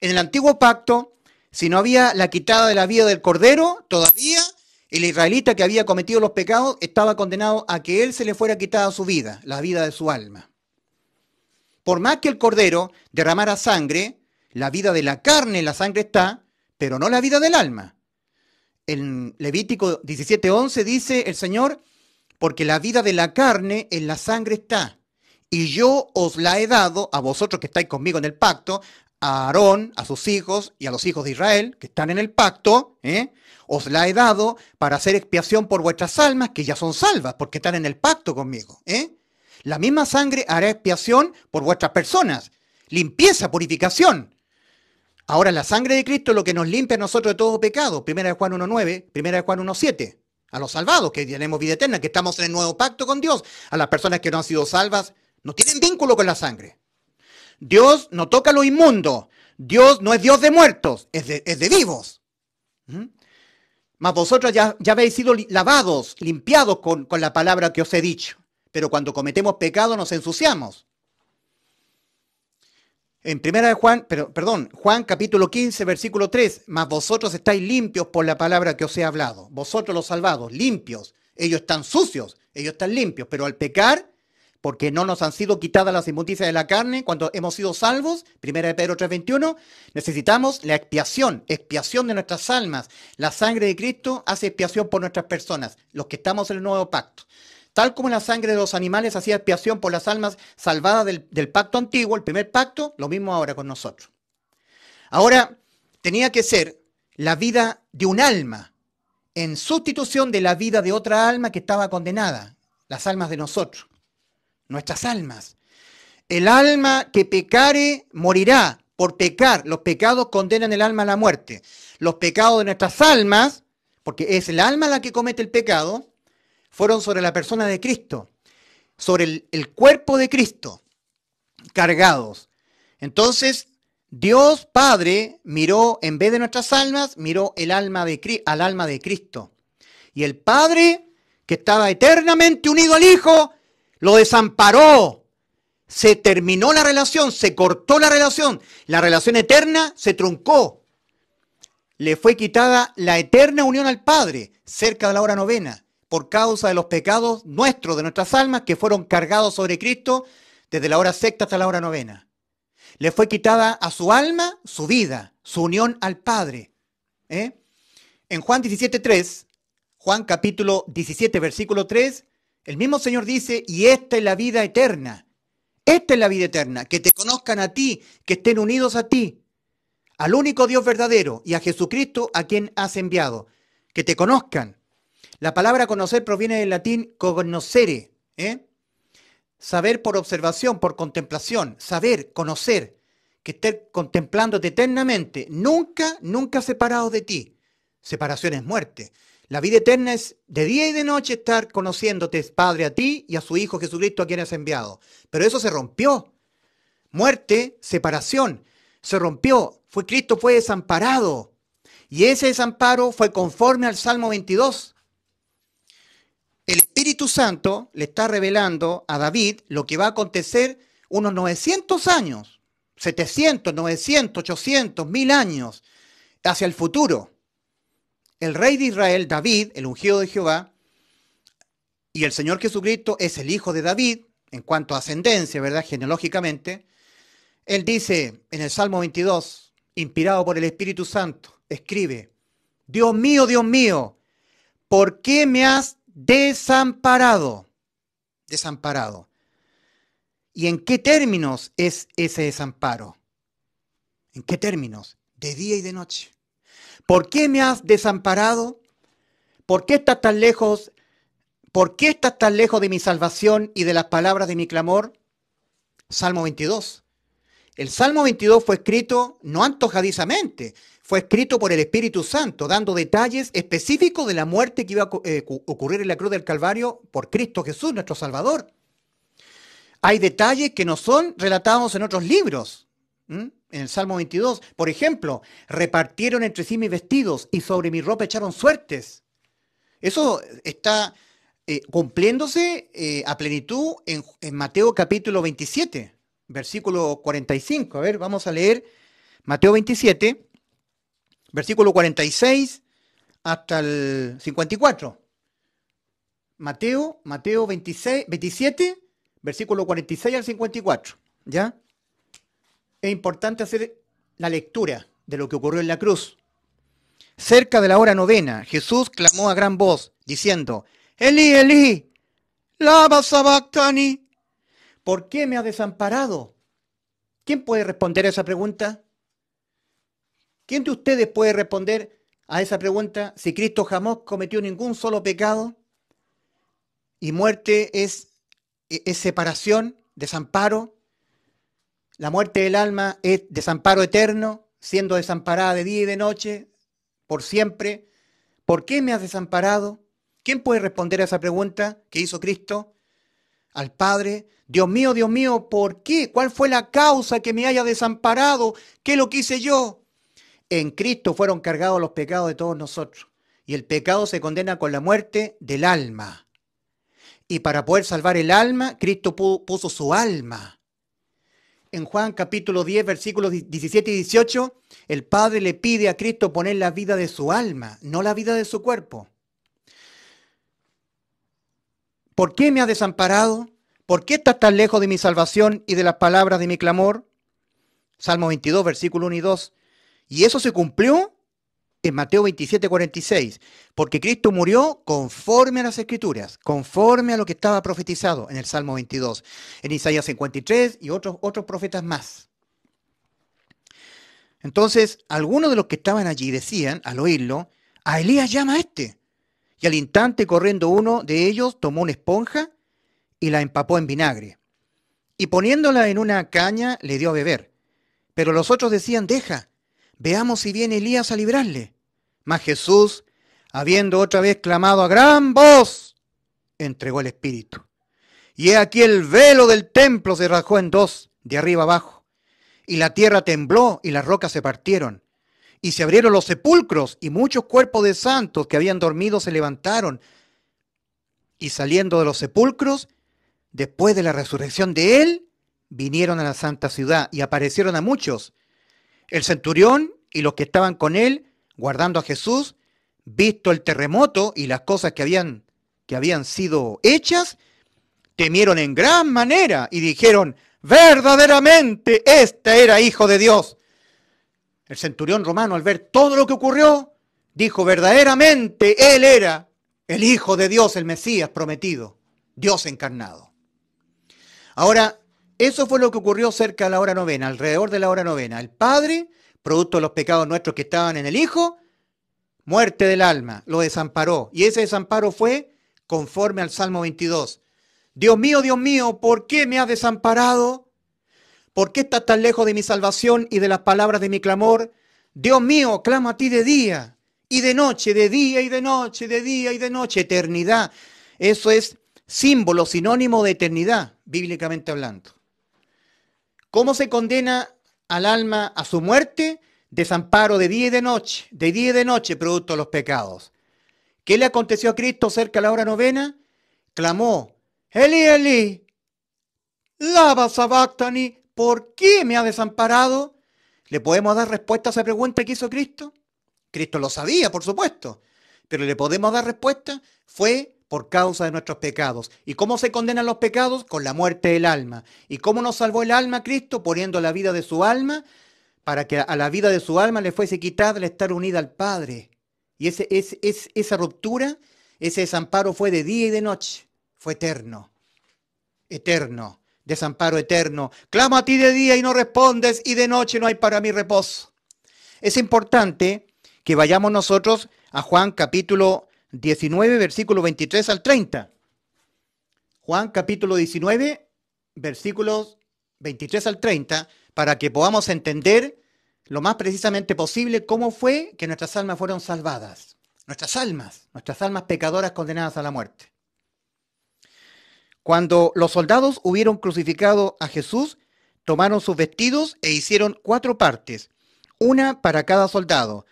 Speaker 1: En el antiguo pacto, si no había la quitada de la vida del cordero, todavía el israelita que había cometido los pecados estaba condenado a que él se le fuera quitada su vida, la vida de su alma. Por más que el cordero derramara sangre, la vida de la carne, la sangre está, pero no la vida del alma en Levítico 17:11 dice el Señor, porque la vida de la carne en la sangre está, y yo os la he dado a vosotros que estáis conmigo en el pacto, a Aarón, a sus hijos y a los hijos de Israel que están en el pacto, ¿eh? os la he dado para hacer expiación por vuestras almas que ya son salvas porque están en el pacto conmigo. ¿eh? La misma sangre hará expiación por vuestras personas, limpieza, purificación. Ahora, la sangre de Cristo es lo que nos limpia a nosotros de todo pecado. Primera de Juan 1.9, primera de Juan 1.7. A los salvados que tenemos vida eterna, que estamos en el nuevo pacto con Dios. A las personas que no han sido salvas, no tienen vínculo con la sangre. Dios no toca lo inmundo. Dios no es Dios de muertos, es de, vivos. ¿Mm? Mas vosotros ya, habéis sido lavados, limpiados con, con la palabra que os he dicho. Pero cuando cometemos pecado nos ensuciamos en primera de Juan, pero, perdón, Juan capítulo 15, versículo 3, mas vosotros estáis limpios por la palabra que os he hablado. Vosotros los salvados, limpios. Ellos están sucios, ellos están limpios, pero al pecar, porque no nos han sido quitadas las inmundicias de la carne, cuando hemos sido salvos, primera de Pedro 3:21, necesitamos la expiación, expiación de nuestras almas. La sangre de Cristo hace expiación por nuestras personas, los que estamos en el nuevo pacto. Tal como la sangre de los animales hacía expiación por las almas salvadas del, del pacto antiguo, el primer pacto, lo mismo ahora con nosotros. Ahora, tenía que ser la vida de un alma en sustitución de la vida de otra alma que estaba condenada, las almas de nosotros, nuestras almas. El alma que pecare morirá por pecar. Los pecados condenan el alma a la muerte. Los pecados de nuestras almas, porque es el alma la que comete el pecado, fueron sobre la persona de Cristo, sobre el, cuerpo de Cristo, cargados. Entonces, Dios Padre miró, en vez de nuestras almas, miró el alma al alma de Cristo. Y el Padre, que estaba eternamente unido al Hijo, lo desamparó. Se terminó la relación, se cortó la relación. La relación eterna se truncó. Le fue quitada la eterna unión al Padre, cerca de la hora novena por causa de los pecados nuestros, de nuestras almas, que fueron cargados sobre Cristo desde la hora sexta hasta la hora novena. Le fue quitada a su alma su vida, su unión al Padre. ¿eh? En Juan 17, 3, Juan capítulo 17, versículo 3, el mismo Señor dice, y esta es la vida eterna. Esta es la vida eterna, que te conozcan a ti, que estén unidos a ti, al único Dios verdadero y a Jesucristo a quien has enviado. Que te conozcan, la palabra conocer proviene del latín cognoscere, ¿eh? saber por observación, por contemplación, saber, conocer, que esté contemplándote eternamente, nunca, nunca separado de ti. Separación es muerte. La vida eterna es de día y de noche estar conociéndote, Padre, a ti y a su Hijo Jesucristo a quien has enviado. Pero eso se rompió. Muerte, separación, se rompió. Fue Cristo fue desamparado. Y ese desamparo fue conforme al Salmo 22. Espíritu Santo le está revelando a David lo que va a acontecer unos 900 años, 700, 900, 800, 1000 años hacia el futuro. El rey de Israel, David, el ungido de Jehová, y el Señor Jesucristo es el hijo de David en cuanto a ascendencia, ¿verdad? Genealógicamente. Él dice en el Salmo 22, inspirado por el Espíritu Santo, escribe, Dios mío, Dios mío, ¿por qué me has desamparado. Desamparado. ¿Y en qué términos es ese desamparo? ¿En qué términos? De día y de noche. ¿Por qué me has desamparado? ¿Por qué estás tan lejos? ¿Por qué estás tan lejos de mi salvación y de las palabras de mi clamor? Salmo 22. El Salmo 22 fue escrito no antojadizamente, fue escrito por el Espíritu Santo, dando detalles específicos de la muerte que iba a eh, ocurrir en la cruz del Calvario por Cristo Jesús, nuestro Salvador. Hay detalles que no son relatados en otros libros. En el Salmo 22, por ejemplo, repartieron entre sí mis vestidos y sobre mi ropa echaron suertes. Eso está eh, cumpliéndose eh, a plenitud en, en Mateo capítulo 27, versículo 45. A ver, vamos a leer Mateo 27 versículo 46 hasta el 54. Mateo, Mateo 27, versículo 46 al 54. ¿Ya? Es importante hacer la lectura de lo que ocurrió en la cruz. Cerca de la hora novena, Jesús clamó a gran voz, diciendo, Eli Eli, lava sabactani. ¿Por qué me ha desamparado? ¿Quién puede responder a esa pregunta? ¿Quién de ustedes puede responder a esa pregunta si Cristo jamás cometió ningún solo pecado? Y muerte es, e, es separación, desamparo. La muerte del alma es desamparo eterno, siendo desamparada de día y de noche, por siempre. ¿Por qué me has desamparado? ¿Quién puede responder a esa pregunta que hizo Cristo al Padre? Dios mío, Dios mío, ¿por qué? ¿Cuál fue la causa que me haya desamparado? ¿Qué lo quise yo? en Cristo fueron cargados los pecados de todos nosotros. Y el pecado se condena con la muerte del alma. Y para poder salvar el alma, Cristo puso su alma. En Juan capítulo 10, versículos 17 y 18, el Padre le pide a Cristo poner la vida de su alma, no la vida de su cuerpo. ¿Por qué me has desamparado? ¿Por qué estás tan lejos de mi salvación y de las palabras de mi clamor? Salmo 22, versículo 1 y 2. Y eso se cumplió en Mateo 27, 46, porque Cristo murió conforme a las escrituras, conforme a lo que estaba profetizado en el Salmo 22, en Isaías 53 y otros, otros profetas más. Entonces, algunos de los que estaban allí decían, al oírlo, a Elías llama a este. Y al instante, corriendo uno de ellos, tomó una esponja y la empapó en vinagre. Y poniéndola en una caña, le dio a beber. Pero los otros decían, deja, veamos si viene Elías a librarle. Mas Jesús, habiendo otra vez clamado a gran voz, entregó el espíritu. Y he aquí el velo del templo se rajó en dos, de arriba abajo. Y la tierra tembló y las rocas se partieron. Y se abrieron los sepulcros y muchos cuerpos de santos que habían dormido se levantaron. Y saliendo de los sepulcros, después de la resurrección de él, vinieron a la santa ciudad y aparecieron a muchos. El centurión y los que estaban con él, guardando a Jesús, visto el terremoto y las cosas que habían, que habían sido hechas, temieron en gran manera y dijeron, verdaderamente este era hijo de Dios. El centurión romano, al ver todo lo que ocurrió, dijo, verdaderamente él era el hijo de Dios, el Mesías prometido, Dios encarnado. Ahora, eso fue lo que ocurrió cerca de la hora novena, alrededor de la hora novena. El Padre, producto de los pecados nuestros que estaban en el Hijo, muerte del alma, lo desamparó. Y ese desamparo fue conforme al Salmo 22. Dios mío, Dios mío, ¿por qué me has desamparado? ¿Por qué estás tan lejos de mi salvación y de las palabras de mi clamor? Dios mío, clama a ti de día y de noche, de día y de noche, de día y de noche, eternidad. Eso es símbolo, sinónimo de eternidad, bíblicamente hablando. ¿Cómo se condena al alma a su muerte? Desamparo de día y de noche, de día y de noche, producto de los pecados. ¿Qué le aconteció a Cristo cerca de la hora novena? Clamó, Eli, Eli, lava sabactani, ¿por qué me ha desamparado? ¿Le podemos dar respuesta a esa pregunta que hizo Cristo? Cristo lo sabía, por supuesto, pero ¿le podemos dar respuesta? Fue por causa de nuestros pecados. ¿Y cómo se condenan los pecados? Con la muerte del alma. ¿Y cómo nos salvó el alma Cristo? Poniendo la vida de su alma para que a la vida de su alma le fuese quitada el estar unida al Padre. Y ese, esa ruptura, ese desamparo fue de día y de noche, fue eterno, eterno, desamparo eterno. Clamo a ti de día y no respondes, y de noche no hay para mí reposo. Es importante que vayamos nosotros a Juan capítulo 19, versículo 23 al 30. Juan capítulo 19, versículos 23 al 30, para que podamos entender lo más precisamente posible cómo fue que nuestras almas fueron salvadas. Nuestras almas, nuestras almas pecadoras condenadas a la muerte. Cuando los soldados hubieron crucificado a Jesús, tomaron sus vestidos e hicieron cuatro partes, una para cada soldado.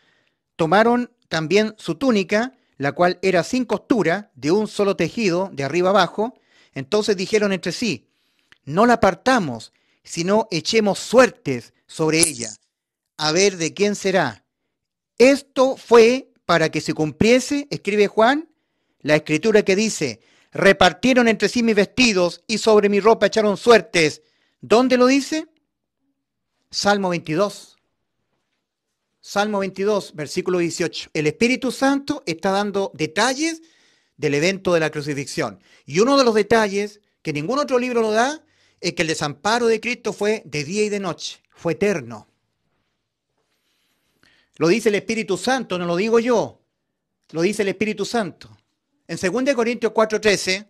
Speaker 1: Tomaron también su túnica la cual era sin costura, de un solo tejido, de arriba abajo, entonces dijeron entre sí, no la partamos, sino echemos suertes sobre ella, a ver de quién será. Esto fue para que se cumpliese, escribe Juan, la escritura que dice, repartieron entre sí mis vestidos y sobre mi ropa echaron suertes. ¿Dónde lo dice? Salmo 22. Salmo 22, versículo 18. El Espíritu Santo está dando detalles del evento de la crucifixión. Y uno de los detalles que ningún otro libro lo da es que el desamparo de Cristo fue de día y de noche, fue eterno. Lo dice el Espíritu Santo, no lo digo yo, lo dice el Espíritu Santo. En 2 Corintios 4:13,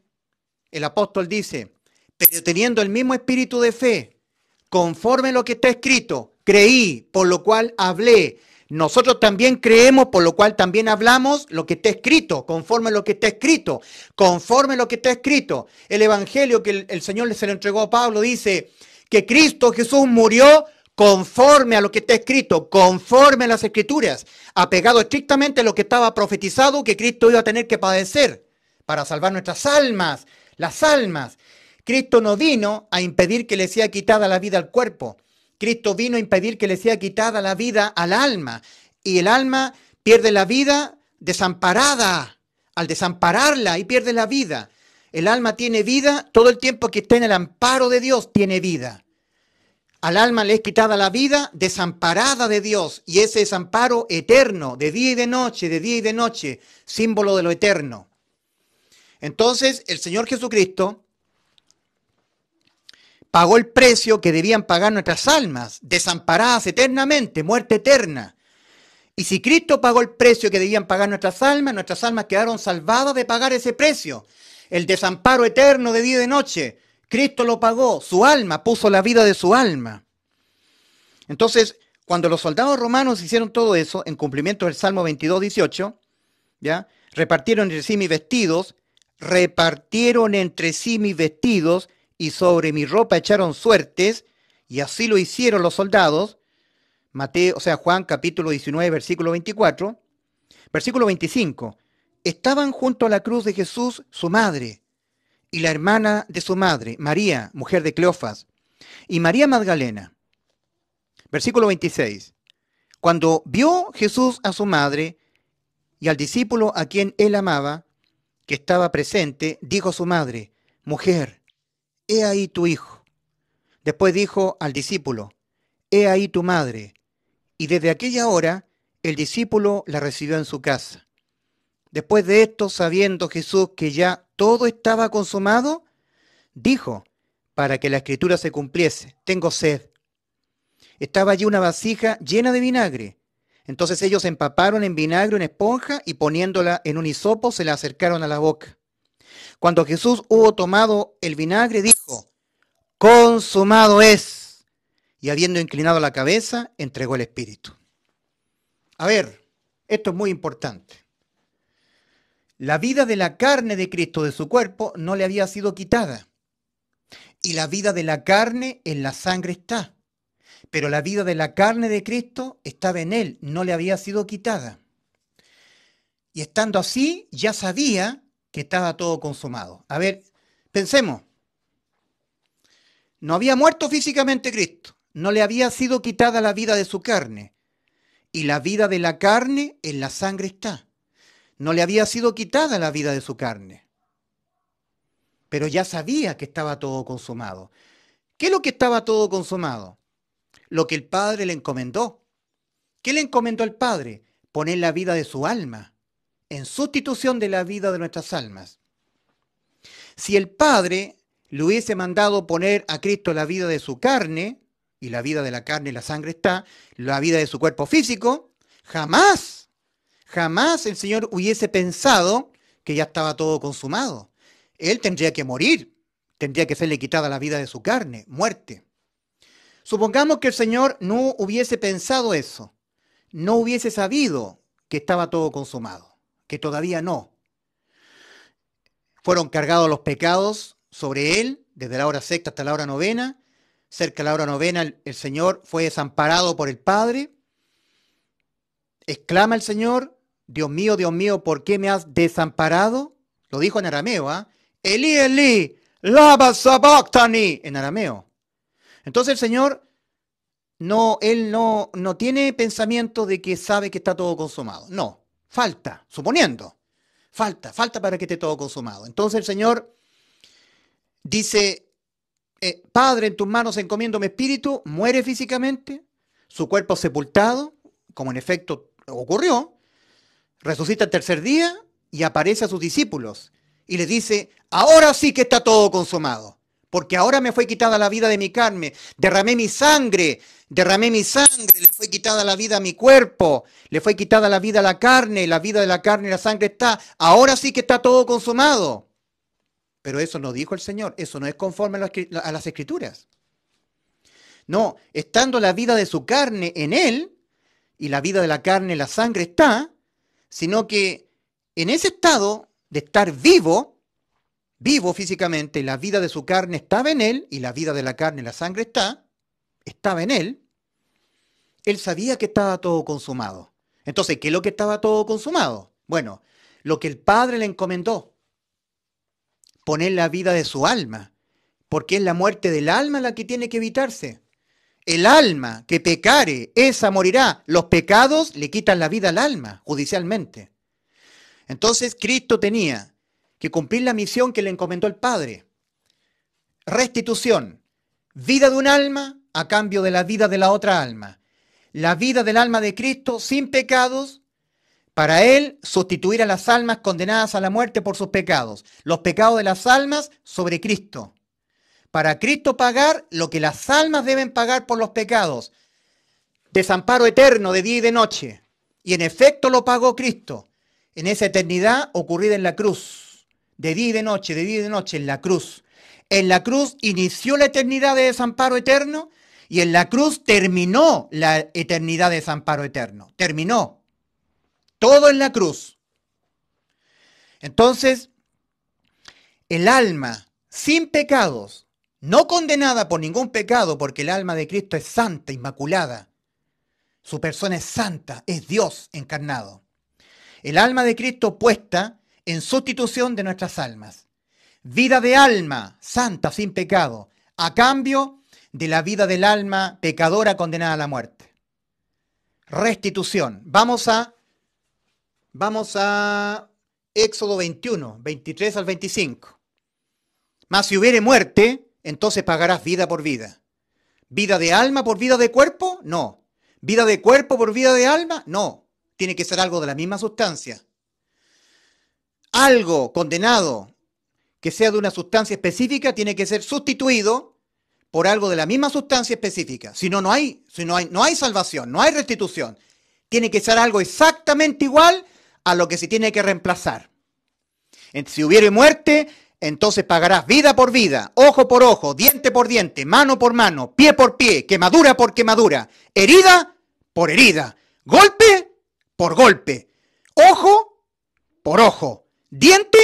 Speaker 1: el apóstol dice, pero teniendo el mismo espíritu de fe, conforme lo que está escrito, creí, por lo cual hablé, nosotros también creemos, por lo cual también hablamos lo que está escrito, conforme a lo que está escrito, conforme a lo que está escrito. El Evangelio que el, Señor se le entregó a Pablo dice que Cristo Jesús murió conforme a lo que está escrito, conforme a las escrituras, apegado estrictamente a lo que estaba profetizado que Cristo iba a tener que padecer para salvar nuestras almas, las almas. Cristo no vino a impedir que le sea quitada la vida al cuerpo. Cristo vino a impedir que le sea quitada la vida al alma. Y el alma pierde la vida desamparada. Al desampararla y pierde la vida. El alma tiene vida todo el tiempo que está en el amparo de Dios, tiene vida. Al alma le es quitada la vida desamparada de Dios y ese amparo eterno, de día y de noche, de día y de noche, símbolo de lo eterno. Entonces el Señor Jesucristo pagó el precio que debían pagar nuestras almas, desamparadas eternamente, muerte eterna. Y si Cristo pagó el precio que debían pagar nuestras almas, nuestras almas quedaron salvadas de pagar ese precio. El desamparo eterno de día y de noche, Cristo lo pagó, su alma, puso la vida de su alma. Entonces, cuando los soldados romanos hicieron todo eso, en cumplimiento del Salmo 22, 18, ¿ya? repartieron entre sí mis vestidos, repartieron entre sí mis vestidos, y sobre mi ropa echaron suertes, y así lo hicieron los soldados. Mateo, o sea, Juan capítulo 19, versículo 24. Versículo 25. Estaban junto a la cruz de Jesús su madre y la hermana de su madre, María, mujer de Cleofas, y María Magdalena. Versículo 26. Cuando vio Jesús a su madre y al discípulo a quien él amaba, que estaba presente, dijo a su madre, Mujer, he ahí tu hijo. Después dijo al discípulo, he ahí tu madre. Y desde aquella hora el discípulo la recibió en su casa. Después de esto, sabiendo Jesús que ya todo estaba consumado, dijo, para que la escritura se cumpliese, tengo sed. Estaba allí una vasija llena de vinagre. Entonces ellos empaparon en vinagre una esponja y poniéndola en un hisopo se la acercaron a la boca. Cuando Jesús hubo tomado el vinagre, dijo, consumado es. Y habiendo inclinado la cabeza, entregó el Espíritu. A ver, esto es muy importante. La vida de la carne de Cristo, de su cuerpo, no le había sido quitada. Y la vida de la carne en la sangre está. Pero la vida de la carne de Cristo estaba en él, no le había sido quitada. Y estando así, ya sabía que estaba todo consumado. A ver, pensemos. No había muerto físicamente Cristo, no le había sido quitada la vida de su carne. Y la vida de la carne en la sangre está. No le había sido quitada la vida de su carne. Pero ya sabía que estaba todo consumado. ¿Qué es lo que estaba todo consumado? Lo que el Padre le encomendó. ¿Qué le encomendó al Padre? Poner la vida de su alma en sustitución de la vida de nuestras almas. Si el Padre le hubiese mandado poner a Cristo la vida de su carne, y la vida de la carne y la sangre está, la vida de su cuerpo físico, jamás, jamás el Señor hubiese pensado que ya estaba todo consumado. Él tendría que morir, tendría que serle quitada la vida de su carne, muerte. Supongamos que el Señor no hubiese pensado eso, no hubiese sabido que estaba todo consumado que todavía no. Fueron cargados los pecados sobre él, desde la hora sexta hasta la hora novena. Cerca de la hora novena el, Señor fue desamparado por el Padre. Exclama el Señor, Dios mío, Dios mío, ¿por qué me has desamparado? Lo dijo en arameo, ¿ah? Eli, Eli, lava en arameo. Entonces el Señor no, él no, no tiene pensamiento de que sabe que está todo consumado. No falta, suponiendo, falta, falta para que esté todo consumado. Entonces el Señor dice, eh, Padre, en tus manos encomiendo mi espíritu, muere físicamente, su cuerpo sepultado, como en efecto ocurrió, resucita el tercer día y aparece a sus discípulos y les dice, ahora sí que está todo consumado porque ahora me fue quitada la vida de mi carne, derramé mi sangre, derramé mi sangre, le fue quitada la vida a mi cuerpo, le fue quitada la vida a la carne, la vida de la carne y la sangre está, ahora sí que está todo consumado. Pero eso no dijo el Señor, eso no es conforme a las escrituras. No, estando la vida de su carne en él, y la vida de la carne, y la sangre está, sino que en ese estado de estar vivo, vivo físicamente, la vida de su carne estaba en él, y la vida de la carne, la sangre está, estaba en él, él sabía que estaba todo consumado. Entonces, ¿qué es lo que estaba todo consumado? Bueno, lo que el Padre le encomendó, poner la vida de su alma, porque es la muerte del alma la que tiene que evitarse. El alma que pecare, esa morirá. Los pecados le quitan la vida al alma, judicialmente. Entonces Cristo tenía que cumplir la misión que le encomendó el Padre. Restitución, vida de un alma a cambio de la vida de la otra alma. La vida del alma de Cristo sin pecados, para él sustituir a las almas condenadas a la muerte por sus pecados. Los pecados de las almas sobre Cristo. Para Cristo pagar lo que las almas deben pagar por los pecados. Desamparo eterno de día y de noche. Y en efecto lo pagó Cristo en esa eternidad ocurrida en la cruz de día y de noche, de día y de noche, en la cruz. En la cruz inició la eternidad de desamparo eterno y en la cruz terminó la eternidad de desamparo eterno. Terminó. Todo en la cruz. Entonces, el alma sin pecados, no condenada por ningún pecado, porque el alma de Cristo es santa, inmaculada. Su persona es santa, es Dios encarnado. El alma de Cristo puesta en sustitución de nuestras almas. Vida de alma, santa, sin pecado, a cambio de la vida del alma pecadora condenada a la muerte. Restitución. Vamos a vamos a Éxodo 21, 23 al 25. Mas si hubiere muerte, entonces pagarás vida por vida. ¿Vida de alma por vida de cuerpo? No. ¿Vida de cuerpo por vida de alma? No. Tiene que ser algo de la misma sustancia algo condenado que sea de una sustancia específica tiene que ser sustituido por algo de la misma sustancia específica. Si no, no hay, si no hay, no hay salvación, no hay restitución. Tiene que ser algo exactamente igual a lo que se tiene que reemplazar. Si hubiere muerte, entonces pagarás vida por vida, ojo por ojo, diente por diente, mano por mano, pie por pie, quemadura por quemadura, herida por herida, golpe por golpe, ojo por ojo, Diente,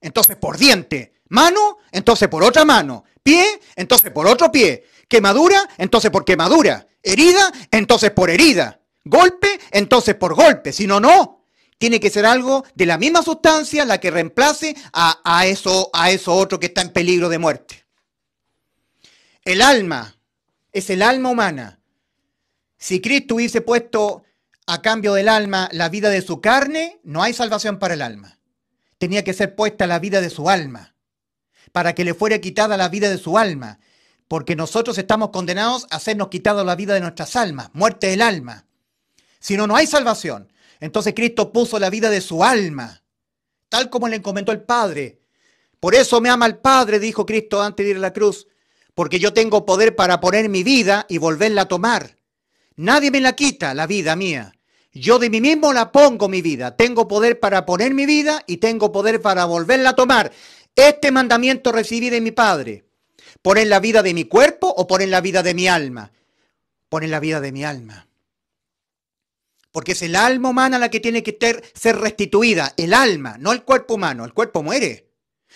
Speaker 1: entonces por diente. Mano, entonces por otra mano. Pie, entonces por otro pie. Quemadura, entonces por quemadura. Herida, entonces por herida. Golpe, entonces por golpe. Si no, no. Tiene que ser algo de la misma sustancia la que reemplace a, a eso, a eso otro que está en peligro de muerte. El alma es el alma humana. Si Cristo hubiese puesto a cambio del alma la vida de su carne, no hay salvación para el alma tenía que ser puesta la vida de su alma, para que le fuera quitada la vida de su alma, porque nosotros estamos condenados a sernos quitada la vida de nuestras almas, muerte del alma. Si no, no hay salvación. Entonces Cristo puso la vida de su alma, tal como le encomendó el Padre. Por eso me ama el Padre, dijo Cristo antes de ir a la cruz, porque yo tengo poder para poner mi vida y volverla a tomar. Nadie me la quita, la vida mía, yo de mí mismo la pongo mi vida. Tengo poder para poner mi vida y tengo poder para volverla a tomar. Este mandamiento recibí de mi Padre. ¿Poner la vida de mi cuerpo o poner la vida de mi alma? Poner la vida de mi alma. Porque es el alma humana la que tiene que ser restituida. El alma, no el cuerpo humano. El cuerpo muere.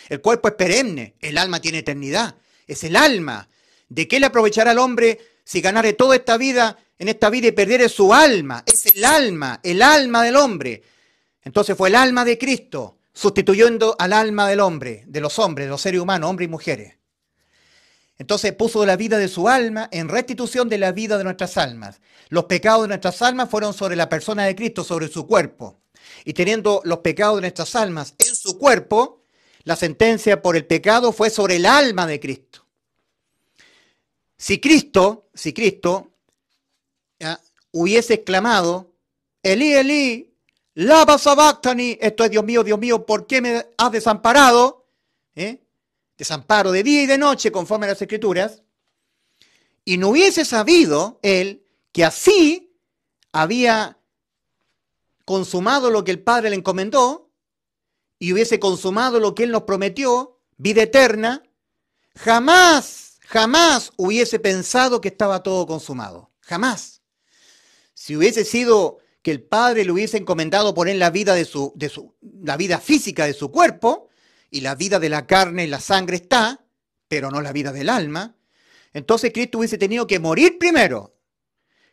Speaker 1: El cuerpo es perenne. El alma tiene eternidad. Es el alma. ¿De qué le aprovechará el hombre si ganare toda esta vida en esta vida y perdiera su alma. Es el alma, el alma del hombre. Entonces fue el alma de Cristo, sustituyendo al alma del hombre, de los hombres, de los seres humanos, hombres y mujeres. Entonces puso la vida de su alma en restitución de la vida de nuestras almas. Los pecados de nuestras almas fueron sobre la persona de Cristo, sobre su cuerpo. Y teniendo los pecados de nuestras almas en su cuerpo, la sentencia por el pecado fue sobre el alma de Cristo. Si Cristo, si Cristo hubiese exclamado, Elí, Elí, lava sabactani, esto es Dios mío, Dios mío, ¿por qué me has desamparado? ¿eh? Desamparo de día y de noche conforme a las escrituras. Y no hubiese sabido él que así había consumado lo que el Padre le encomendó y hubiese consumado lo que él nos prometió, vida eterna, jamás, jamás hubiese pensado que estaba todo consumado. Jamás. Si hubiese sido que el Padre le hubiese encomendado poner la vida, de su, de la vida física de su cuerpo, y la vida de la carne y la sangre está, pero no la vida del alma, entonces Cristo hubiese tenido que morir primero.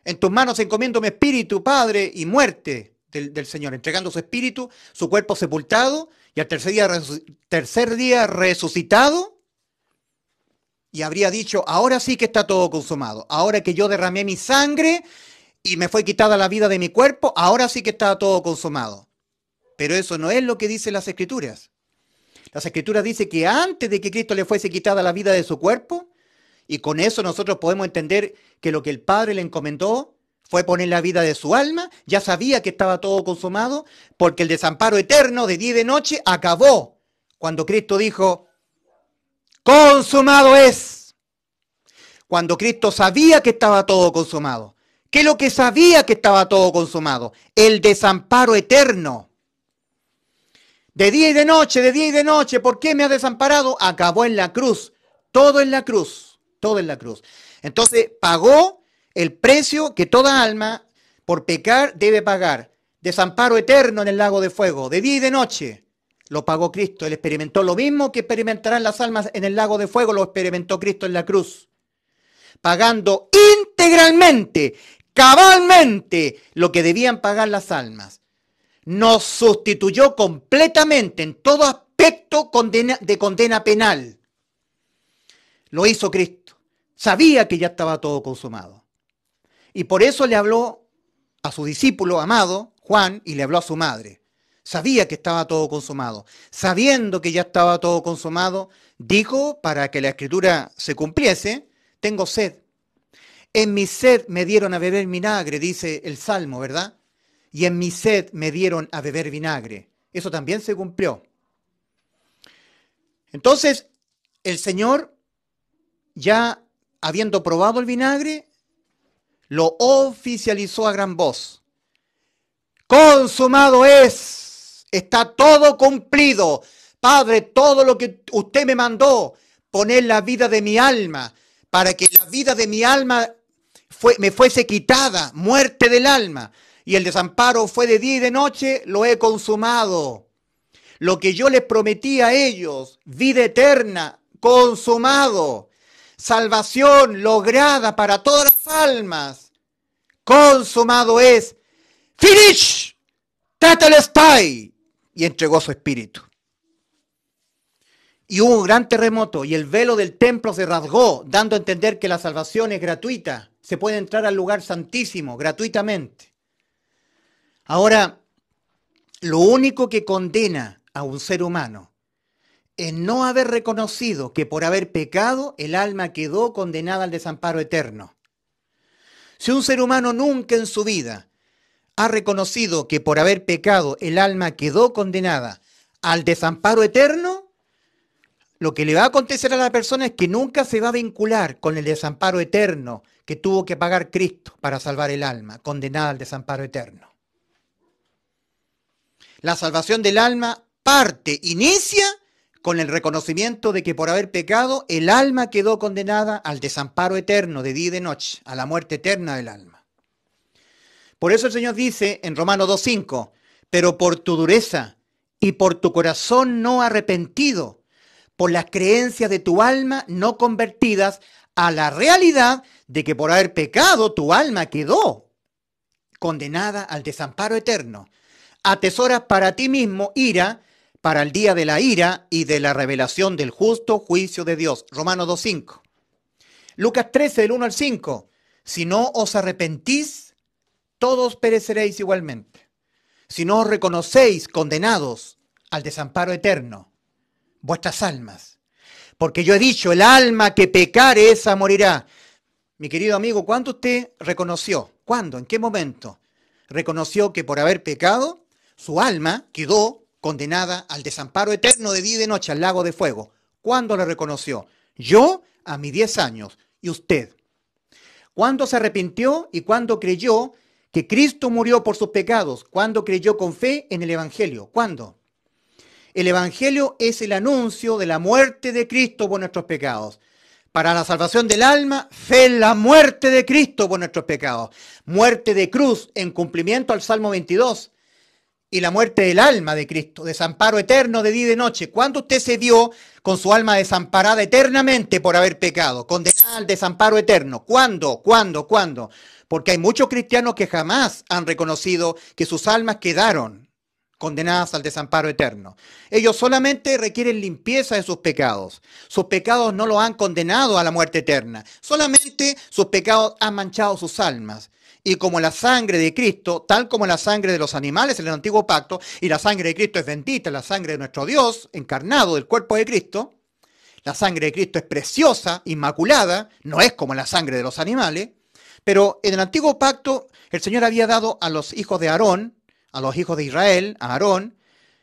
Speaker 1: En tus manos encomiéndome mi espíritu, Padre, y muerte del, Señor, entregando su espíritu, su cuerpo sepultado, y al tercer día, tercer día resucitado, y habría dicho, ahora sí que está todo consumado, ahora que yo derramé mi sangre y me fue quitada la vida de mi cuerpo, ahora sí que está todo consumado. Pero eso no es lo que dicen las escrituras. Las escrituras dicen que antes de que Cristo le fuese quitada la vida de su cuerpo, y con eso nosotros podemos entender que lo que el Padre le encomendó fue poner la vida de su alma, ya sabía que estaba todo consumado, porque el desamparo eterno de día y de noche acabó cuando Cristo dijo, consumado es. Cuando Cristo sabía que estaba todo consumado que lo que sabía que estaba todo consumado, el desamparo eterno. De día y de noche, de día y de noche, ¿por qué me ha desamparado? Acabó en la cruz, todo en la cruz, todo en la cruz. Entonces pagó el precio que toda alma por pecar debe pagar. Desamparo eterno en el lago de fuego, de día y de noche. Lo pagó Cristo, él experimentó lo mismo que experimentarán las almas en el lago de fuego, lo experimentó Cristo en la cruz, pagando integralmente cabalmente lo que debían pagar las almas. Nos sustituyó completamente en todo aspecto condena, de condena penal. Lo hizo Cristo. Sabía que ya estaba todo consumado. Y por eso le habló a su discípulo amado, Juan, y le habló a su madre. Sabía que estaba todo consumado. Sabiendo que ya estaba todo consumado, dijo, para que la escritura se cumpliese, tengo sed. En mi sed me dieron a beber vinagre, dice el Salmo, ¿verdad? Y en mi sed me dieron a beber vinagre. Eso también se cumplió. Entonces, el Señor, ya habiendo probado el vinagre, lo oficializó a gran voz. Consumado es, está todo cumplido. Padre, todo lo que usted me mandó, poner la vida de mi alma, para que la vida de mi alma fue, me fuese quitada, muerte del alma, y el desamparo fue de día y de noche, lo he consumado. Lo que yo les prometí a ellos, vida eterna, consumado. Salvación lograda para todas las almas, consumado es. Finish, Tetelestai, y entregó su espíritu. Y hubo un gran terremoto y el velo del templo se rasgó, dando a entender que la salvación es gratuita se puede entrar al lugar santísimo gratuitamente. Ahora, lo único que condena a un ser humano es no haber reconocido que por haber pecado el alma quedó condenada al desamparo eterno. Si un ser humano nunca en su vida ha reconocido que por haber pecado el alma quedó condenada al desamparo eterno, lo que le va a acontecer a la persona es que nunca se va a vincular con el desamparo eterno que tuvo que pagar Cristo para salvar el alma, condenada al desamparo eterno. La salvación del alma parte, inicia con el reconocimiento de que por haber pecado el alma quedó condenada al desamparo eterno de día y de noche, a la muerte eterna del alma. Por eso el Señor dice en Romano 2.5, pero por tu dureza y por tu corazón no arrepentido, por las creencias de tu alma no convertidas a la realidad de que por haber pecado tu alma quedó condenada al desamparo eterno. Atesoras para ti mismo ira para el día de la ira y de la revelación del justo juicio de Dios. Romanos 2.5. Lucas 13, del 1 al 5. Si no os arrepentís, todos pereceréis igualmente. Si no os reconocéis condenados al desamparo eterno vuestras almas. Porque yo he dicho, el alma que pecare, esa morirá. Mi querido amigo, ¿cuándo usted reconoció? ¿Cuándo? ¿En qué momento? Reconoció que por haber pecado, su alma quedó condenada al desamparo eterno de día y noche, al lago de fuego. ¿Cuándo lo reconoció? Yo a mis 10 años y usted. ¿Cuándo se arrepintió y cuándo creyó que Cristo murió por sus pecados? ¿Cuándo creyó con fe en el Evangelio? ¿Cuándo? El Evangelio es el anuncio de la muerte de Cristo por nuestros pecados. Para la salvación del alma, fe en la muerte de Cristo por nuestros pecados. Muerte de cruz en cumplimiento al Salmo 22. Y la muerte del alma de Cristo, desamparo eterno de día y de noche. ¿Cuándo usted se vio con su alma desamparada eternamente por haber pecado? Condenada al desamparo eterno. ¿Cuándo? ¿Cuándo? ¿Cuándo? Porque hay muchos cristianos que jamás han reconocido que sus almas quedaron condenadas al desamparo eterno. Ellos solamente requieren limpieza de sus pecados. Sus pecados no los han condenado a la muerte eterna. Solamente sus pecados han manchado sus almas. Y como la sangre de Cristo, tal como la sangre de los animales en el antiguo pacto, y la sangre de Cristo es bendita, la sangre de nuestro Dios encarnado del cuerpo de Cristo, la sangre de Cristo es preciosa, inmaculada, no es como la sangre de los animales, pero en el antiguo pacto el Señor había dado a los hijos de Aarón, a los hijos de Israel, a Aarón,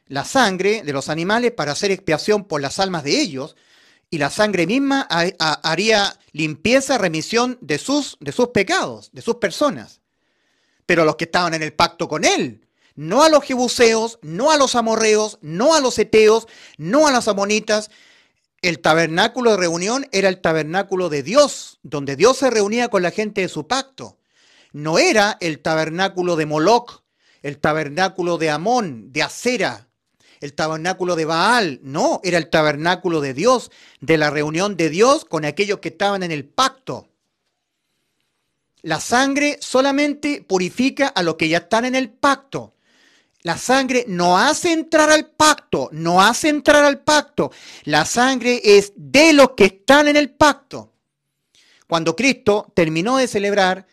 Speaker 1: la sangre de los animales para hacer expiación por las almas de ellos, y la sangre misma haría limpieza, remisión de sus, de sus pecados, de sus personas. Pero a los que estaban en el pacto con él, no a los jebuseos, no a los amorreos, no a los eteos, no a las amonitas. El tabernáculo de reunión era el tabernáculo de Dios, donde Dios se reunía con la gente de su pacto. No era el tabernáculo de Moloch, el tabernáculo de Amón, de Acera, el tabernáculo de Baal, no, era el tabernáculo de Dios, de la reunión de Dios con aquellos que estaban en el pacto. La sangre solamente purifica a los que ya están en el pacto. La sangre no hace entrar al pacto, no hace entrar al pacto. La sangre es de los que están en el pacto. Cuando Cristo terminó de celebrar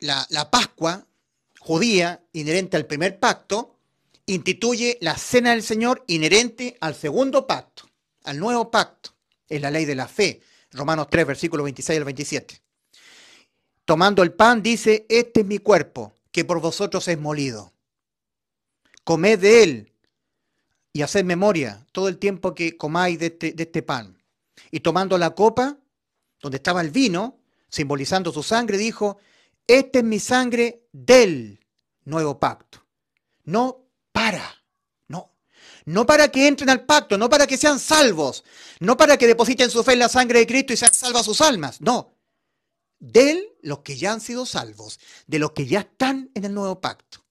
Speaker 1: la, la Pascua, judía inherente al primer pacto instituye la cena del Señor inherente al segundo pacto, al nuevo pacto. Es la ley de la fe, Romanos 3, versículo 26 al 27. Tomando el pan dice, este es mi cuerpo, que por vosotros es molido. Comed de él y haced memoria todo el tiempo que comáis de este, de este pan. Y tomando la copa, donde estaba el vino, simbolizando su sangre, dijo, esta es mi sangre del nuevo pacto. No para. No. No para que entren al pacto, no para que sean salvos, no para que depositen su fe en la sangre de Cristo y sean salvas sus almas. No. Del los que ya han sido salvos, de los que ya están en el nuevo pacto.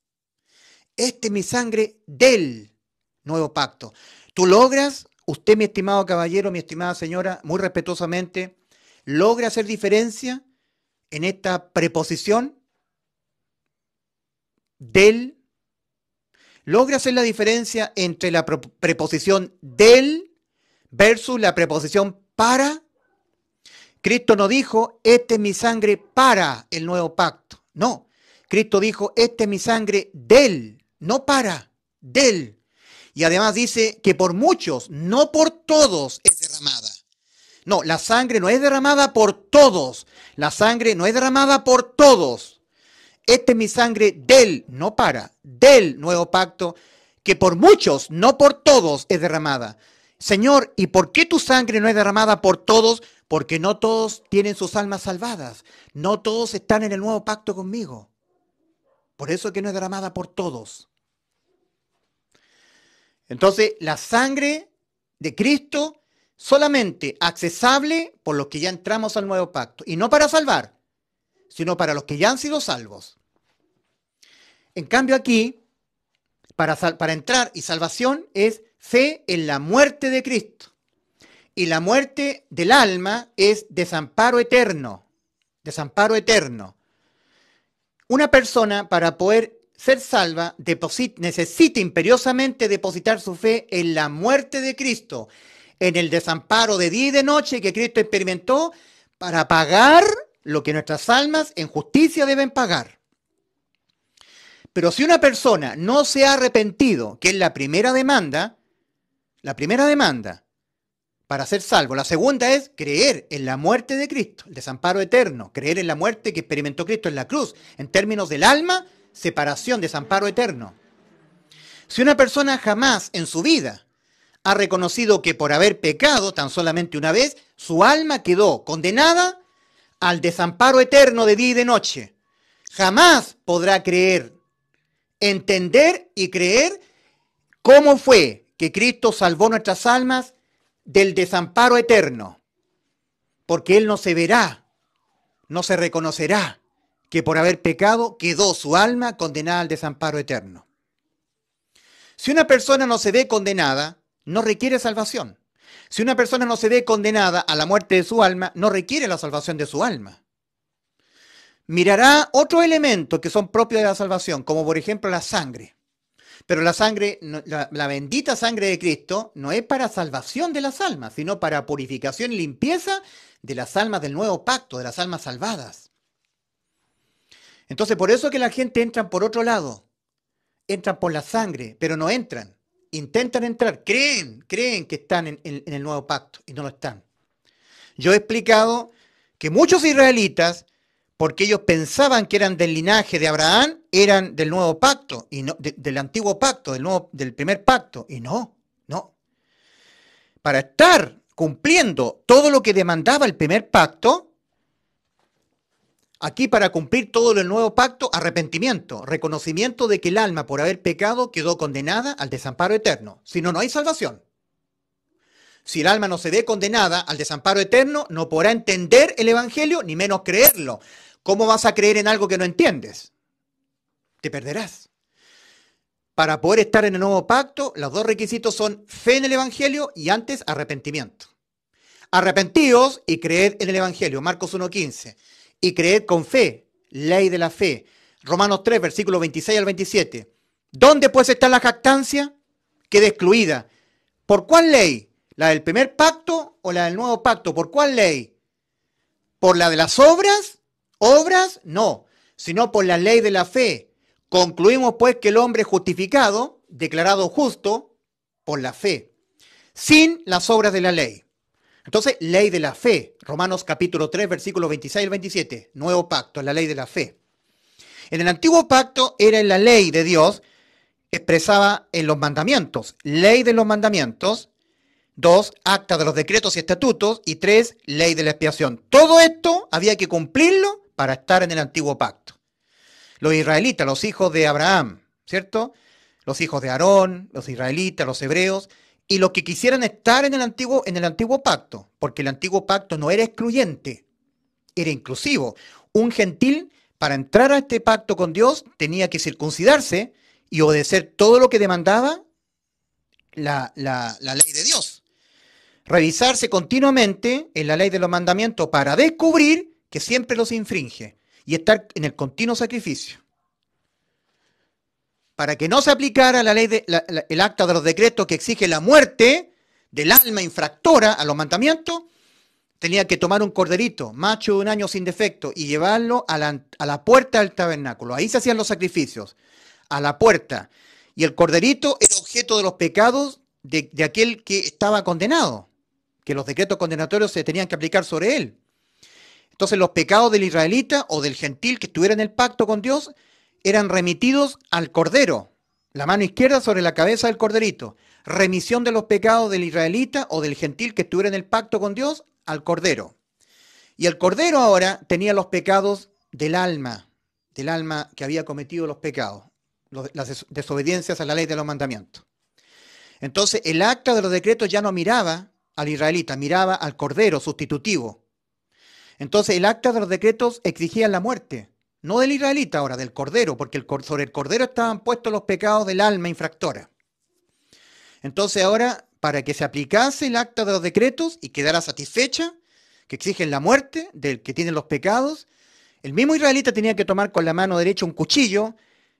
Speaker 1: Este es mi sangre del nuevo pacto. Tú logras, usted mi estimado caballero, mi estimada señora, muy respetuosamente, logra hacer diferencia en esta preposición del. Logra hacer la diferencia entre la preposición del versus la preposición para. Cristo no dijo, este es mi sangre para el nuevo pacto. No, Cristo dijo, este es mi sangre del, no para, del. Y además dice que por muchos, no por todos, es derramada. No, la sangre no es derramada por todos, la sangre no es derramada por todos. Esta es mi sangre del, no para, del nuevo pacto, que por muchos, no por todos, es derramada. Señor, ¿y por qué tu sangre no es derramada por todos? Porque no todos tienen sus almas salvadas. No todos están en el nuevo pacto conmigo. Por eso que no es derramada por todos. Entonces, la sangre de Cristo solamente accesible por los que ya entramos al nuevo pacto, y no para salvar, sino para los que ya han sido salvos. En cambio aquí, para, para entrar y salvación es fe en la muerte de Cristo. Y la muerte del alma es desamparo eterno, desamparo eterno. Una persona para poder ser salva necesita imperiosamente depositar su fe en la muerte de Cristo en el desamparo de día y de noche que Cristo experimentó para pagar lo que nuestras almas en justicia deben pagar. Pero si una persona no se ha arrepentido, que es la primera demanda, la primera demanda para ser salvo, la segunda es creer en la muerte de Cristo, el desamparo eterno, creer en la muerte que experimentó Cristo en la cruz, en términos del alma, separación, desamparo eterno. Si una persona jamás en su vida ha reconocido que por haber pecado tan solamente una vez, su alma quedó condenada al desamparo eterno de día y de noche. Jamás podrá creer, entender y creer cómo fue que Cristo salvó nuestras almas del desamparo eterno, porque Él no se verá, no se reconocerá que por haber pecado quedó su alma condenada al desamparo eterno. Si una persona no se ve condenada, no requiere salvación. Si una persona no se ve condenada a la muerte de su alma, no requiere la salvación de su alma. Mirará otros elementos que son propios de la salvación, como por ejemplo la sangre. Pero la sangre, la, bendita sangre de Cristo, no es para salvación de las almas, sino para purificación y limpieza de las almas del nuevo pacto, de las almas salvadas. Entonces, por eso que la gente entra por otro lado, entran por la sangre, pero no entran intentan entrar, creen, creen que están en, el nuevo pacto y no lo están. Yo he explicado que muchos israelitas, porque ellos pensaban que eran del linaje de Abraham, eran del nuevo pacto, y no, del antiguo pacto, del, nuevo, del primer pacto, y no, no. Para estar cumpliendo todo lo que demandaba el primer pacto, Aquí para cumplir todo el nuevo pacto, arrepentimiento, reconocimiento de que el alma por haber pecado quedó condenada al desamparo eterno. Si no, no hay salvación. Si el alma no se ve condenada al desamparo eterno, no podrá entender el Evangelio, ni menos creerlo. ¿Cómo vas a creer en algo que no entiendes? Te perderás. Para poder estar en el nuevo pacto, los dos requisitos son fe en el Evangelio y antes arrepentimiento. Arrepentíos y creed en el Evangelio, Marcos 1.15 y creed con fe, ley de la fe. Romanos 3, versículo 26 al 27. ¿Dónde pues está la jactancia? Queda excluida. ¿Por cuál ley? ¿La del primer pacto o la del nuevo pacto? ¿Por cuál ley? ¿Por la de las obras? ¿Obras? No, sino por la ley de la fe. Concluimos pues que el hombre justificado, declarado justo, por la fe, sin las obras de la ley. Entonces, ley de la fe, Romanos capítulo 3, versículos 26 y 27, nuevo pacto, la ley de la fe. En el antiguo pacto era la ley de Dios expresada en los mandamientos, ley de los mandamientos, dos, acta de los decretos y estatutos, y tres, ley de la expiación. Todo esto había que cumplirlo para estar en el antiguo pacto. Los israelitas, los hijos de Abraham, ¿cierto? Los hijos de Aarón, los israelitas, los hebreos, y los que quisieran estar en el antiguo, en el antiguo pacto, porque el antiguo pacto no era excluyente, era inclusivo. Un gentil, para entrar a este pacto con Dios, tenía que circuncidarse y obedecer todo lo que demandaba la ley de Dios. Revisarse continuamente en la ley de los mandamientos para descubrir que siempre los infringe y estar en el continuo sacrificio para que no se aplicara la ley de, el acta de los decretos que exige la muerte del alma infractora a los mandamientos, tenía que tomar un corderito, macho de un año sin defecto, y llevarlo a la, puerta del tabernáculo. Ahí se hacían los sacrificios, a la puerta. Y el corderito era objeto de los pecados de, de aquel que estaba condenado, que los decretos condenatorios se tenían que aplicar sobre él. Entonces los pecados del israelita o del gentil que estuviera en el pacto con Dios eran remitidos al Cordero, la mano izquierda sobre la cabeza del Corderito, remisión de los pecados del israelita o del gentil que estuviera en el pacto con Dios al Cordero. Y el Cordero ahora tenía los pecados del alma, del alma que había cometido los pecados, las desobediencias a la ley de los mandamientos. Entonces el acta de los decretos ya no miraba al israelita, miraba al Cordero sustitutivo. Entonces el acta de los decretos exigía la muerte, no del israelita ahora, del cordero, porque el, sobre el cordero estaban puestos los pecados del alma infractora. Entonces ahora, para que se aplicase el acta de los decretos y quedara satisfecha, que exigen la muerte del que tiene los pecados, el mismo israelita tenía que tomar con la mano derecha un cuchillo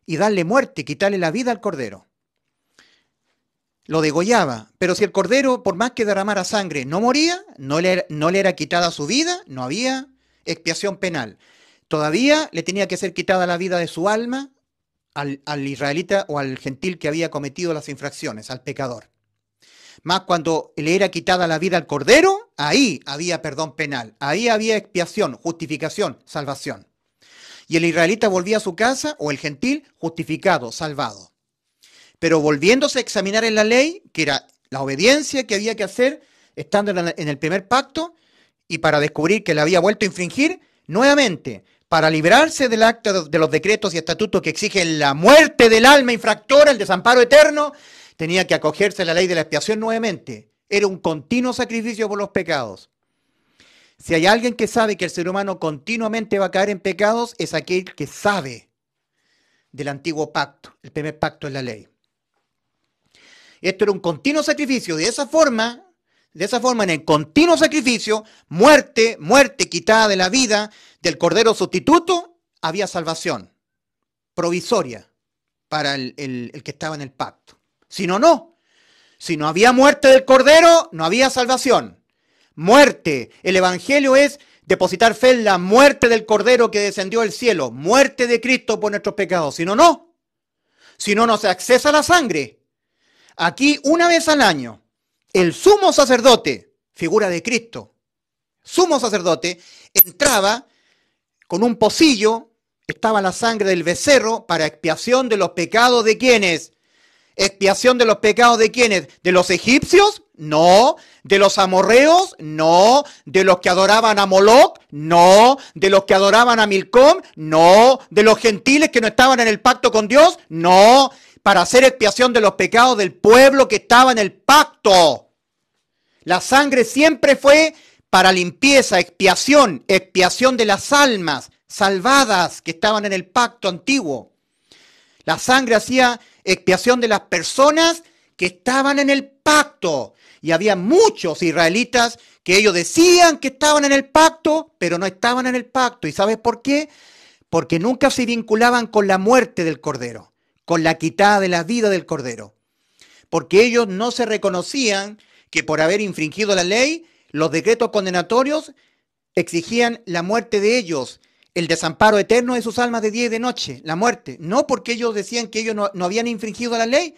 Speaker 1: y darle muerte, quitarle la vida al cordero. Lo degollaba, pero si el cordero, por más que derramara sangre, no moría, no no le era quitada su vida, no había expiación penal. Todavía le tenía que ser quitada la vida de su alma al, israelita o al gentil que había cometido las infracciones, al pecador. Más cuando le era quitada la vida al cordero, ahí había perdón penal, ahí había expiación, justificación, salvación. Y el israelita volvía a su casa o el gentil justificado, salvado. Pero volviéndose a examinar en la ley, que era la obediencia que había que hacer estando en el primer pacto, y para descubrir que la había vuelto a infringir, nuevamente para librarse del acto de los decretos y estatutos que exigen la muerte del alma infractora, el desamparo eterno, tenía que acogerse a la ley de la expiación nuevamente. Era un continuo sacrificio por los pecados. Si hay alguien que sabe que el ser humano continuamente va a caer en pecados, es aquel que sabe del antiguo pacto. El primer pacto de la ley. Esto era un continuo sacrificio. De esa forma, de esa forma, en el continuo sacrificio, muerte, muerte quitada de la vida, del Cordero Sustituto había salvación provisoria para el, que estaba en el pacto. Si no, no. Si no había muerte del Cordero, no había salvación. Muerte. El Evangelio es depositar fe en la muerte del Cordero que descendió del cielo, muerte de Cristo por nuestros pecados. Si no, no. Si no, no se accesa la sangre. Aquí, una vez al año, el sumo sacerdote, figura de Cristo, sumo sacerdote, entraba con un pocillo estaba la sangre del becerro para expiación de los pecados de quienes. Expiación de los pecados de quienes? De los egipcios? No. De los amorreos? No. De los que adoraban a Moloch? No. De los que adoraban a Milcom? No. De los gentiles que no estaban en el pacto con Dios? No. Para hacer expiación de los pecados del pueblo que estaba en el pacto. La sangre siempre fue para limpieza, expiación, expiación de las almas salvadas que estaban en el pacto antiguo. La sangre hacía expiación de las personas que estaban en el pacto. Y había muchos israelitas que ellos decían que estaban en el pacto, pero no estaban en el pacto. ¿Y sabes por qué? Porque nunca se vinculaban con la muerte del Cordero, con la quitada de la vida del Cordero. Porque ellos no se reconocían que por haber infringido la ley, los decretos condenatorios exigían la muerte de ellos, el desamparo eterno de sus almas de día y de noche, la muerte. No porque ellos decían que ellos no, habían infringido la ley,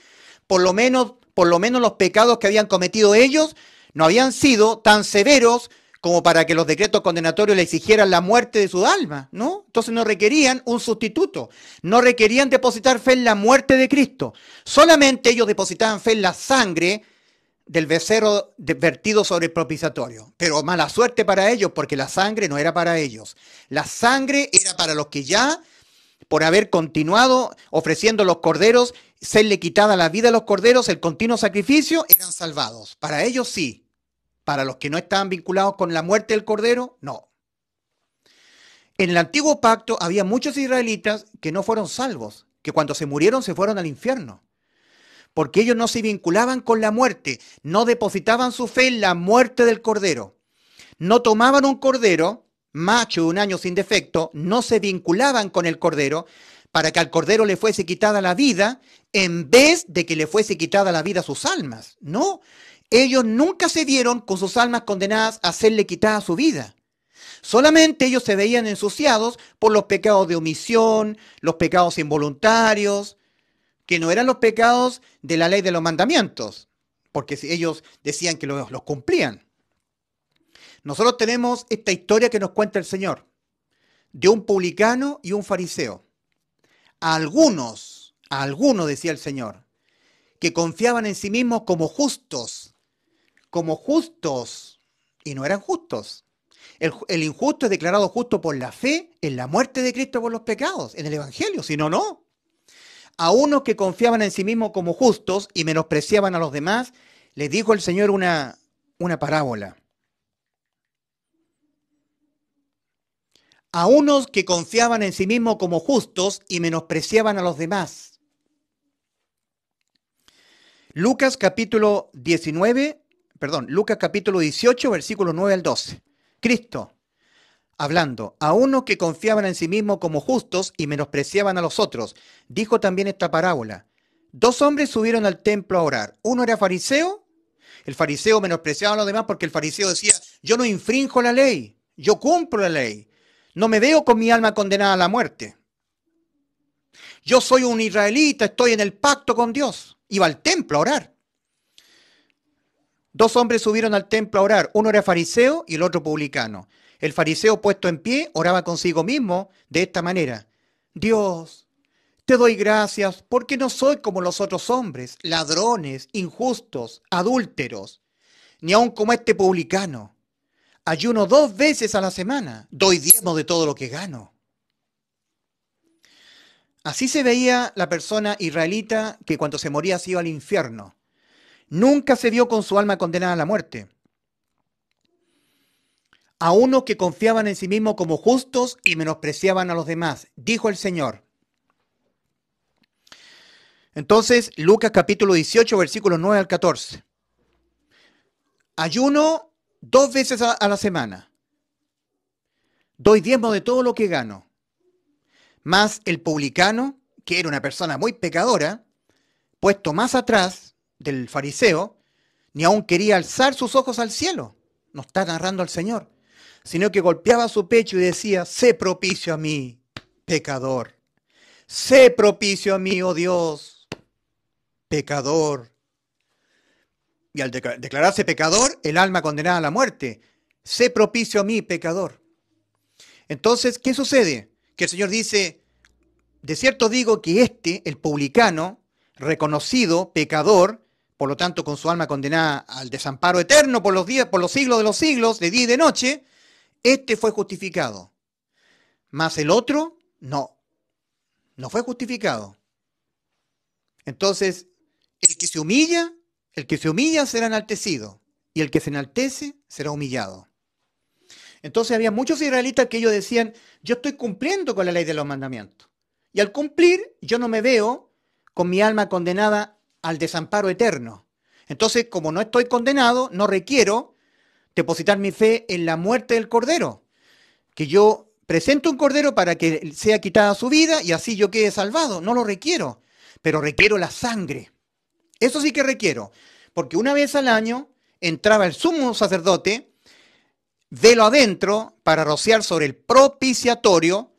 Speaker 1: por lo, menos, por lo menos los pecados que habían cometido ellos no habían sido tan severos como para que los decretos condenatorios le exigieran la muerte de su almas, ¿no? Entonces no requerían un sustituto, no requerían depositar fe en la muerte de Cristo, solamente ellos depositaban fe en la sangre del becerro vertido sobre el propiciatorio. Pero mala suerte para ellos, porque la sangre no era para ellos. La sangre era para los que ya, por haber continuado ofreciendo los corderos, serle quitada la vida a los corderos, el continuo sacrificio, eran salvados. Para ellos sí. Para los que no estaban vinculados con la muerte del cordero, no. En el antiguo pacto había muchos israelitas que no fueron salvos, que cuando se murieron se fueron al infierno porque ellos no se vinculaban con la muerte, no depositaban su fe en la muerte del cordero. No tomaban un cordero, macho de un año sin defecto, no se vinculaban con el cordero para que al cordero le fuese quitada la vida en vez de que le fuese quitada la vida a sus almas. No, ellos nunca se vieron con sus almas condenadas a serle quitada su vida. Solamente ellos se veían ensuciados por los pecados de omisión, los pecados involuntarios, que no eran los pecados de la ley de los mandamientos, porque ellos decían que los, cumplían. Nosotros tenemos esta historia que nos cuenta el Señor, de un publicano y un fariseo. algunos, a algunos, decía el Señor, que confiaban en sí mismos como justos, como justos, y no eran justos. El, el, injusto es declarado justo por la fe en la muerte de Cristo por los pecados, en el Evangelio, si no, no a unos que confiaban en sí mismos como justos y menospreciaban a los demás, le dijo el Señor una, una parábola. A unos que confiaban en sí mismos como justos y menospreciaban a los demás. Lucas capítulo 19, perdón, Lucas capítulo 18, versículo 9 al 12. Cristo hablando a unos que confiaban en sí mismos como justos y menospreciaban a los otros. Dijo también esta parábola. Dos hombres subieron al templo a orar. Uno era fariseo. El fariseo menospreciaba a los demás porque el fariseo decía, yo no infrinjo la ley, yo cumplo la ley. No me veo con mi alma condenada a la muerte. Yo soy un israelita, estoy en el pacto con Dios. Iba al templo a orar. Dos hombres subieron al templo a orar. Uno era fariseo y el otro publicano. El fariseo puesto en pie oraba consigo mismo de esta manera. Dios, te doy gracias porque no soy como los otros hombres, ladrones, injustos, adúlteros, ni aun como este publicano. Ayuno dos veces a la semana, doy diezmo de todo lo que gano. Así se veía la persona israelita que cuando se moría se iba al infierno. Nunca se vio con su alma condenada a la muerte a unos que confiaban en sí mismos como justos y menospreciaban a los demás, dijo el Señor. Entonces, Lucas capítulo 18, versículos 9 al 14. Ayuno dos veces a, la semana. Doy diezmo de todo lo que gano. Más el publicano, que era una persona muy pecadora, puesto más atrás del fariseo, ni aún quería alzar sus ojos al cielo. No está narrando al Señor sino que golpeaba su pecho y decía, sé propicio a mí, pecador. Sé propicio a mí, oh Dios, pecador. Y al declararse pecador, el alma condenada a la muerte, sé propicio a mí, pecador. Entonces, ¿qué sucede? Que el Señor dice, de cierto digo que este, el publicano, reconocido pecador, por lo tanto con su alma condenada al desamparo eterno por los días, por los siglos de los siglos, de día y de noche, este fue justificado. más el otro, no. No fue justificado. Entonces, el que se humilla, el que se humilla será enaltecido. Y el que se enaltece será humillado. Entonces había muchos israelitas que ellos decían, yo estoy cumpliendo con la ley de los mandamientos. Y al cumplir, yo no me veo con mi alma condenada al desamparo eterno. Entonces, como no estoy condenado, no requiero depositar mi fe en la muerte del Cordero, que yo presento un Cordero para que sea quitada su vida y así yo quede salvado. No lo requiero, pero requiero la sangre. Eso sí que requiero, porque una vez al año entraba el sumo sacerdote, de lo adentro, para rociar sobre el propiciatorio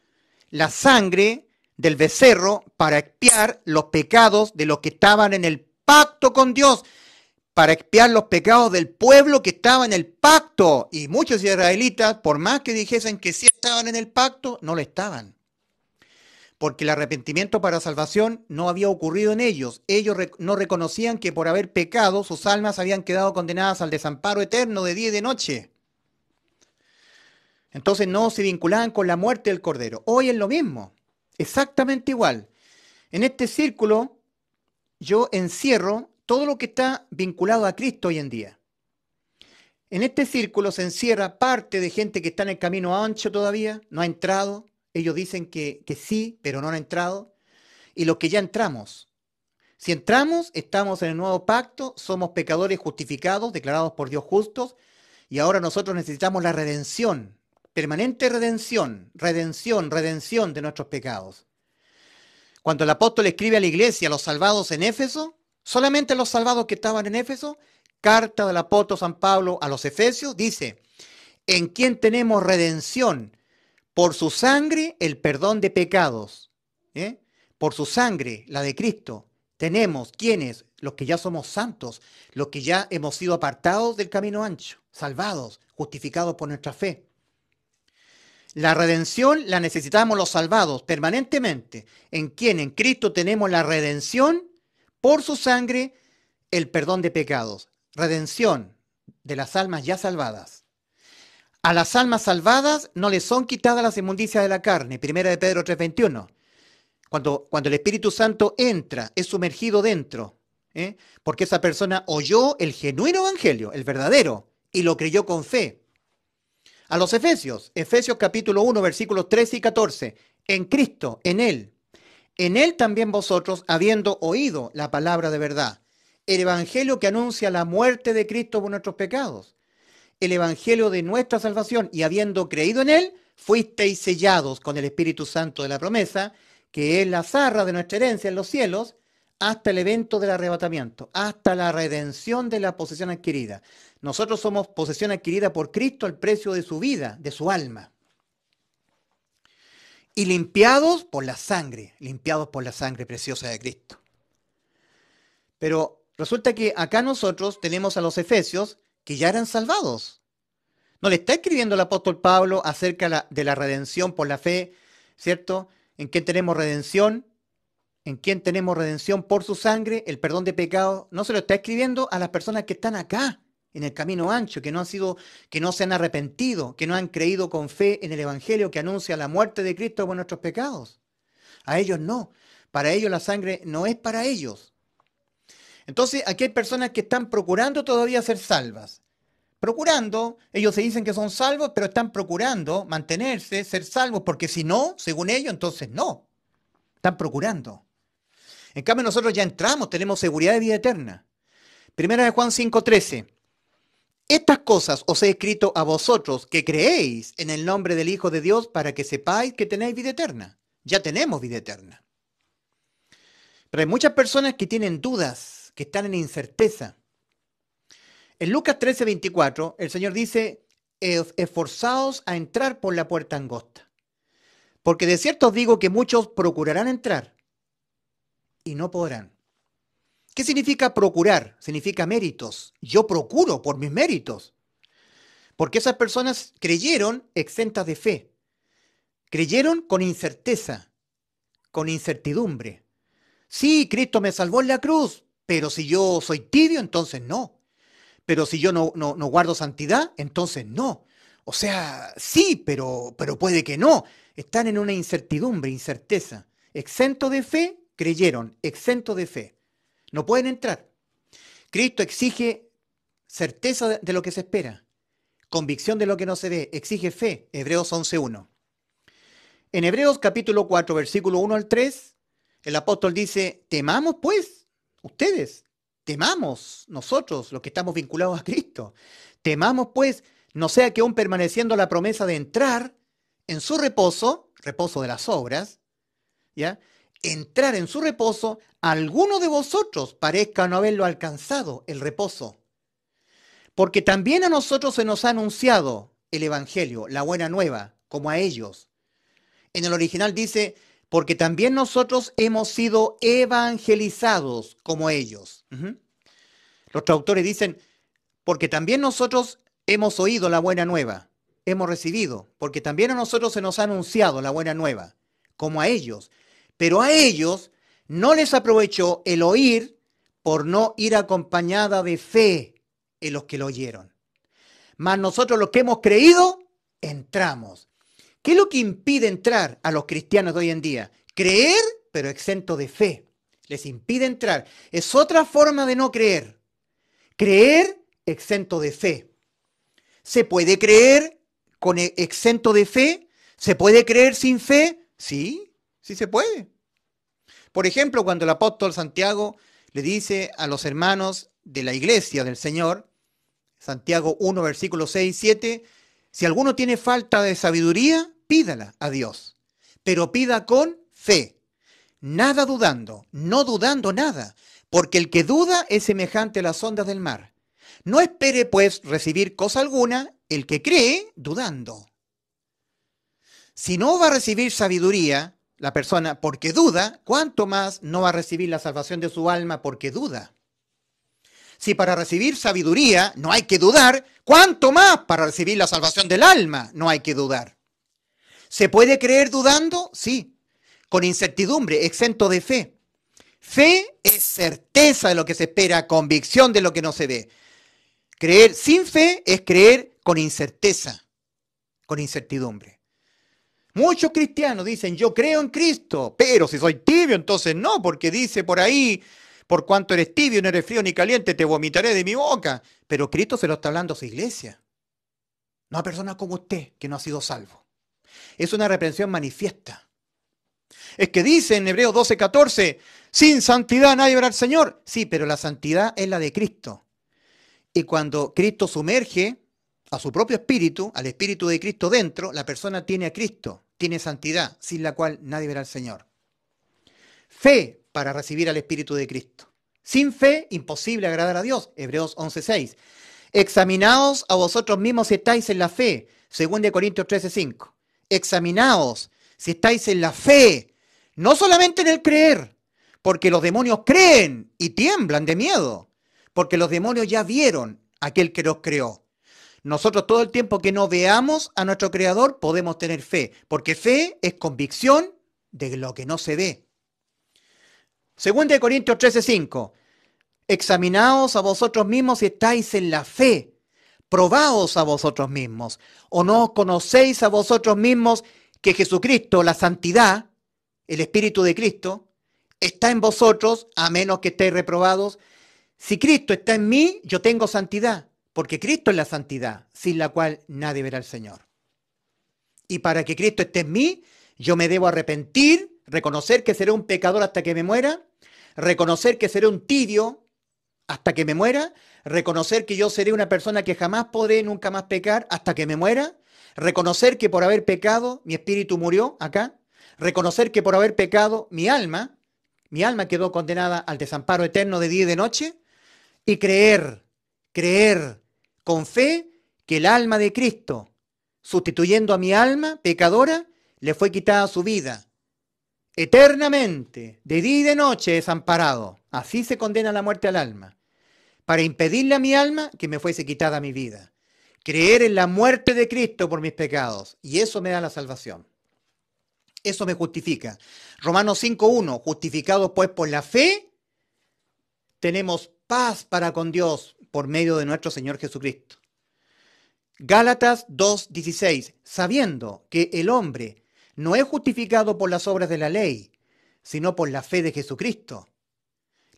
Speaker 1: la sangre del becerro para expiar los pecados de los que estaban en el pacto con Dios para expiar los pecados del pueblo que estaba en el pacto. Y muchos israelitas, por más que dijesen que sí estaban en el pacto, no lo estaban. Porque el arrepentimiento para salvación no había ocurrido en ellos. Ellos no reconocían que por haber pecado sus almas habían quedado condenadas al desamparo eterno de día y de noche. Entonces no se vinculaban con la muerte del Cordero. Hoy es lo mismo, exactamente igual. En este círculo yo encierro todo lo que está vinculado a Cristo hoy en día. En este círculo se encierra parte de gente que está en el camino ancho todavía, no ha entrado. Ellos dicen que, sí, pero no han entrado. Y los que ya entramos. Si entramos, estamos en el nuevo pacto, somos pecadores justificados, declarados por Dios justos, y ahora nosotros necesitamos la redención, permanente redención, redención, redención de nuestros pecados. Cuando el apóstol escribe a la iglesia, a los salvados en Éfeso, solamente los salvados que estaban en Éfeso, carta del apóstol San Pablo a los Efesios, dice, en quien tenemos redención, por su sangre el perdón de pecados. ¿eh? Por su sangre, la de Cristo, tenemos quienes, los que ya somos santos, los que ya hemos sido apartados del camino ancho, salvados, justificados por nuestra fe. La redención la necesitamos los salvados permanentemente, en quien en Cristo tenemos la redención por su sangre el perdón de pecados, redención de las almas ya salvadas. A las almas salvadas no les son quitadas las inmundicias de la carne, primera de Pedro 3:21. Cuando, cuando el Espíritu Santo entra, es sumergido dentro, ¿eh? porque esa persona oyó el genuino evangelio, el verdadero, y lo creyó con fe. A los Efesios, Efesios capítulo 1, versículos 13 y 14, en Cristo, en Él, en él también vosotros, habiendo oído la palabra de verdad, el Evangelio que anuncia la muerte de Cristo por nuestros pecados, el Evangelio de nuestra salvación, y habiendo creído en él, fuisteis sellados con el Espíritu Santo de la promesa, que es la zarra de nuestra herencia en los cielos, hasta el evento del arrebatamiento, hasta la redención de la posesión adquirida. Nosotros somos posesión adquirida por Cristo al precio de su vida, de su alma y limpiados por la sangre, limpiados por la sangre preciosa de Cristo. Pero resulta que acá nosotros tenemos a los efesios que ya eran salvados. No le está escribiendo el apóstol Pablo acerca de la redención por la fe, ¿cierto? ¿En quién tenemos redención? ¿En quién tenemos redención por su sangre? El perdón de pecados. No se lo está escribiendo a las personas que están acá, en el camino ancho, que no han sido, que no se han arrepentido, que no han creído con fe en el Evangelio que anuncia la muerte de Cristo por nuestros pecados. A ellos no. Para ellos la sangre no es para ellos. Entonces, aquí hay personas que están procurando todavía ser salvas. Procurando, ellos se dicen que son salvos, pero están procurando mantenerse, ser salvos, porque si no, según ellos, entonces no. Están procurando. En cambio, nosotros ya entramos, tenemos seguridad de vida eterna. Primera de Juan 5:13. Estas cosas os he escrito a vosotros que creéis en el nombre del Hijo de Dios para que sepáis que tenéis vida eterna. Ya tenemos vida eterna. Pero hay muchas personas que tienen dudas, que están en incerteza. En Lucas 13, el Señor dice, esforzaos a entrar por la puerta angosta. Porque de cierto os digo que muchos procurarán entrar y no podrán. ¿Qué significa procurar? Significa méritos. Yo procuro por mis méritos. Porque esas personas creyeron exentas de fe. Creyeron con incerteza, con incertidumbre. Sí, Cristo me salvó en la cruz, pero si yo soy tibio, entonces no. Pero si yo no, guardo santidad, entonces no. O sea, sí, pero, pero puede que no. Están en una incertidumbre, incerteza. Exento de fe, creyeron, exento de fe. No pueden entrar. Cristo exige certeza de lo que se espera, convicción de lo que no se ve, exige fe. Hebreos 11.1. En Hebreos capítulo 4, versículo 1 al 3, el apóstol dice, temamos pues, ustedes, temamos nosotros, los que estamos vinculados a Cristo, temamos pues, no sea que aún permaneciendo la promesa de entrar en su reposo, reposo de las obras, ¿ya? entrar en su reposo, alguno de vosotros parezca no haberlo alcanzado, el reposo. Porque también a nosotros se nos ha anunciado el Evangelio, la buena nueva, como a ellos. En el original dice, porque también nosotros hemos sido evangelizados como ellos. Los traductores dicen, porque también nosotros hemos oído la buena nueva, hemos recibido, porque también a nosotros se nos ha anunciado la buena nueva, como a ellos. Pero a ellos no les aprovechó el oír por no ir acompañada de fe en los que lo oyeron. Mas nosotros los que hemos creído, entramos. ¿Qué es lo que impide entrar a los cristianos de hoy en día? Creer, pero exento de fe. Les impide entrar. Es otra forma de no creer. Creer exento de fe. ¿Se puede creer con e-, exento de fe? ¿Se puede creer sin fe? Sí, sí se puede. Por ejemplo, cuando el apóstol Santiago le dice a los hermanos de la iglesia del Señor, Santiago 1, versículo 6 y 7, si alguno tiene falta de sabiduría, pídala a Dios, pero pida con fe, nada dudando, no dudando nada, porque el que duda es semejante a las ondas del mar. No espere, pues, recibir cosa alguna el que cree dudando. Si no va a recibir sabiduría, la persona porque duda, cuánto más no va a recibir la salvación de su alma porque duda. Si para recibir sabiduría no hay que dudar, cuánto más para recibir la salvación del alma no hay que dudar. ¿Se puede creer dudando? Sí, con incertidumbre, exento de fe. Fe es certeza de lo que se espera, convicción de lo que no se ve. Creer sin fe es creer con incerteza, con incertidumbre. Muchos cristianos dicen, yo creo en Cristo, pero si soy tibio, entonces no, porque dice por ahí, por cuanto eres tibio, no eres frío ni caliente, te vomitaré de mi boca. Pero Cristo se lo está hablando a su iglesia, no a personas como usted que no ha sido salvo. Es una reprensión manifiesta. Es que dice en Hebreos 12, 14, sin santidad nadie verá al Señor. Sí, pero la santidad es la de Cristo. Y cuando Cristo sumerge a su propio espíritu, al espíritu de Cristo dentro, la persona tiene a Cristo, tiene santidad, sin la cual nadie verá al Señor. Fe para recibir al espíritu de Cristo. Sin fe, imposible agradar a Dios. Hebreos 11:6. Examinaos a vosotros mismos si estáis en la fe. Según de Corintios 13:5. Examinaos si estáis en la fe, no solamente en el creer, porque los demonios creen y tiemblan de miedo, porque los demonios ya vieron aquel que los creó. Nosotros todo el tiempo que no veamos a nuestro Creador podemos tener fe, porque fe es convicción de lo que no se ve. Segundo de Corintios 13:5. Examinaos a vosotros mismos si estáis en la fe. Probaos a vosotros mismos. ¿O no conocéis a vosotros mismos que Jesucristo, la santidad, el Espíritu de Cristo, está en vosotros, a menos que estéis reprobados? Si Cristo está en mí, yo tengo santidad. Porque Cristo es la santidad, sin la cual nadie verá al Señor. Y para que Cristo esté en mí, yo me debo arrepentir, reconocer que seré un pecador hasta que me muera, reconocer que seré un tidio hasta que me muera, reconocer que yo seré una persona que jamás podré nunca más pecar hasta que me muera, reconocer que por haber pecado mi espíritu murió acá, reconocer que por haber pecado mi alma, mi alma quedó condenada al desamparo eterno de día y de noche, y creer, creer con fe que el alma de Cristo, sustituyendo a mi alma pecadora, le fue quitada su vida. Eternamente, de día y de noche, desamparado. Así se condena la muerte al alma, para impedirle a mi alma que me fuese quitada mi vida. Creer en la muerte de Cristo por mis pecados, y eso me da la salvación. Eso me justifica. Romanos 5.1, justificados pues por la fe, tenemos paz para con Dios por medio de nuestro Señor Jesucristo. Gálatas 2:16, sabiendo que el hombre no es justificado por las obras de la ley, sino por la fe de Jesucristo.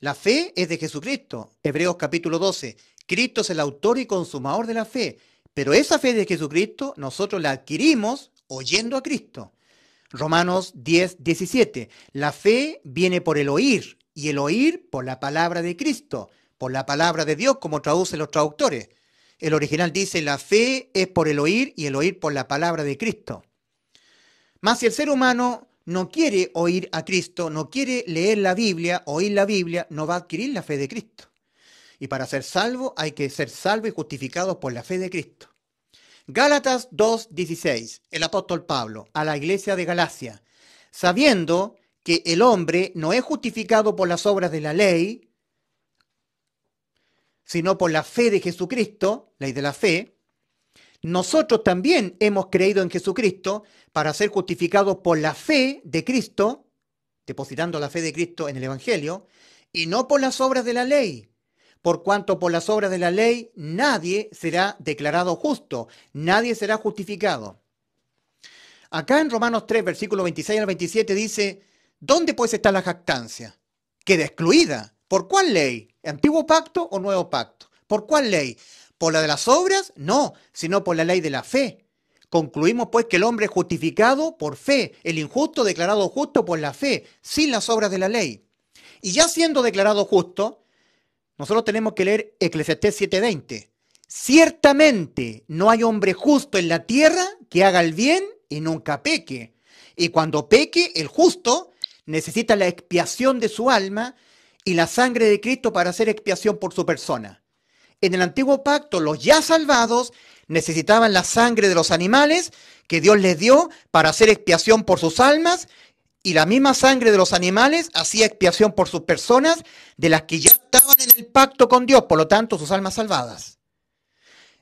Speaker 1: La fe es de Jesucristo. Hebreos capítulo 12, Cristo es el autor y consumador de la fe, pero esa fe de Jesucristo nosotros la adquirimos oyendo a Cristo. Romanos 10.17... la fe viene por el oír y el oír por la palabra de Cristo la palabra de Dios, como traducen los traductores. El original dice, la fe es por el oír y el oír por la palabra de Cristo. Más si el ser humano no quiere oír a Cristo, no quiere leer la Biblia, oír la Biblia, no va a adquirir la fe de Cristo. Y para ser salvo hay que ser salvo y justificado por la fe de Cristo. Gálatas 2.16, el apóstol Pablo, a la iglesia de Galacia, sabiendo que el hombre no es justificado por las obras de la ley, sino por la fe de Jesucristo, ley de la fe, nosotros también hemos creído en Jesucristo para ser justificados por la fe de Cristo, depositando la fe de Cristo en el Evangelio, y no por las obras de la ley, por cuanto por las obras de la ley nadie será declarado justo, nadie será justificado. Acá en Romanos 3, versículo 26 al 27 dice, ¿dónde pues está la jactancia? Queda excluida, ¿Por cuál ley? ¿Antiguo pacto o nuevo pacto? ¿Por cuál ley? ¿Por la de las obras? No, sino por la ley de la fe. Concluimos pues que el hombre es justificado por fe, el injusto declarado justo por la fe, sin las obras de la ley. Y ya siendo declarado justo, nosotros tenemos que leer Eclesiastés 7:20. Ciertamente no hay hombre justo en la tierra que haga el bien y nunca peque. Y cuando peque, el justo necesita la expiación de su alma y la sangre de Cristo para hacer expiación por su persona. En el antiguo pacto, los ya salvados necesitaban la sangre de los animales que Dios les dio para hacer expiación por sus almas y la misma sangre de los animales hacía expiación por sus personas de las que ya estaban en el pacto con Dios, por lo tanto sus almas salvadas.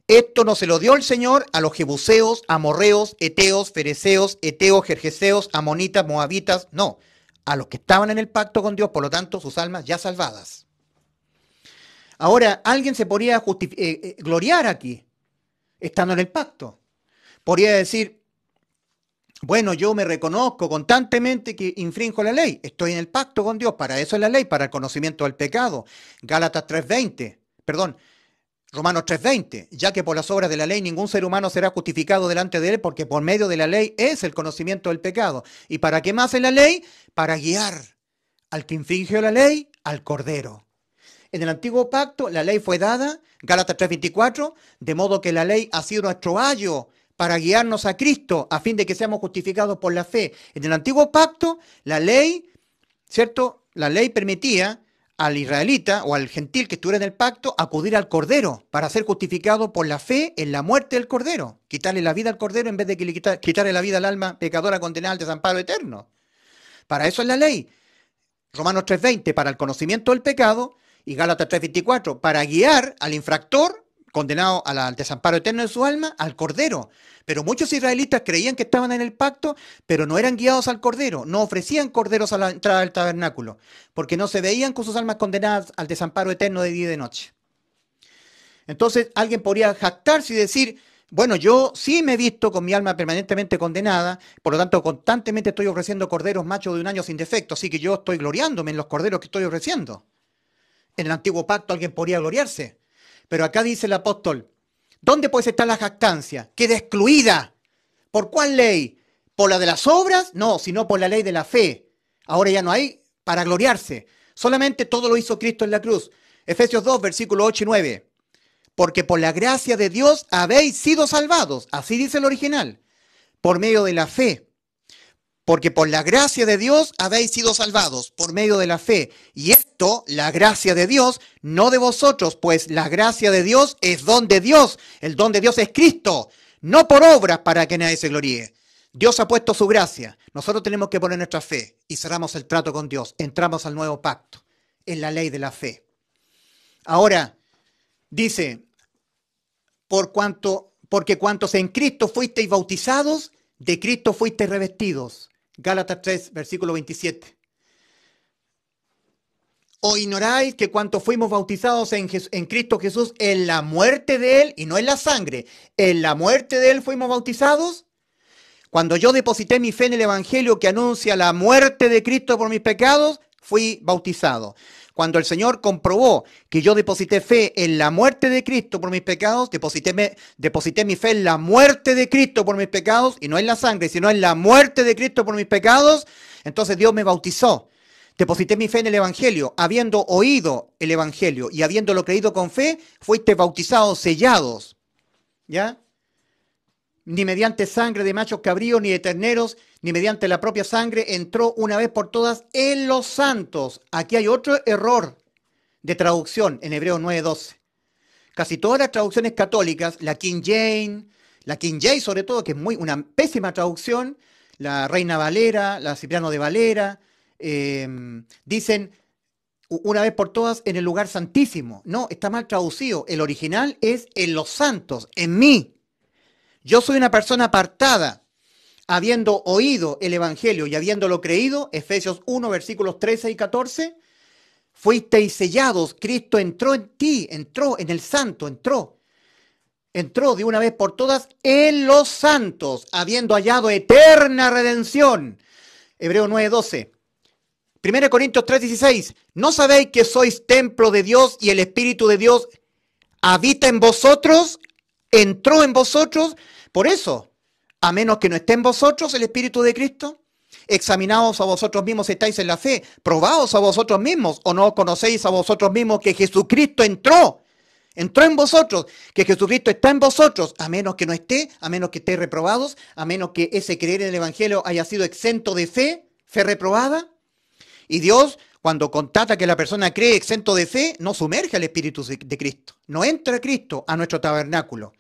Speaker 1: Esto no se lo dio el Señor a los jebuseos, amorreos, eteos, fereceos, eteos, jerjeseos, amonitas, moabitas, no a los que estaban en el pacto con Dios, por lo tanto, sus almas ya salvadas. Ahora, alguien se podría eh, eh, gloriar aquí, estando en el pacto. Podría decir, bueno, yo me reconozco constantemente que infrinjo la ley, estoy en el pacto con Dios, para eso es la ley, para el conocimiento del pecado. Gálatas 3:20, perdón, Romanos 3:20, ya que por las obras de la ley ningún ser humano será justificado delante de él, porque por medio de la ley es el conocimiento del pecado. ¿Y para qué más es la ley? Para guiar al que infringió la ley, al Cordero. En el antiguo pacto la ley fue dada, Gálatas 3:24, de modo que la ley ha sido nuestro ayo para guiarnos a Cristo, a fin de que seamos justificados por la fe. En el antiguo pacto la ley, ¿cierto? La ley permitía al israelita o al gentil que estuviera en el pacto acudir al cordero para ser justificado por la fe en la muerte del cordero. Quitarle la vida al cordero en vez de que le quitarle la vida al alma pecadora condenada al desamparo eterno. Para eso es la ley. Romanos 3.20 para el conocimiento del pecado y Gálatas 3.24 para guiar al infractor condenado al, desamparo eterno de su alma, al Cordero. Pero muchos israelitas creían que estaban en el pacto, pero no eran guiados al Cordero, no ofrecían corderos a la entrada del tabernáculo, porque no se veían con sus almas condenadas al desamparo eterno de día y de noche. Entonces alguien podría jactarse y decir, bueno, yo sí me he visto con mi alma permanentemente condenada, por lo tanto constantemente estoy ofreciendo corderos machos de un año sin defecto, así que yo estoy gloriándome en los corderos que estoy ofreciendo. En el antiguo pacto alguien podría gloriarse, pero acá dice el apóstol, ¿dónde pues está la jactancia? Queda excluida. ¿Por cuál ley? ¿Por la de las obras? No, sino por la ley de la fe. Ahora ya no hay para gloriarse. Solamente todo lo hizo Cristo en la cruz. Efesios 2, versículo 8 y 9. Porque por la gracia de Dios habéis sido salvados. Así dice el original. Por medio de la fe porque por la gracia de Dios habéis sido salvados por medio de la fe. Y esto, la gracia de Dios, no de vosotros, pues la gracia de Dios es don de Dios. El don de Dios es Cristo, no por obras para que nadie se gloríe. Dios ha puesto su gracia. Nosotros tenemos que poner nuestra fe y cerramos el trato con Dios. Entramos al nuevo pacto, en la ley de la fe. Ahora, dice, por cuanto, porque cuantos en Cristo fuisteis bautizados, de Cristo fuisteis revestidos. Gálatas 3, versículo 27. ¿O ignoráis que cuanto fuimos bautizados en, en Cristo Jesús, en la muerte de Él, y no en la sangre, en la muerte de Él fuimos bautizados? Cuando yo deposité mi fe en el Evangelio que anuncia la muerte de Cristo por mis pecados, fui bautizado. Cuando el Señor comprobó que yo deposité fe en la muerte de Cristo por mis pecados, deposité, mi fe en la muerte de Cristo por mis pecados, y no en la sangre, sino en la muerte de Cristo por mis pecados, entonces Dios me bautizó. Deposité mi fe en el Evangelio, habiendo oído el Evangelio y habiéndolo creído con fe, fuiste bautizados, sellados. ¿Ya? Ni mediante sangre de machos cabríos ni de terneros, ni mediante la propia sangre entró una vez por todas en los santos. Aquí hay otro error de traducción en Hebreo 9:12. Casi todas las traducciones católicas, la King Jane, la King James sobre todo, que es muy, una pésima traducción, la Reina Valera, la Cipriano de Valera, em, dicen una vez por todas en el lugar santísimo. No, está mal traducido. El original es en los santos, en mí. Yo soy una persona apartada habiendo oído el Evangelio y habiéndolo creído, Efesios 1, versículos 13 y 14, fuisteis sellados, Cristo entró en ti, entró en el santo, entró, entró de una vez por todas en los santos, habiendo hallado eterna redención. Hebreo 9, 12. 1 Corintios 3, 16. ¿No sabéis que sois templo de Dios y el Espíritu de Dios habita en vosotros? ¿Entró en vosotros? Por eso, a menos que no esté en vosotros el Espíritu de Cristo? Examinaos a vosotros mismos si estáis en la fe, probaos a vosotros mismos, o no conocéis a vosotros mismos que Jesucristo entró, entró en vosotros, que Jesucristo está en vosotros, a menos que no esté, a menos que estéis reprobados, a menos que ese creer en el Evangelio haya sido exento de fe, fe reprobada. Y Dios, cuando contata que la persona cree exento de fe, no sumerge al Espíritu de Cristo, no entra Cristo a nuestro tabernáculo.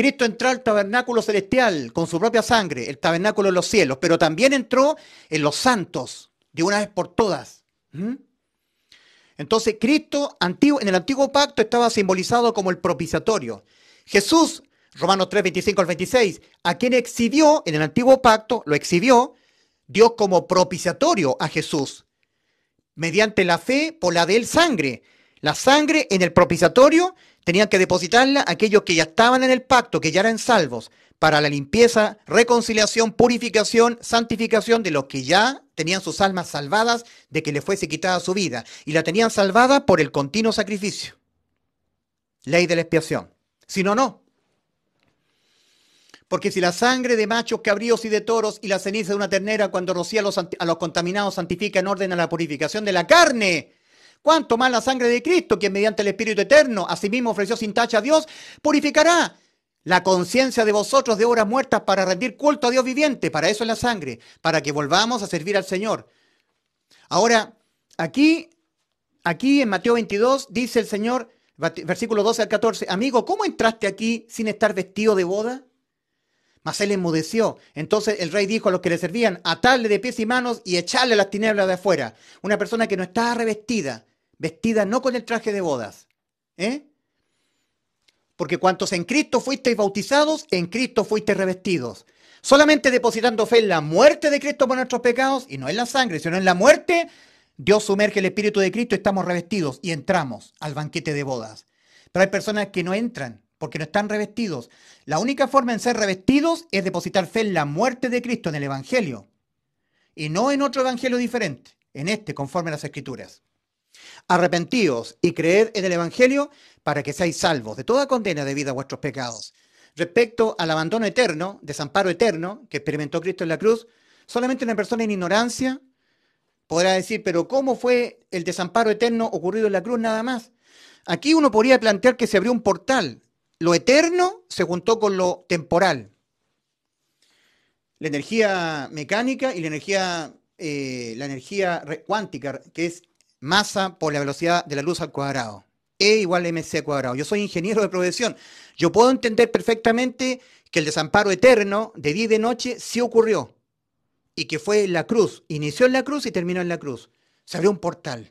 Speaker 1: Cristo entró al tabernáculo celestial con su propia sangre, el tabernáculo de los cielos, pero también entró en los santos, de una vez por todas. ¿Mm? Entonces, Cristo en el antiguo pacto estaba simbolizado como el propiciatorio. Jesús, Romanos 3, 25 al 26, a quien exhibió en el antiguo pacto, lo exhibió Dios como propiciatorio a Jesús, mediante la fe por la de él sangre. La sangre en el propiciatorio tenían que depositarla aquellos que ya estaban en el pacto, que ya eran salvos, para la limpieza, reconciliación, purificación, santificación de los que ya tenían sus almas salvadas de que le fuese quitada su vida. Y la tenían salvada por el continuo sacrificio. Ley de la expiación. Si no, no. Porque si la sangre de machos, cabríos y de toros y la ceniza de una ternera cuando rocía a los, a los contaminados santifica en orden a la purificación de la carne, Cuánto más la sangre de Cristo, quien mediante el Espíritu Eterno a sí mismo ofreció sin tacha a Dios, purificará la conciencia de vosotros de obras muertas para rendir culto a Dios viviente. Para eso es la sangre, para que volvamos a servir al Señor. Ahora, aquí, aquí en Mateo 22 dice el Señor, versículo 12 al 14, amigo, ¿cómo entraste aquí sin estar vestido de boda? Mas él enmudeció. Entonces el rey dijo a los que le servían, atadle de pies y manos y echarle las tinieblas de afuera. Una persona que no está revestida, vestida no con el traje de bodas. ¿eh? Porque cuantos en Cristo fuisteis bautizados, en Cristo fuisteis revestidos. Solamente depositando fe en la muerte de Cristo por nuestros pecados, y no en la sangre, sino en la muerte, Dios sumerge el Espíritu de Cristo, estamos revestidos y entramos al banquete de bodas. Pero hay personas que no entran porque no están revestidos. La única forma en ser revestidos es depositar fe en la muerte de Cristo en el Evangelio y no en otro Evangelio diferente, en este conforme a las Escrituras arrepentíos y creed en el Evangelio para que seáis salvos de toda condena debida a vuestros pecados. Respecto al abandono eterno, desamparo eterno que experimentó Cristo en la cruz, solamente una persona en ignorancia podrá decir, pero ¿cómo fue el desamparo eterno ocurrido en la cruz nada más? Aquí uno podría plantear que se abrió un portal. Lo eterno se juntó con lo temporal. La energía mecánica y la energía, eh, la energía cuántica, que es masa por la velocidad de la luz al cuadrado. E igual a mc cuadrado. Yo soy ingeniero de profesión. Yo puedo entender perfectamente que el desamparo eterno de día y de noche sí ocurrió. Y que fue la cruz. Inició en la cruz y terminó en la cruz. Se abrió un portal.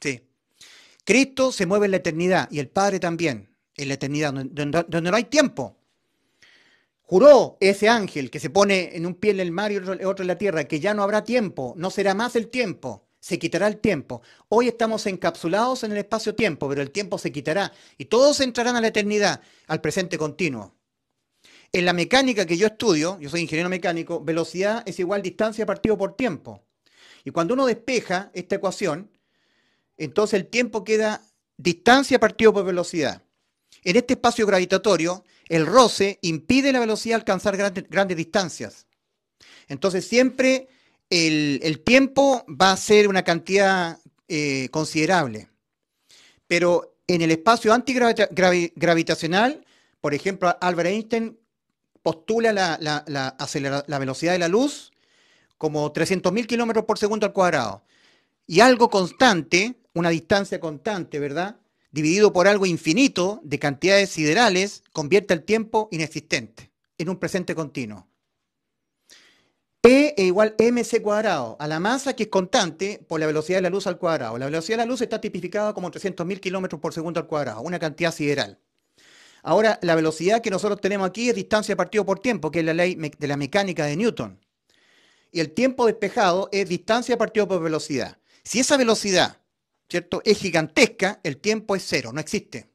Speaker 1: Sí. Cristo se mueve en la eternidad y el Padre también, en la eternidad, donde, no hay tiempo. Juró ese ángel que se pone en un pie en el mar y otro en la tierra, que ya no habrá tiempo, no será más el tiempo se quitará el tiempo. Hoy estamos encapsulados en el espacio-tiempo, pero el tiempo se quitará y todos entrarán a la eternidad, al presente continuo. En la mecánica que yo estudio, yo soy ingeniero mecánico, velocidad es igual distancia partido por tiempo. Y cuando uno despeja esta ecuación, entonces el tiempo queda distancia partido por velocidad. En este espacio gravitatorio, el roce impide la velocidad alcanzar grandes, grandes distancias. Entonces siempre el, tiempo va a ser una cantidad eh, considerable. Pero en el espacio antigravitacional, por ejemplo, Albert Einstein postula la, la, velocidad de la luz como 300.000 kilómetros por segundo al cuadrado. Y algo constante, una distancia constante, ¿verdad? Dividido por algo infinito de cantidades siderales, convierte el tiempo inexistente en un presente continuo. E es igual mc cuadrado a la masa que es constante por la velocidad de la luz al cuadrado. La velocidad de la luz está tipificada como 300.000 kilómetros por segundo al cuadrado, una cantidad sideral. Ahora, la velocidad que nosotros tenemos aquí es distancia partido por tiempo, que es la ley de la mecánica de Newton. Y el tiempo despejado es distancia partido por velocidad. Si esa velocidad, ¿cierto?, es gigantesca, el tiempo es cero, no existe.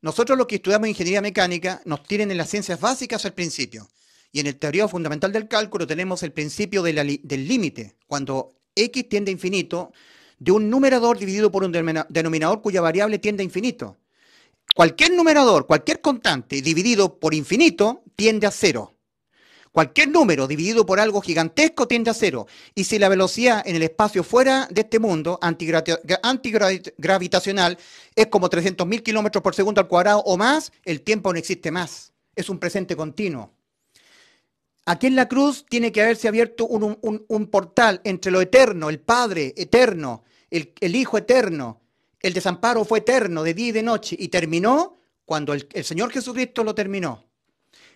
Speaker 1: Nosotros los que estudiamos ingeniería mecánica nos tienen en las ciencias básicas al principio. Y en el teoría fundamental del cálculo tenemos el principio del límite, cuando x tiende a infinito, de un numerador dividido por un denominador cuya variable tiende a infinito. Cualquier numerador, cualquier constante dividido por infinito tiende a cero. Cualquier número dividido por algo gigantesco tiende a cero. Y si la velocidad en el espacio fuera de este mundo antigravitacional es como 300.000 kilómetros por segundo al cuadrado o más, el tiempo no existe más. Es un presente continuo. Aquí en la cruz tiene que haberse abierto un, portal entre lo eterno, el Padre eterno, el, Hijo eterno. El desamparo fue eterno de día y de noche y terminó cuando el, el Señor Jesucristo lo terminó.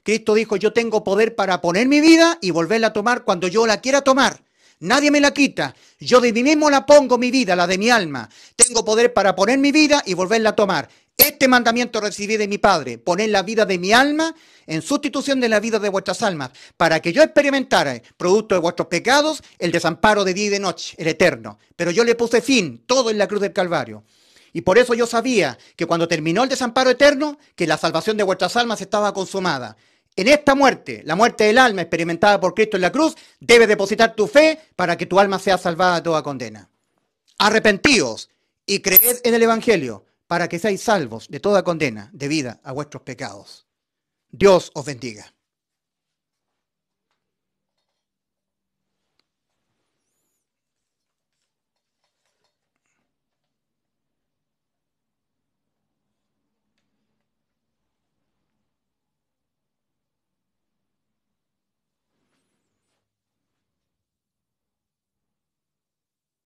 Speaker 1: Cristo dijo, yo tengo poder para poner mi vida y volverla a tomar cuando yo la quiera tomar. Nadie me la quita. Yo de mí mismo la pongo mi vida, la de mi alma. Tengo poder para poner mi vida y volverla a tomar. Este mandamiento recibí de mi Padre, poner la vida de mi alma en sustitución de la vida de vuestras almas, para que yo experimentara, producto de vuestros pecados, el desamparo de día y de noche, el eterno. Pero yo le puse fin, todo en la cruz del Calvario. Y por eso yo sabía que cuando terminó el desamparo eterno, que la salvación de vuestras almas estaba consumada. En esta muerte, la muerte del alma experimentada por Cristo en la cruz, debes depositar tu fe para que tu alma sea salvada de toda condena. Arrepentíos y creed en el Evangelio para que seáis salvos de toda condena debida a vuestros pecados. Dios os bendiga.